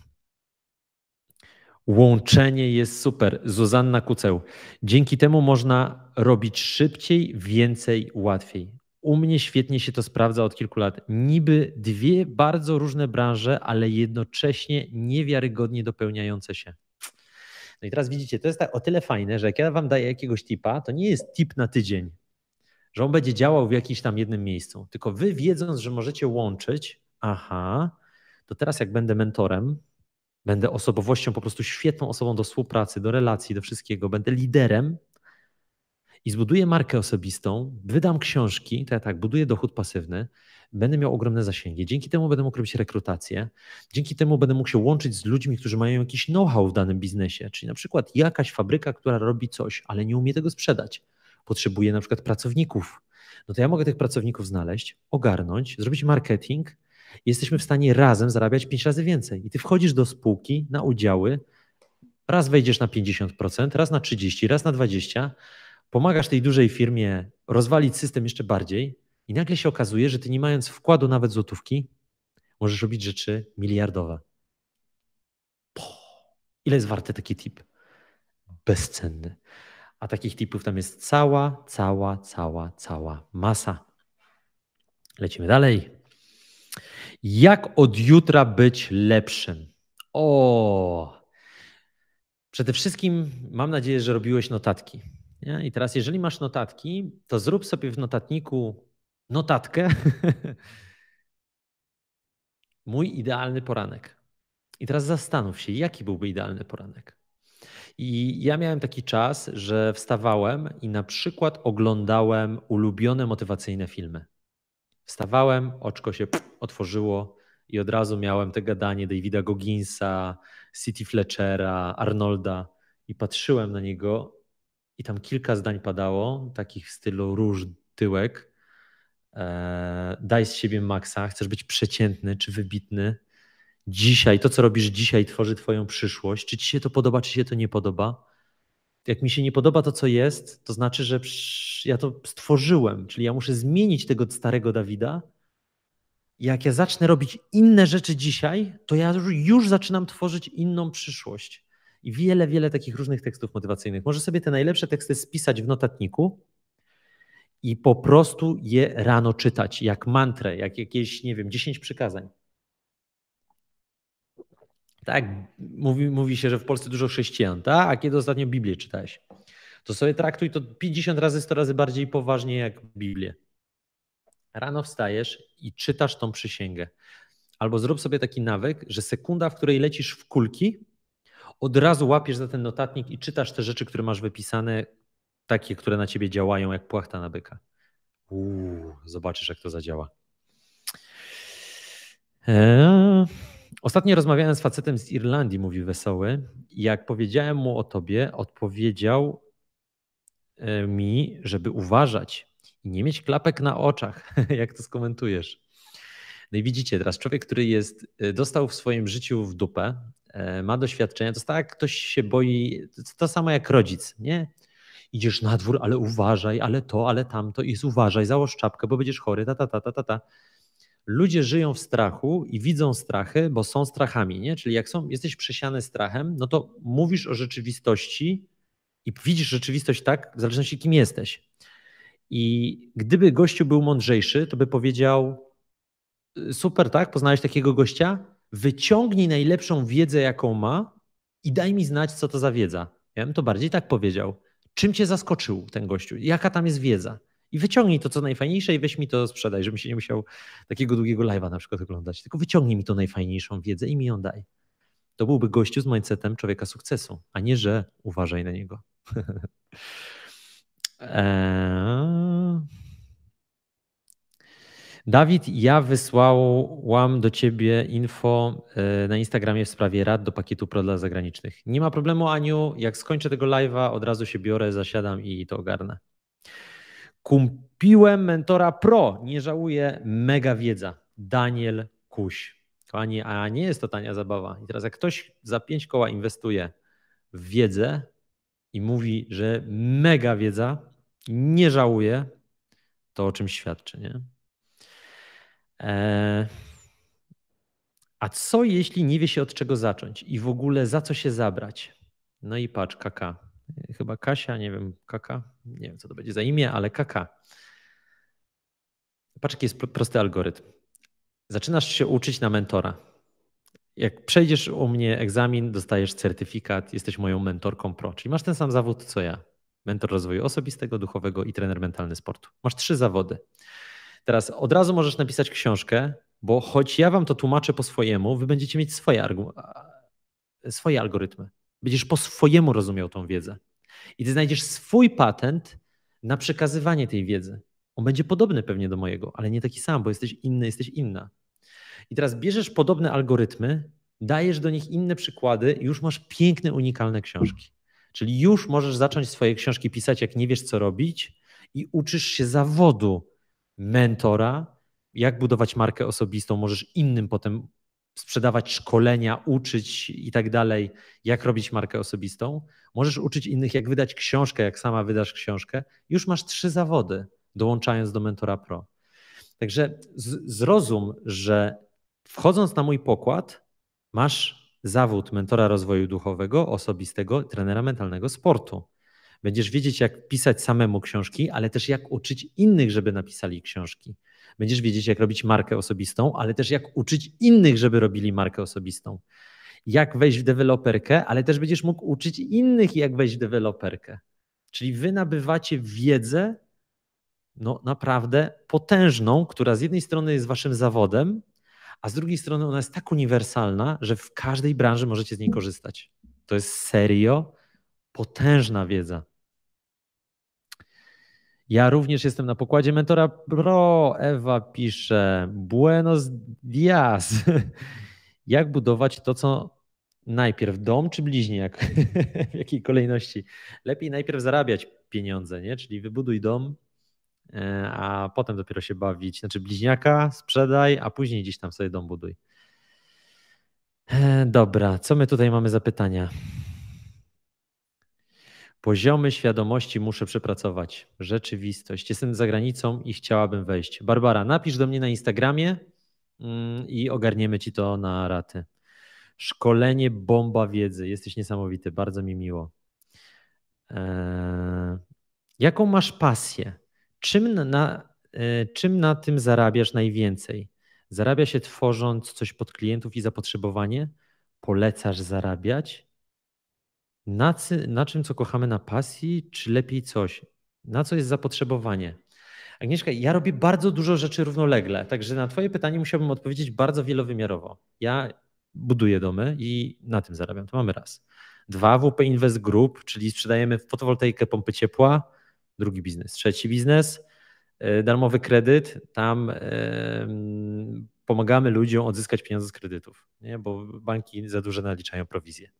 Łączenie jest super. Zuzanna Kuceł. Dzięki temu można robić szybciej, więcej, łatwiej. U mnie świetnie się to sprawdza od kilku lat. Niby dwie bardzo różne branże, ale jednocześnie niewiarygodnie dopełniające się. No i teraz widzicie, to jest tak o tyle fajne, że jak ja wam daję jakiegoś tipa, to nie jest tip na tydzień, że on będzie działał w jakimś tam jednym miejscu. Tylko wy wiedząc, że możecie łączyć, aha, to teraz jak będę mentorem, będę osobowością po prostu świetną osobą do współpracy, do relacji, do wszystkiego, będę liderem, i zbuduję markę osobistą, wydam książki, tak, tak, buduję dochód pasywny, będę miał ogromne zasięgi. Dzięki temu będę mógł robić rekrutację, dzięki temu będę mógł się łączyć z ludźmi, którzy mają jakiś know-how w danym biznesie, czyli na przykład jakaś fabryka, która robi coś, ale nie umie tego sprzedać. Potrzebuje na przykład pracowników. No to ja mogę tych pracowników znaleźć, ogarnąć, zrobić marketing, jesteśmy w stanie razem zarabiać 5 razy więcej. I ty wchodzisz do spółki na udziały, raz wejdziesz na 50%, raz na 30%, raz na 20%, pomagasz tej dużej firmie rozwalić system jeszcze bardziej i nagle się okazuje, że ty nie mając wkładu nawet złotówki, możesz robić rzeczy miliardowe. Ile jest warty taki tip? Bezcenny. A takich tipów tam jest cała, cała, cała, cała masa. Lecimy dalej. Jak od jutra być lepszym? O! Przede wszystkim mam nadzieję, że robiłeś notatki. Nie? I teraz, jeżeli masz notatki, to zrób sobie w notatniku notatkę. [LAUGHS] Mój idealny poranek. I teraz zastanów się, jaki byłby idealny poranek. I ja miałem taki czas, że wstawałem i na przykład oglądałem ulubione motywacyjne filmy. Wstawałem, oczko się otworzyło i od razu miałem te gadanie Davida Gogginsa, City Fletchera, Arnolda i patrzyłem na niego i tam kilka zdań padało, takich w stylu róż tyłek, e, daj z siebie maksa, chcesz być przeciętny czy wybitny. Dzisiaj, to co robisz dzisiaj tworzy twoją przyszłość. Czy ci się to podoba, czy się to nie podoba? Jak mi się nie podoba to, co jest, to znaczy, że ja to stworzyłem, czyli ja muszę zmienić tego starego Dawida. Jak ja zacznę robić inne rzeczy dzisiaj, to ja już zaczynam tworzyć inną przyszłość i wiele, wiele takich różnych tekstów motywacyjnych. Może sobie te najlepsze teksty spisać w notatniku i po prostu je rano czytać, jak mantrę, jak jakieś, nie wiem, 10 przykazań. Tak, mówi, mówi się, że w Polsce dużo chrześcijan, tak? a kiedy ostatnio Biblię czytałeś? To sobie traktuj to 50 razy, 100 razy bardziej poważnie jak Biblię. Rano wstajesz i czytasz tą przysięgę. Albo zrób sobie taki nawyk, że sekunda, w której lecisz w kulki, od razu łapiesz za ten notatnik i czytasz te rzeczy, które masz wypisane, takie, które na ciebie działają jak płachta na byka. Uuu, zobaczysz, jak to zadziała. Eee, ostatnio rozmawiałem z facetem z Irlandii, mówi Wesoły. Jak powiedziałem mu o tobie, odpowiedział e, mi, żeby uważać i nie mieć klapek na oczach. [LAUGHS] jak to skomentujesz? No i widzicie, teraz człowiek, który jest, e, dostał w swoim życiu w dupę, E, ma doświadczenia, to jest tak, ktoś się boi, to, to samo jak rodzic, nie? Idziesz na dwór, ale uważaj, ale to, ale tamto, i uważaj, załóż czapkę, bo będziesz chory, ta, ta, ta, ta, ta, ta. Ludzie żyją w strachu i widzą strachy, bo są strachami, nie? Czyli jak są, jesteś przesiany strachem, no to mówisz o rzeczywistości i widzisz rzeczywistość tak, w zależności kim jesteś. I gdyby gościu był mądrzejszy, to by powiedział: y, Super, tak? Poznałeś takiego gościa? wyciągnij najlepszą wiedzę, jaką ma i daj mi znać, co to za wiedza. Ja bym to bardziej tak powiedział. Czym cię zaskoczył ten gościu? Jaka tam jest wiedza? I wyciągnij to, co najfajniejsze i weź mi to sprzedaj, żebym się nie musiał takiego długiego live'a na przykład oglądać. Tylko wyciągnij mi to najfajniejszą wiedzę i mi ją daj. To byłby gościu z mindsetem człowieka sukcesu, a nie, że uważaj na niego. [LAUGHS] eee... Dawid, ja wysłałam do ciebie info e, na Instagramie w sprawie rad do pakietu pro dla zagranicznych. Nie ma problemu, Aniu. Jak skończę tego live'a, od razu się biorę, zasiadam i to ogarnę. Kupiłem mentora pro, nie żałuję, mega wiedza. Daniel Kuś. Kochani, a nie jest to tania zabawa. I teraz jak ktoś za pięć koła inwestuje w wiedzę i mówi, że mega wiedza, nie żałuje, to o czym świadczy, nie? E, a co jeśli nie wie się od czego zacząć i w ogóle za co się zabrać? No i patrz, kaka. Chyba Kasia, nie wiem, kaka. Nie wiem, co to będzie za imię, ale kaka. Patrz, jaki jest prosty algorytm. Zaczynasz się uczyć na mentora. Jak przejdziesz u mnie egzamin, dostajesz certyfikat, jesteś moją mentorką pro. Czyli masz ten sam zawód co ja. Mentor rozwoju osobistego, duchowego i trener mentalny sportu. Masz trzy zawody. Teraz od razu możesz napisać książkę, bo choć ja wam to tłumaczę po swojemu, wy będziecie mieć swoje, swoje algorytmy. Będziesz po swojemu rozumiał tą wiedzę. I ty znajdziesz swój patent na przekazywanie tej wiedzy. On będzie podobny pewnie do mojego, ale nie taki sam, bo jesteś inny, jesteś inna. I teraz bierzesz podobne algorytmy, dajesz do nich inne przykłady, i już masz piękne, unikalne książki. Czyli już możesz zacząć swoje książki pisać, jak nie wiesz, co robić, i uczysz się zawodu, mentora, jak budować markę osobistą, możesz innym potem sprzedawać szkolenia, uczyć i tak dalej, jak robić markę osobistą. Możesz uczyć innych, jak wydać książkę, jak sama wydasz książkę. Już masz trzy zawody, dołączając do Mentora Pro. Także zrozum, że wchodząc na mój pokład, masz zawód mentora rozwoju duchowego, osobistego, trenera mentalnego sportu. Będziesz wiedzieć, jak pisać samemu książki, ale też jak uczyć innych, żeby napisali książki. Będziesz wiedzieć, jak robić markę osobistą, ale też jak uczyć innych, żeby robili markę osobistą. Jak wejść w deweloperkę, ale też będziesz mógł uczyć innych, jak wejść w deweloperkę. Czyli wy nabywacie wiedzę, no naprawdę potężną, która z jednej strony jest waszym zawodem, a z drugiej strony ona jest tak uniwersalna, że w każdej branży możecie z niej korzystać. To jest serio potężna wiedza. Ja również jestem na pokładzie mentora pro. Ewa pisze: Buenos dias. [LAUGHS] Jak budować to, co najpierw dom czy bliźniak? [LAUGHS] w jakiej kolejności? Lepiej najpierw zarabiać pieniądze, nie? Czyli wybuduj dom, e, a potem dopiero się bawić. Znaczy bliźniaka sprzedaj, a później gdzieś tam sobie dom buduj. E, dobra, co my tutaj mamy za pytania? poziomy świadomości muszę przepracować. Rzeczywistość. Jestem za granicą i chciałabym wejść. Barbara, napisz do mnie na Instagramie mm, i ogarniemy ci to na raty. Szkolenie bomba wiedzy. Jesteś niesamowity, bardzo mi miło. Eee, jaką masz pasję? Czym na, e, czym na tym zarabiasz najwięcej? Zarabia się tworząc coś pod klientów i zapotrzebowanie? Polecasz zarabiać? na, cy, na czym, co kochamy na pasji, czy lepiej coś, na co jest zapotrzebowanie. Agnieszka, ja robię bardzo dużo rzeczy równolegle, także na Twoje pytanie musiałbym odpowiedzieć bardzo wielowymiarowo. Ja buduję domy i na tym zarabiam, to mamy raz. Dwa, WP Invest Group, czyli sprzedajemy fotowoltaikę, pompy ciepła, drugi biznes. Trzeci biznes, e, darmowy kredyt, tam e, pomagamy ludziom odzyskać pieniądze z kredytów, nie? bo banki za duże naliczają prowizje.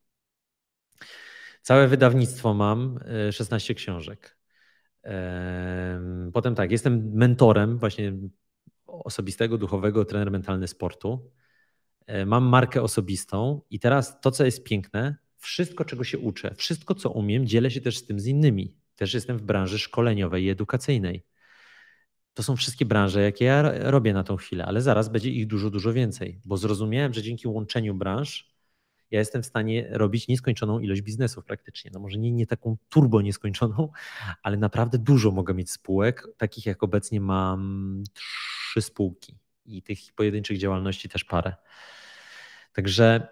Całe wydawnictwo mam, 16 e, książek. E, potem tak, jestem mentorem właśnie osobistego, duchowego, trener mentalny sportu. E, mam markę osobistą i teraz to, co jest piękne, wszystko, czego się uczę, wszystko, co umiem, dzielę się też z tym z innymi. Też jestem w branży szkoleniowej i edukacyjnej. To są wszystkie branże, jakie ja robię na tą chwilę, ale zaraz będzie ich dużo, dużo więcej, bo zrozumiałem, że dzięki łączeniu branż ja jestem w stanie robić nieskończoną ilość biznesów praktycznie. No może nie, nie taką turbo nieskończoną, ale naprawdę dużo mogę mieć spółek, takich jak obecnie mam trzy spółki i tych pojedynczych działalności też parę. Także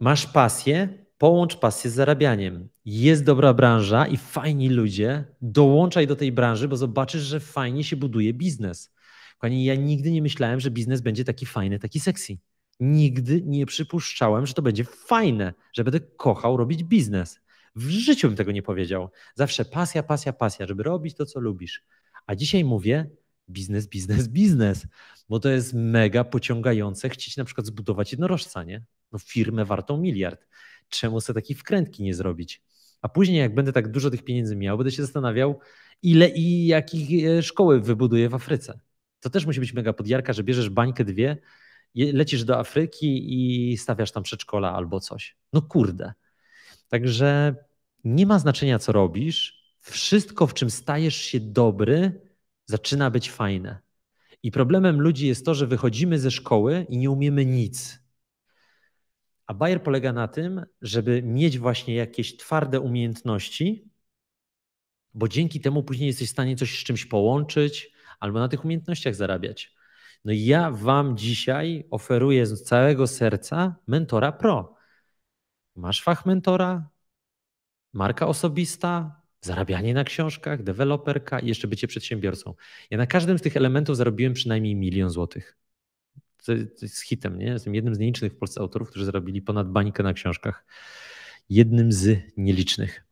masz pasję, połącz pasję z zarabianiem. Jest dobra branża i fajni ludzie, dołączaj do tej branży, bo zobaczysz, że fajnie się buduje biznes. Kochani, ja nigdy nie myślałem, że biznes będzie taki fajny, taki sexy. Nigdy nie przypuszczałem, że to będzie fajne, że będę kochał robić biznes. W życiu bym tego nie powiedział. Zawsze pasja, pasja, pasja, żeby robić to, co lubisz. A dzisiaj mówię biznes, biznes, biznes, bo to jest mega pociągające chcieć na przykład zbudować jednorożca, nie? No firmę wartą miliard. Czemu sobie takiej wkrętki nie zrobić? A później, jak będę tak dużo tych pieniędzy miał, będę się zastanawiał, ile i jakich e, szkoły wybuduję w Afryce. To też musi być mega podjarka, że bierzesz bańkę dwie lecisz do Afryki i stawiasz tam przedszkola albo coś. No kurde. Także nie ma znaczenia, co robisz. Wszystko, w czym stajesz się dobry, zaczyna być fajne. I problemem ludzi jest to, że wychodzimy ze szkoły i nie umiemy nic. A Bayer polega na tym, żeby mieć właśnie jakieś twarde umiejętności, bo dzięki temu później jesteś w stanie coś z czymś połączyć albo na tych umiejętnościach zarabiać. No ja Wam dzisiaj oferuję z całego serca Mentora Pro. Masz fach mentora, marka osobista, zarabianie na książkach, deweloperka i jeszcze bycie przedsiębiorcą. Ja na każdym z tych elementów zarobiłem przynajmniej milion złotych. To, to jest hitem, nie? Jestem jednym z nielicznych w Polsce autorów, którzy zarobili ponad bańkę na książkach. Jednym z nielicznych.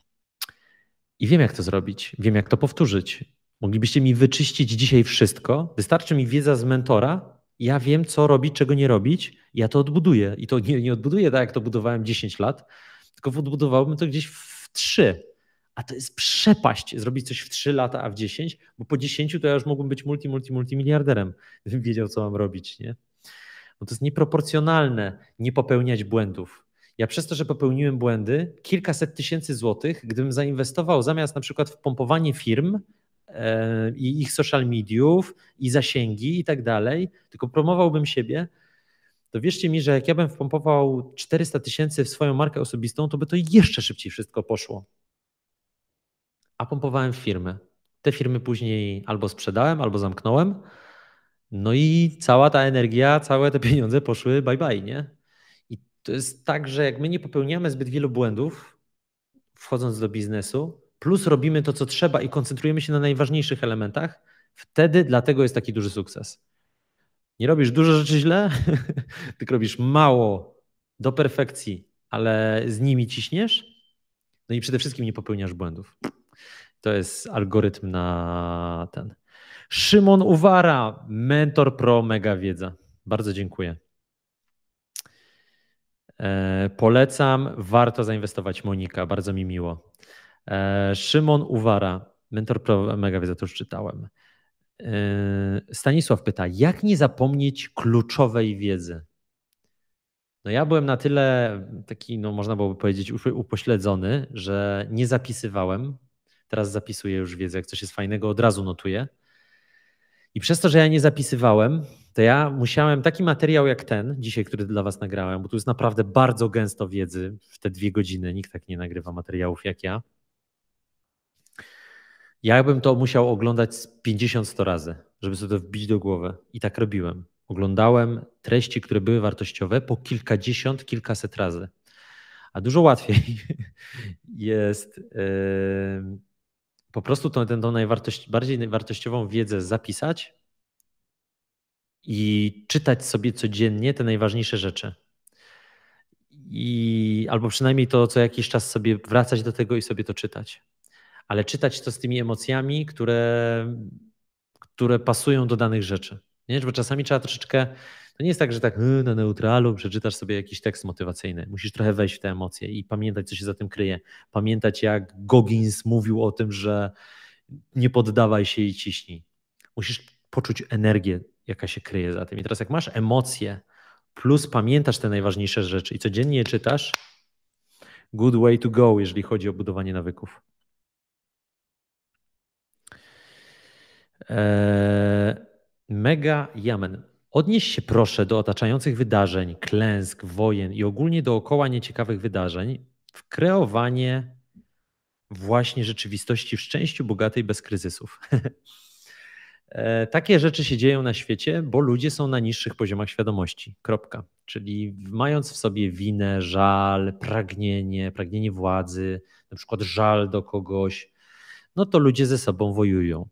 I wiem, jak to zrobić, wiem, jak to powtórzyć. Moglibyście mi wyczyścić dzisiaj wszystko. Wystarczy mi wiedza z mentora. Ja wiem, co robić, czego nie robić. Ja to odbuduję. I to nie, nie odbuduję tak, jak to budowałem 10 lat, tylko odbudowałbym to gdzieś w 3. A to jest przepaść zrobić coś w 3 lata, a w 10, bo po 10 to ja już mógłbym być multi, multi, multimiliarderem, gdybym [LAUGHS] wiedział, co mam robić. Nie? Bo to jest nieproporcjonalne nie popełniać błędów. Ja przez to, że popełniłem błędy, kilkaset tysięcy złotych, gdybym zainwestował zamiast na przykład w pompowanie firm, E, i ich social mediów, i zasięgi i tak dalej, tylko promowałbym siebie, to wierzcie mi, że jak ja bym wpompował 400 tysięcy w swoją markę osobistą, to by to jeszcze szybciej wszystko poszło. A pompowałem firmy. Te firmy później albo sprzedałem, albo zamknąłem. No i cała ta energia, całe te pieniądze poszły bye bye, nie? I to jest tak, że jak my nie popełniamy zbyt wielu błędów, wchodząc do biznesu, plus robimy to, co trzeba i koncentrujemy się na najważniejszych elementach, wtedy dlatego jest taki duży sukces. Nie robisz dużo rzeczy źle, [LAUGHS] tylko robisz mało do perfekcji, ale z nimi ciśniesz. No i przede wszystkim nie popełniasz błędów. To jest algorytm na ten. Szymon Uwara, mentor pro mega wiedza. Bardzo dziękuję. E, polecam, warto zainwestować Monika, bardzo mi miło. E, Szymon Uwara, mentor pro mega wiedza, to już czytałem. E, Stanisław pyta, jak nie zapomnieć kluczowej wiedzy? No ja byłem na tyle taki, no można byłoby powiedzieć, upośledzony, że nie zapisywałem. Teraz zapisuję już wiedzę, jak coś jest fajnego, od razu notuję. I przez to, że ja nie zapisywałem, to ja musiałem taki materiał jak ten, dzisiaj, który dla Was nagrałem, bo tu jest naprawdę bardzo gęsto wiedzy w te dwie godziny. Nikt tak nie nagrywa materiałów jak ja. Ja bym to musiał oglądać 50-100 razy, żeby sobie to wbić do głowy. I tak robiłem. Oglądałem treści, które były wartościowe po kilkadziesiąt, kilkaset razy. A dużo łatwiej [LAUGHS] jest yy, po prostu tą, tą najwartości, bardziej wartościową wiedzę zapisać i czytać sobie codziennie te najważniejsze rzeczy. I, albo przynajmniej to co jakiś czas sobie wracać do tego i sobie to czytać ale czytać to z tymi emocjami, które, które pasują do danych rzeczy. Nie? Bo czasami trzeba troszeczkę. To nie jest tak, że tak yy, na neutralu przeczytasz sobie jakiś tekst motywacyjny. Musisz trochę wejść w te emocje i pamiętać, co się za tym kryje. Pamiętać, jak Goggins mówił o tym, że nie poddawaj się i ciśnij. Musisz poczuć energię, jaka się kryje za tym. I teraz, jak masz emocje, plus pamiętasz te najważniejsze rzeczy i codziennie je czytasz, good way to go, jeżeli chodzi o budowanie nawyków. E, mega Yamen. Odnieś się proszę do otaczających wydarzeń, klęsk, wojen i ogólnie dookoła nieciekawych wydarzeń w kreowanie właśnie rzeczywistości w szczęściu bogatej bez kryzysów. [LAUGHS] E, takie rzeczy się dzieją na świecie, bo ludzie są na niższych poziomach świadomości. Kropka. Czyli mając w sobie winę, żal, pragnienie, pragnienie władzy, na przykład żal do kogoś, no to ludzie ze sobą wojują.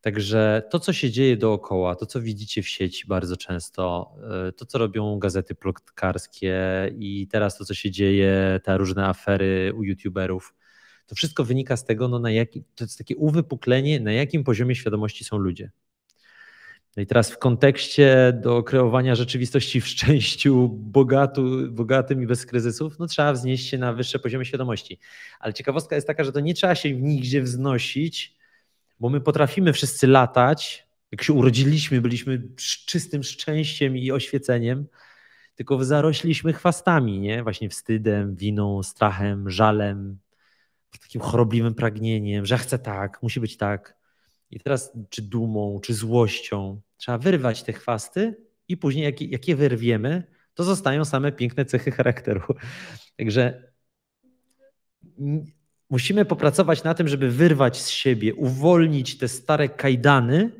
Także to, co się dzieje dookoła, to, co widzicie w sieci bardzo często, e, to, co robią gazety plotkarskie i teraz to, co się dzieje, te różne afery u youtuberów, to wszystko wynika z tego, no, na jaki, to jest takie uwypuklenie, na jakim poziomie świadomości są ludzie. No i teraz w kontekście do kreowania rzeczywistości w szczęściu bogatu, bogatym i bez kryzysów, no trzeba wznieść się na wyższe poziomy świadomości. Ale ciekawostka jest taka, że to nie trzeba się nigdzie wznosić, bo my potrafimy wszyscy latać. Jak się urodziliśmy, byliśmy czystym szczęściem i oświeceniem, tylko zarośliśmy chwastami, nie? Właśnie wstydem, winą, strachem, żalem, takim chorobliwym pragnieniem, że chcę tak, musi być tak. I teraz czy dumą, czy złością trzeba wyrwać te chwasty i później jak, jak je wyrwiemy, to zostają same piękne cechy charakteru. Także Musimy popracować na tym, żeby wyrwać z siebie, uwolnić te stare kajdany,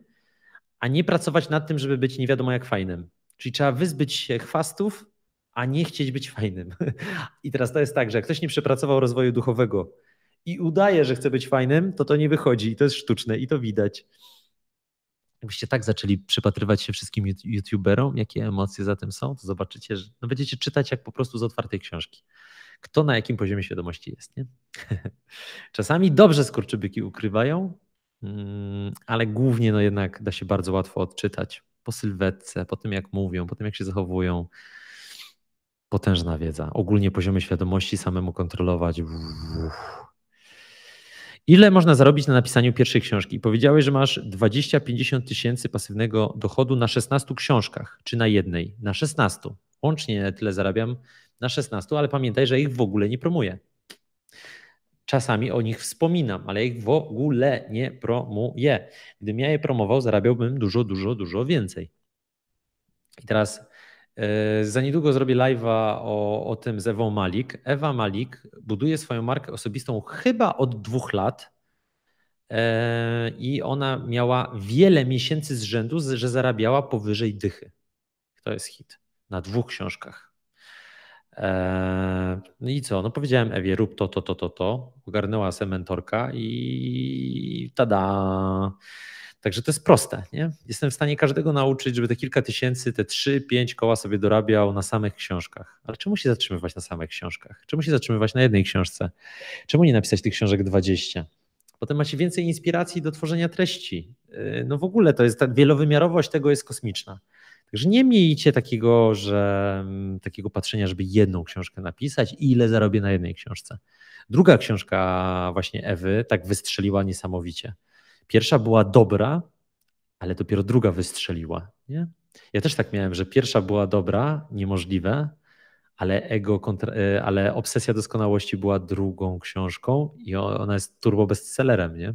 a nie pracować nad tym, żeby być nie wiadomo jak fajnym. Czyli trzeba wyzbyć się chwastów, a nie chcieć być fajnym. [LAUGHS] I teraz to jest tak, że jak ktoś nie przepracował rozwoju duchowego i udaje, że chce być fajnym, to to nie wychodzi i to jest sztuczne i to widać. Jakbyście tak zaczęli przypatrywać się wszystkim youtuberom, jakie emocje za tym są, to zobaczycie, że no będziecie czytać jak po prostu z otwartej książki kto na jakim poziomie świadomości jest. Nie? [LAUGHS] Czasami dobrze skurczybyki ukrywają, mm, ale głównie no jednak da się bardzo łatwo odczytać po sylwetce, po tym jak mówią, po tym jak się zachowują. Potężna wiedza. Ogólnie poziomy świadomości samemu kontrolować. Uff. Ile można zarobić na napisaniu pierwszej książki? Powiedziałeś, że masz 20-50 tysięcy pasywnego dochodu na 16 książkach, czy na jednej? Na 16. Łącznie tyle zarabiam na 16, ale pamiętaj, że ich w ogóle nie promuję. Czasami o nich wspominam, ale ich w ogóle nie promuję. Gdybym ja je promował, zarabiałbym dużo, dużo, dużo więcej. I teraz e, za niedługo zrobię live'a o, o tym z Ewą Malik. Ewa Malik buduje swoją markę osobistą chyba od dwóch lat e, i ona miała wiele miesięcy z rzędu, że zarabiała powyżej dychy. To jest hit na dwóch książkach. Eee, no i co? No powiedziałem Ewie, rób to, to, to, to, to. Ogarnęła se mentorka i tada. Także to jest proste. Nie? Jestem w stanie każdego nauczyć, żeby te kilka tysięcy, te trzy, pięć koła sobie dorabiał na samych książkach. Ale czemu się zatrzymywać na samych książkach? Czemu się zatrzymywać na jednej książce? Czemu nie napisać tych książek 20? Potem macie więcej inspiracji do tworzenia treści. Eee, no w ogóle to jest ta wielowymiarowość tego jest kosmiczna. Także nie miejcie takiego, że mm, takiego patrzenia, żeby jedną książkę napisać i ile zarobię na jednej książce. Druga książka właśnie Ewy tak wystrzeliła niesamowicie. Pierwsza była dobra, ale dopiero druga wystrzeliła. Nie? Ja też tak miałem, że pierwsza była dobra, niemożliwe, ale ego, kontra, e, ale obsesja doskonałości była drugą książką i ona jest turbo bestsellerem, nie?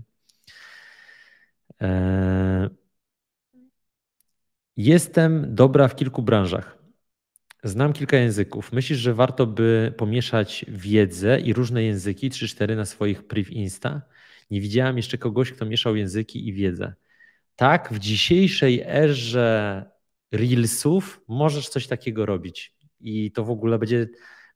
Eee... Jestem dobra w kilku branżach. Znam kilka języków. Myślisz, że warto by pomieszać wiedzę i różne języki, 3-4 na swoich priv insta? Nie widziałam jeszcze kogoś, kto mieszał języki i wiedzę. Tak, w dzisiejszej erze reelsów możesz coś takiego robić i to w ogóle będzie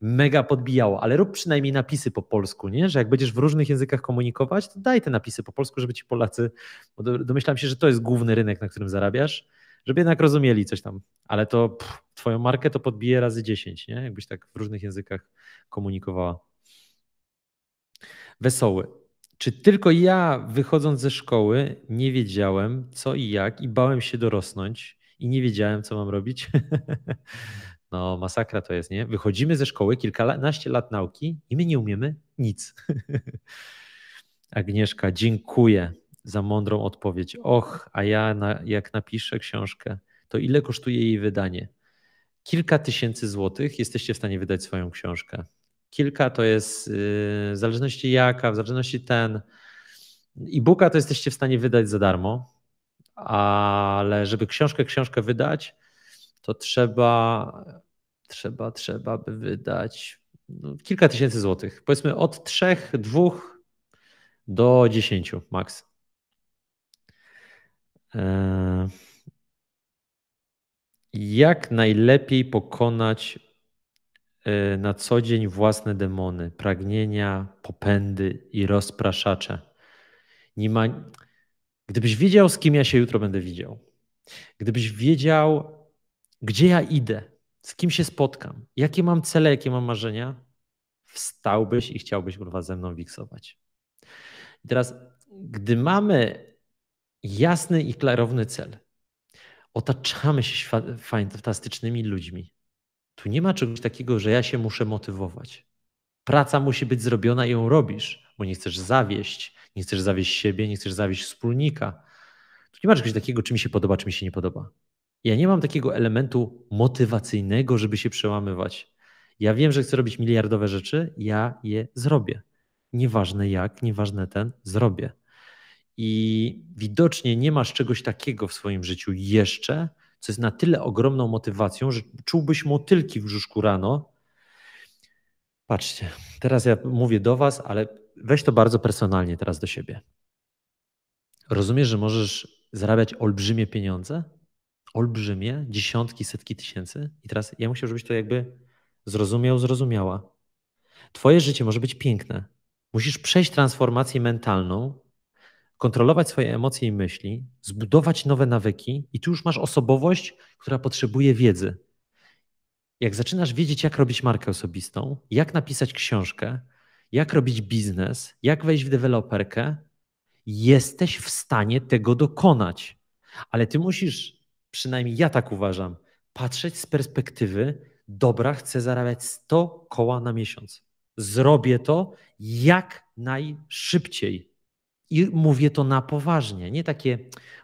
mega podbijało, ale rób przynajmniej napisy po polsku, nie? Że jak będziesz w różnych językach komunikować, to daj te napisy po polsku, żeby ci Polacy, bo domyślam się, że to jest główny rynek, na którym zarabiasz, żeby jednak rozumieli coś tam, ale to pff, twoją markę to podbije razy 10, nie? jakbyś tak w różnych językach komunikowała. Wesoły. Czy tylko ja wychodząc ze szkoły nie wiedziałem co i jak i bałem się dorosnąć i nie wiedziałem co mam robić? [LAUGHS] No, masakra to jest, nie? Wychodzimy ze szkoły, kilkanaście lat nauki i my nie umiemy nic. [LAUGHS] Agnieszka, dziękuję za mądrą odpowiedź. Och, a ja na, jak napiszę książkę, to ile kosztuje jej wydanie? Kilka tysięcy złotych jesteście w stanie wydać swoją książkę. Kilka to jest y, w zależności jaka, w zależności ten. E-booka to jesteście w stanie wydać za darmo, ale żeby książkę, książkę wydać, to trzeba, trzeba, trzeba by wydać no, kilka tysięcy złotych. Powiedzmy od trzech, dwóch do dziesięciu maks. E, jak najlepiej pokonać e, na co dzień własne demony, pragnienia, popędy i rozpraszacze? Nie ma... Gdybyś wiedział, z kim ja się jutro będę widział, gdybyś wiedział, gdzie ja idę, z kim się spotkam, jakie mam cele, jakie mam marzenia, wstałbyś i chciałbyś kurwa ze mną wiksować. I teraz, gdy mamy jasny i klarowny cel. Otaczamy się fantastycznymi ludźmi. Tu nie ma czegoś takiego, że ja się muszę motywować. Praca musi być zrobiona i ją robisz, bo nie chcesz zawieść, nie chcesz zawieść siebie, nie chcesz zawieść wspólnika. Tu nie ma czegoś takiego, czy mi się podoba, czy mi się nie podoba. Ja nie mam takiego elementu motywacyjnego, żeby się przełamywać. Ja wiem, że chcę robić miliardowe rzeczy, ja je zrobię. Nieważne jak, nieważne ten, zrobię. I widocznie nie masz czegoś takiego w swoim życiu jeszcze, co jest na tyle ogromną motywacją, że czułbyś motylki w brzuszku rano. Patrzcie, teraz ja mówię do Was, ale weź to bardzo personalnie teraz do siebie. Rozumiesz, że możesz zarabiać olbrzymie pieniądze? Olbrzymie, dziesiątki, setki tysięcy? I teraz ja muszę, żebyś to jakby zrozumiał, zrozumiała. Twoje życie może być piękne. Musisz przejść transformację mentalną, kontrolować swoje emocje i myśli, zbudować nowe nawyki, i tu już masz osobowość, która potrzebuje wiedzy. Jak zaczynasz wiedzieć, jak robić markę osobistą, jak napisać książkę, jak robić biznes, jak wejść w deweloperkę, jesteś w stanie tego dokonać. Ale ty musisz, przynajmniej ja tak uważam, patrzeć z perspektywy: dobra, chcę zarabiać 100 koła na miesiąc. Zrobię to jak najszybciej i mówię to na poważnie, nie takie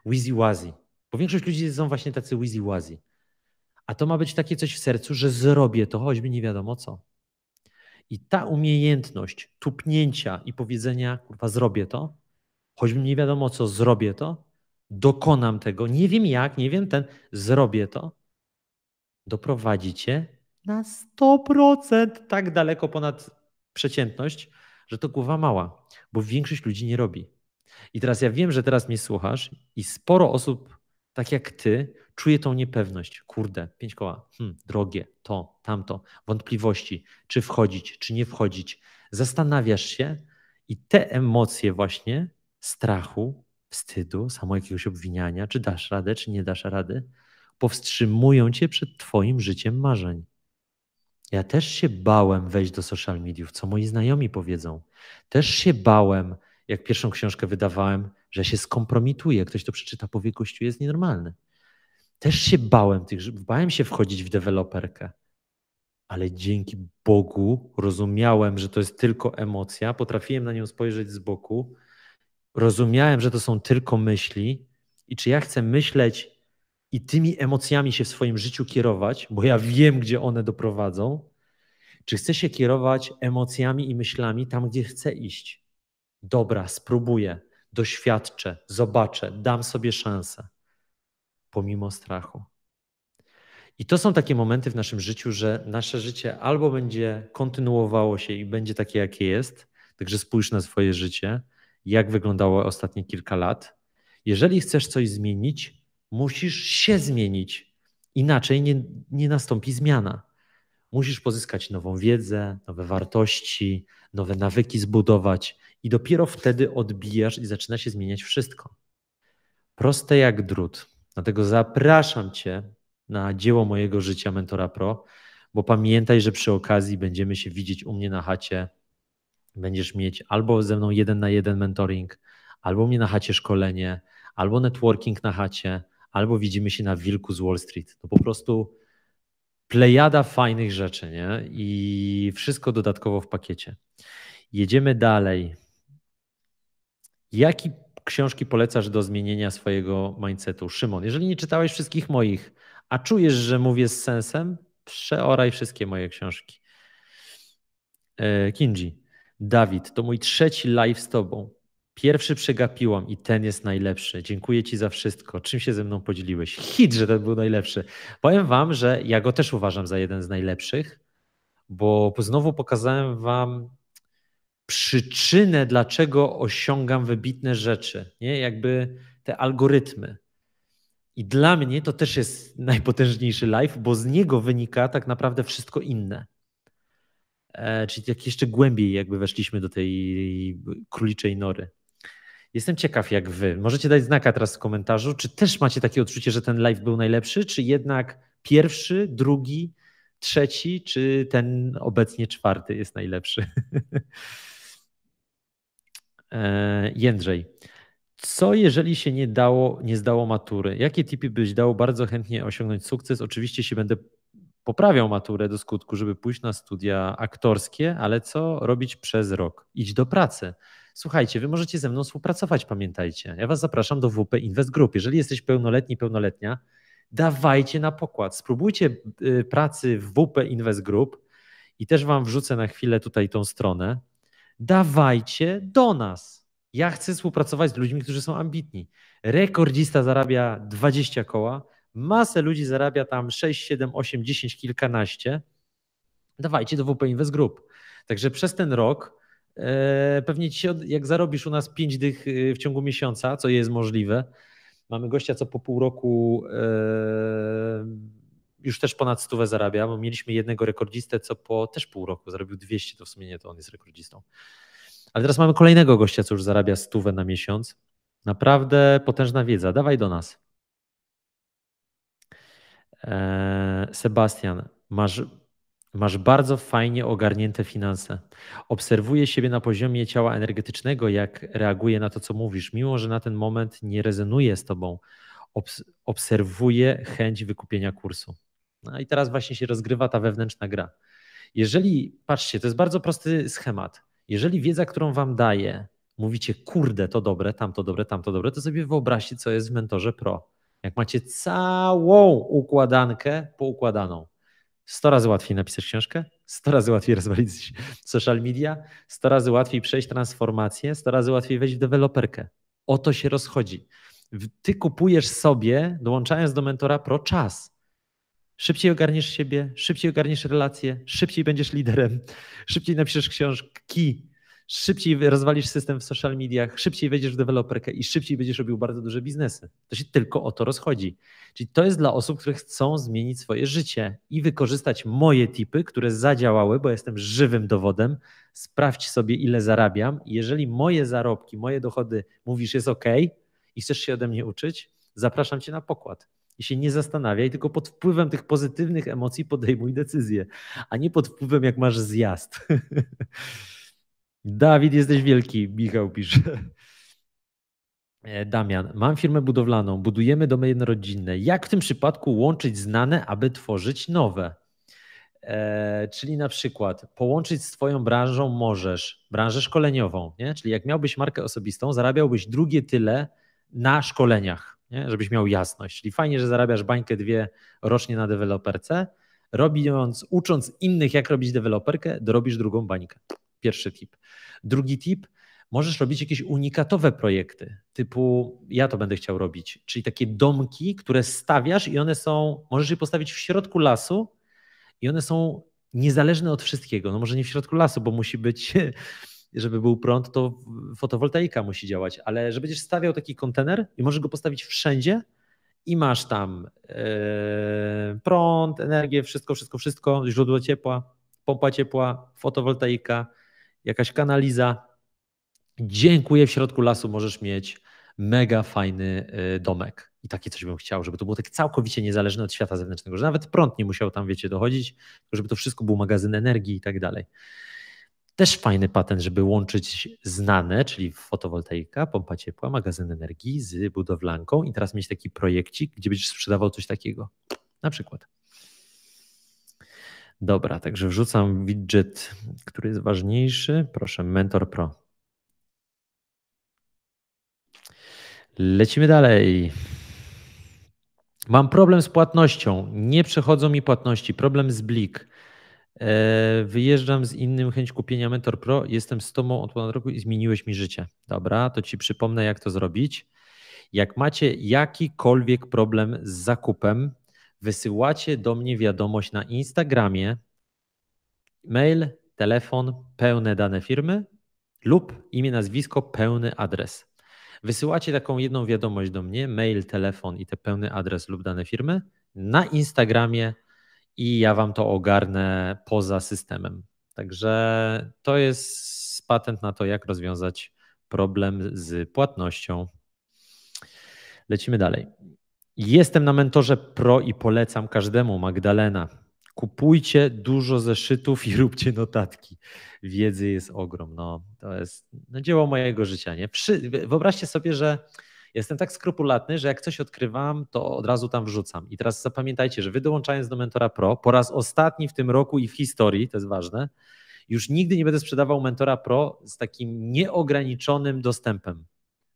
wizy-wazy, bo większość ludzi są właśnie tacy wizy-wazy. A to ma być takie coś w sercu, że zrobię to, choćby nie wiadomo co. I ta umiejętność tupnięcia i powiedzenia, kurwa, zrobię to, choćby nie wiadomo co, zrobię to, dokonam tego, nie wiem jak, nie wiem ten, zrobię to, doprowadzi cię na 100% tak daleko ponad przeciętność, że to głowa mała, bo większość ludzi nie robi. I teraz ja wiem, że teraz mnie słuchasz i sporo osób, tak jak ty, czuje tą niepewność. Kurde, pięć koła, hmm, drogie, to, tamto, wątpliwości, czy wchodzić, czy nie wchodzić. Zastanawiasz się i te emocje właśnie strachu, wstydu, samo jakiegoś obwiniania, czy dasz radę, czy nie dasz rady, powstrzymują cię przed twoim życiem marzeń. Ja też się bałem wejść do social mediów, co moi znajomi powiedzą. Też się bałem jak pierwszą książkę wydawałem, że się skompromituję, ktoś to przeczyta, powie, gościu, jest nienormalny. Też się bałem tych, bałem się wchodzić w deweloperkę, ale dzięki Bogu rozumiałem, że to jest tylko emocja, potrafiłem na nią spojrzeć z boku, rozumiałem, że to są tylko myśli i czy ja chcę myśleć i tymi emocjami się w swoim życiu kierować, bo ja wiem, gdzie one doprowadzą, czy chcę się kierować emocjami i myślami tam, gdzie chcę iść. Dobra, spróbuję, doświadczę, zobaczę, dam sobie szansę, pomimo strachu. I to są takie momenty w naszym życiu, że nasze życie albo będzie kontynuowało się i będzie takie, jakie jest, także spójrz na swoje życie, jak wyglądało ostatnie kilka lat. Jeżeli chcesz coś zmienić, musisz się zmienić, inaczej nie, nie nastąpi zmiana. Musisz pozyskać nową wiedzę, nowe wartości, nowe nawyki zbudować, i dopiero wtedy odbijasz i zaczyna się zmieniać wszystko. Proste jak drut. Dlatego zapraszam Cię na dzieło mojego życia Mentora Pro, bo pamiętaj, że przy okazji będziemy się widzieć u mnie na chacie. Będziesz mieć albo ze mną jeden na jeden mentoring, albo u mnie na chacie szkolenie, albo networking na chacie, albo widzimy się na Wilku z Wall Street. To po prostu plejada fajnych rzeczy, nie? I wszystko dodatkowo w pakiecie. Jedziemy dalej. Jaki książki polecasz do zmienienia swojego mindsetu? Szymon, jeżeli nie czytałeś wszystkich moich, a czujesz, że mówię z sensem, przeoraj wszystkie moje książki. E, Kinji, Dawid, to mój trzeci live z tobą. Pierwszy przegapiłam i ten jest najlepszy. Dziękuję Ci za wszystko. Czym się ze mną podzieliłeś? Hit, że ten był najlepszy. Powiem Wam, że ja go też uważam za jeden z najlepszych, bo znowu pokazałem Wam przyczynę, dlaczego osiągam wybitne rzeczy, nie? jakby te algorytmy. I dla mnie to też jest najpotężniejszy live, bo z niego wynika tak naprawdę wszystko inne. E, czyli jak jeszcze głębiej jakby weszliśmy do tej króliczej nory. Jestem ciekaw, jak wy. Możecie dać znaka teraz w komentarzu, czy też macie takie odczucie, że ten live był najlepszy, czy jednak pierwszy, drugi, trzeci, czy ten obecnie czwarty jest najlepszy. [LAUGHS] E, Jędrzej, co jeżeli się nie dało, nie zdało matury? Jakie tipy byś dał bardzo chętnie osiągnąć sukces? Oczywiście się będę poprawiał maturę do skutku, żeby pójść na studia aktorskie, ale co robić przez rok? Idź do pracy. Słuchajcie, wy możecie ze mną współpracować, pamiętajcie. Ja was zapraszam do WP Invest Group. Jeżeli jesteś pełnoletni, pełnoletnia, dawajcie na pokład. Spróbujcie y, pracy w WP Invest Group i też wam wrzucę na chwilę tutaj tą stronę dawajcie do nas. Ja chcę współpracować z ludźmi, którzy są ambitni. Rekordzista zarabia 20 koła, masę ludzi zarabia tam 6, 7, 8, 10, kilkanaście. Dawajcie do WP Invest Group. Także przez ten rok e, pewnie ci się, jak zarobisz u nas 5 dych e, w ciągu miesiąca, co jest możliwe, mamy gościa, co po pół roku e, już też ponad stówę zarabia, bo mieliśmy jednego rekordzistę, co po też pół roku zarobił 200, to w sumie nie, to on jest rekordzistą. Ale teraz mamy kolejnego gościa, co już zarabia stówę na miesiąc. Naprawdę potężna wiedza. Dawaj do nas. Eee, Sebastian, masz, masz bardzo fajnie ogarnięte finanse. Obserwuję siebie na poziomie ciała energetycznego, jak reaguje na to, co mówisz, mimo że na ten moment nie rezonuje z tobą. Obs obserwuję chęć wykupienia kursu. No i teraz właśnie się rozgrywa ta wewnętrzna gra. Jeżeli, patrzcie, to jest bardzo prosty schemat. Jeżeli wiedza, którą wam daje, mówicie, kurde, to dobre, tamto dobre, tamto dobre, to sobie wyobraźcie, co jest w mentorze pro. Jak macie całą układankę poukładaną. 100 razy łatwiej napisać książkę, 100 razy łatwiej rozwalić social media, 100 razy łatwiej przejść transformację, 100 razy łatwiej wejść w deweloperkę. O to się rozchodzi. Ty kupujesz sobie, dołączając do mentora pro, czas. Szybciej ogarniesz siebie, szybciej ogarniesz relacje, szybciej będziesz liderem, [LAUGHS] szybciej napiszesz książki, szybciej rozwalisz system w social mediach, szybciej wejdziesz w deweloperkę i szybciej będziesz robił bardzo duże biznesy. To się tylko o to rozchodzi. Czyli to jest dla osób, które chcą zmienić swoje życie i wykorzystać moje tipy, które zadziałały, bo jestem żywym dowodem. Sprawdź sobie, ile zarabiam. Jeżeli moje zarobki, moje dochody mówisz jest OK i chcesz się ode mnie uczyć, zapraszam cię na pokład i się nie zastanawiaj, tylko pod wpływem tych pozytywnych emocji podejmuj decyzję, a nie pod wpływem, jak masz zjazd. [LAUGHS] Dawid, jesteś wielki, Michał pisze. E, Damian, mam firmę budowlaną, budujemy domy jednorodzinne. Jak w tym przypadku łączyć znane, aby tworzyć nowe? E, czyli na przykład połączyć z Twoją branżą możesz, branżę szkoleniową, nie? czyli jak miałbyś markę osobistą, zarabiałbyś drugie tyle na szkoleniach nie? żebyś miał jasność. Czyli fajnie, że zarabiasz bańkę dwie rocznie na deweloperce, robiąc, ucząc innych, jak robić deweloperkę, dorobisz drugą bańkę. Pierwszy tip. Drugi tip, możesz robić jakieś unikatowe projekty, typu ja to będę chciał robić, czyli takie domki, które stawiasz i one są, możesz je postawić w środku lasu i one są niezależne od wszystkiego. No może nie w środku lasu, bo musi być żeby był prąd, to fotowoltaika musi działać, ale że będziesz stawiał taki kontener i możesz go postawić wszędzie i masz tam yy, prąd, energię, wszystko, wszystko, wszystko, źródło ciepła, pompa ciepła, fotowoltaika, jakaś kanaliza. Dziękuję, w środku lasu możesz mieć mega fajny e, domek. I takie coś bym chciał, żeby to było tak całkowicie niezależne od świata zewnętrznego, że nawet prąd nie musiał tam, wiecie, dochodzić, żeby to wszystko był magazyn energii i tak dalej. Też fajny patent, żeby łączyć znane, czyli fotowoltaika, pompa ciepła, magazyn energii z budowlanką i teraz mieć taki projekcik, gdzie będziesz sprzedawał coś takiego. Na przykład. Dobra, także wrzucam widget, który jest ważniejszy. Proszę, Mentor Pro. Lecimy dalej. Mam problem z płatnością. Nie przechodzą mi płatności. Problem z Blik. E, wyjeżdżam z innym chęć kupienia Mentor Pro. Jestem z Tobą od ponad roku i zmieniłeś mi życie. Dobra, to Ci przypomnę, jak to zrobić. Jak macie jakikolwiek problem z zakupem, wysyłacie do mnie wiadomość na Instagramie, mail, telefon, pełne dane firmy lub imię, nazwisko, pełny adres. Wysyłacie taką jedną wiadomość do mnie, mail, telefon i te pełny adres lub dane firmy na Instagramie i ja wam to ogarnę poza systemem. Także to jest patent na to, jak rozwiązać problem z płatnością. Lecimy dalej. Jestem na mentorze pro i polecam każdemu Magdalena. Kupujcie dużo zeszytów i róbcie notatki. Wiedzy jest ogrom. No, to jest no, dzieło mojego życia. Nie? Wyobraźcie sobie, że Jestem tak skrupulatny, że jak coś odkrywam, to od razu tam wrzucam. I teraz zapamiętajcie, że wy dołączając do Mentora Pro, po raz ostatni w tym roku i w historii, to jest ważne, już nigdy nie będę sprzedawał Mentora Pro z takim nieograniczonym dostępem.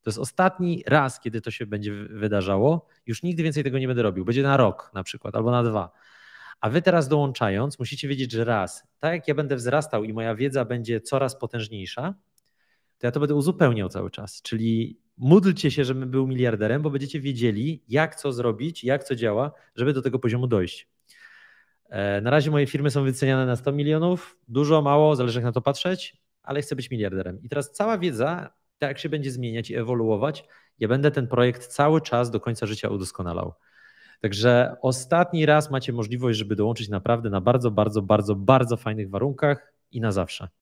To jest ostatni raz, kiedy to się będzie wydarzało. Już nigdy więcej tego nie będę robił. Będzie na rok na przykład albo na dwa. A wy teraz dołączając, musicie wiedzieć, że raz, tak jak ja będę wzrastał i moja wiedza będzie coraz potężniejsza, to ja to będę uzupełniał cały czas. Czyli módlcie się, żebym był miliarderem, bo będziecie wiedzieli, jak co zrobić, jak co działa, żeby do tego poziomu dojść. E, na razie moje firmy są wyceniane na 100 milionów, dużo, mało, zależy jak na to patrzeć, ale chcę być miliarderem. I teraz cała wiedza, tak się będzie zmieniać i ewoluować, ja będę ten projekt cały czas do końca życia udoskonalał. Także ostatni raz macie możliwość, żeby dołączyć naprawdę na bardzo, bardzo, bardzo, bardzo fajnych warunkach i na zawsze.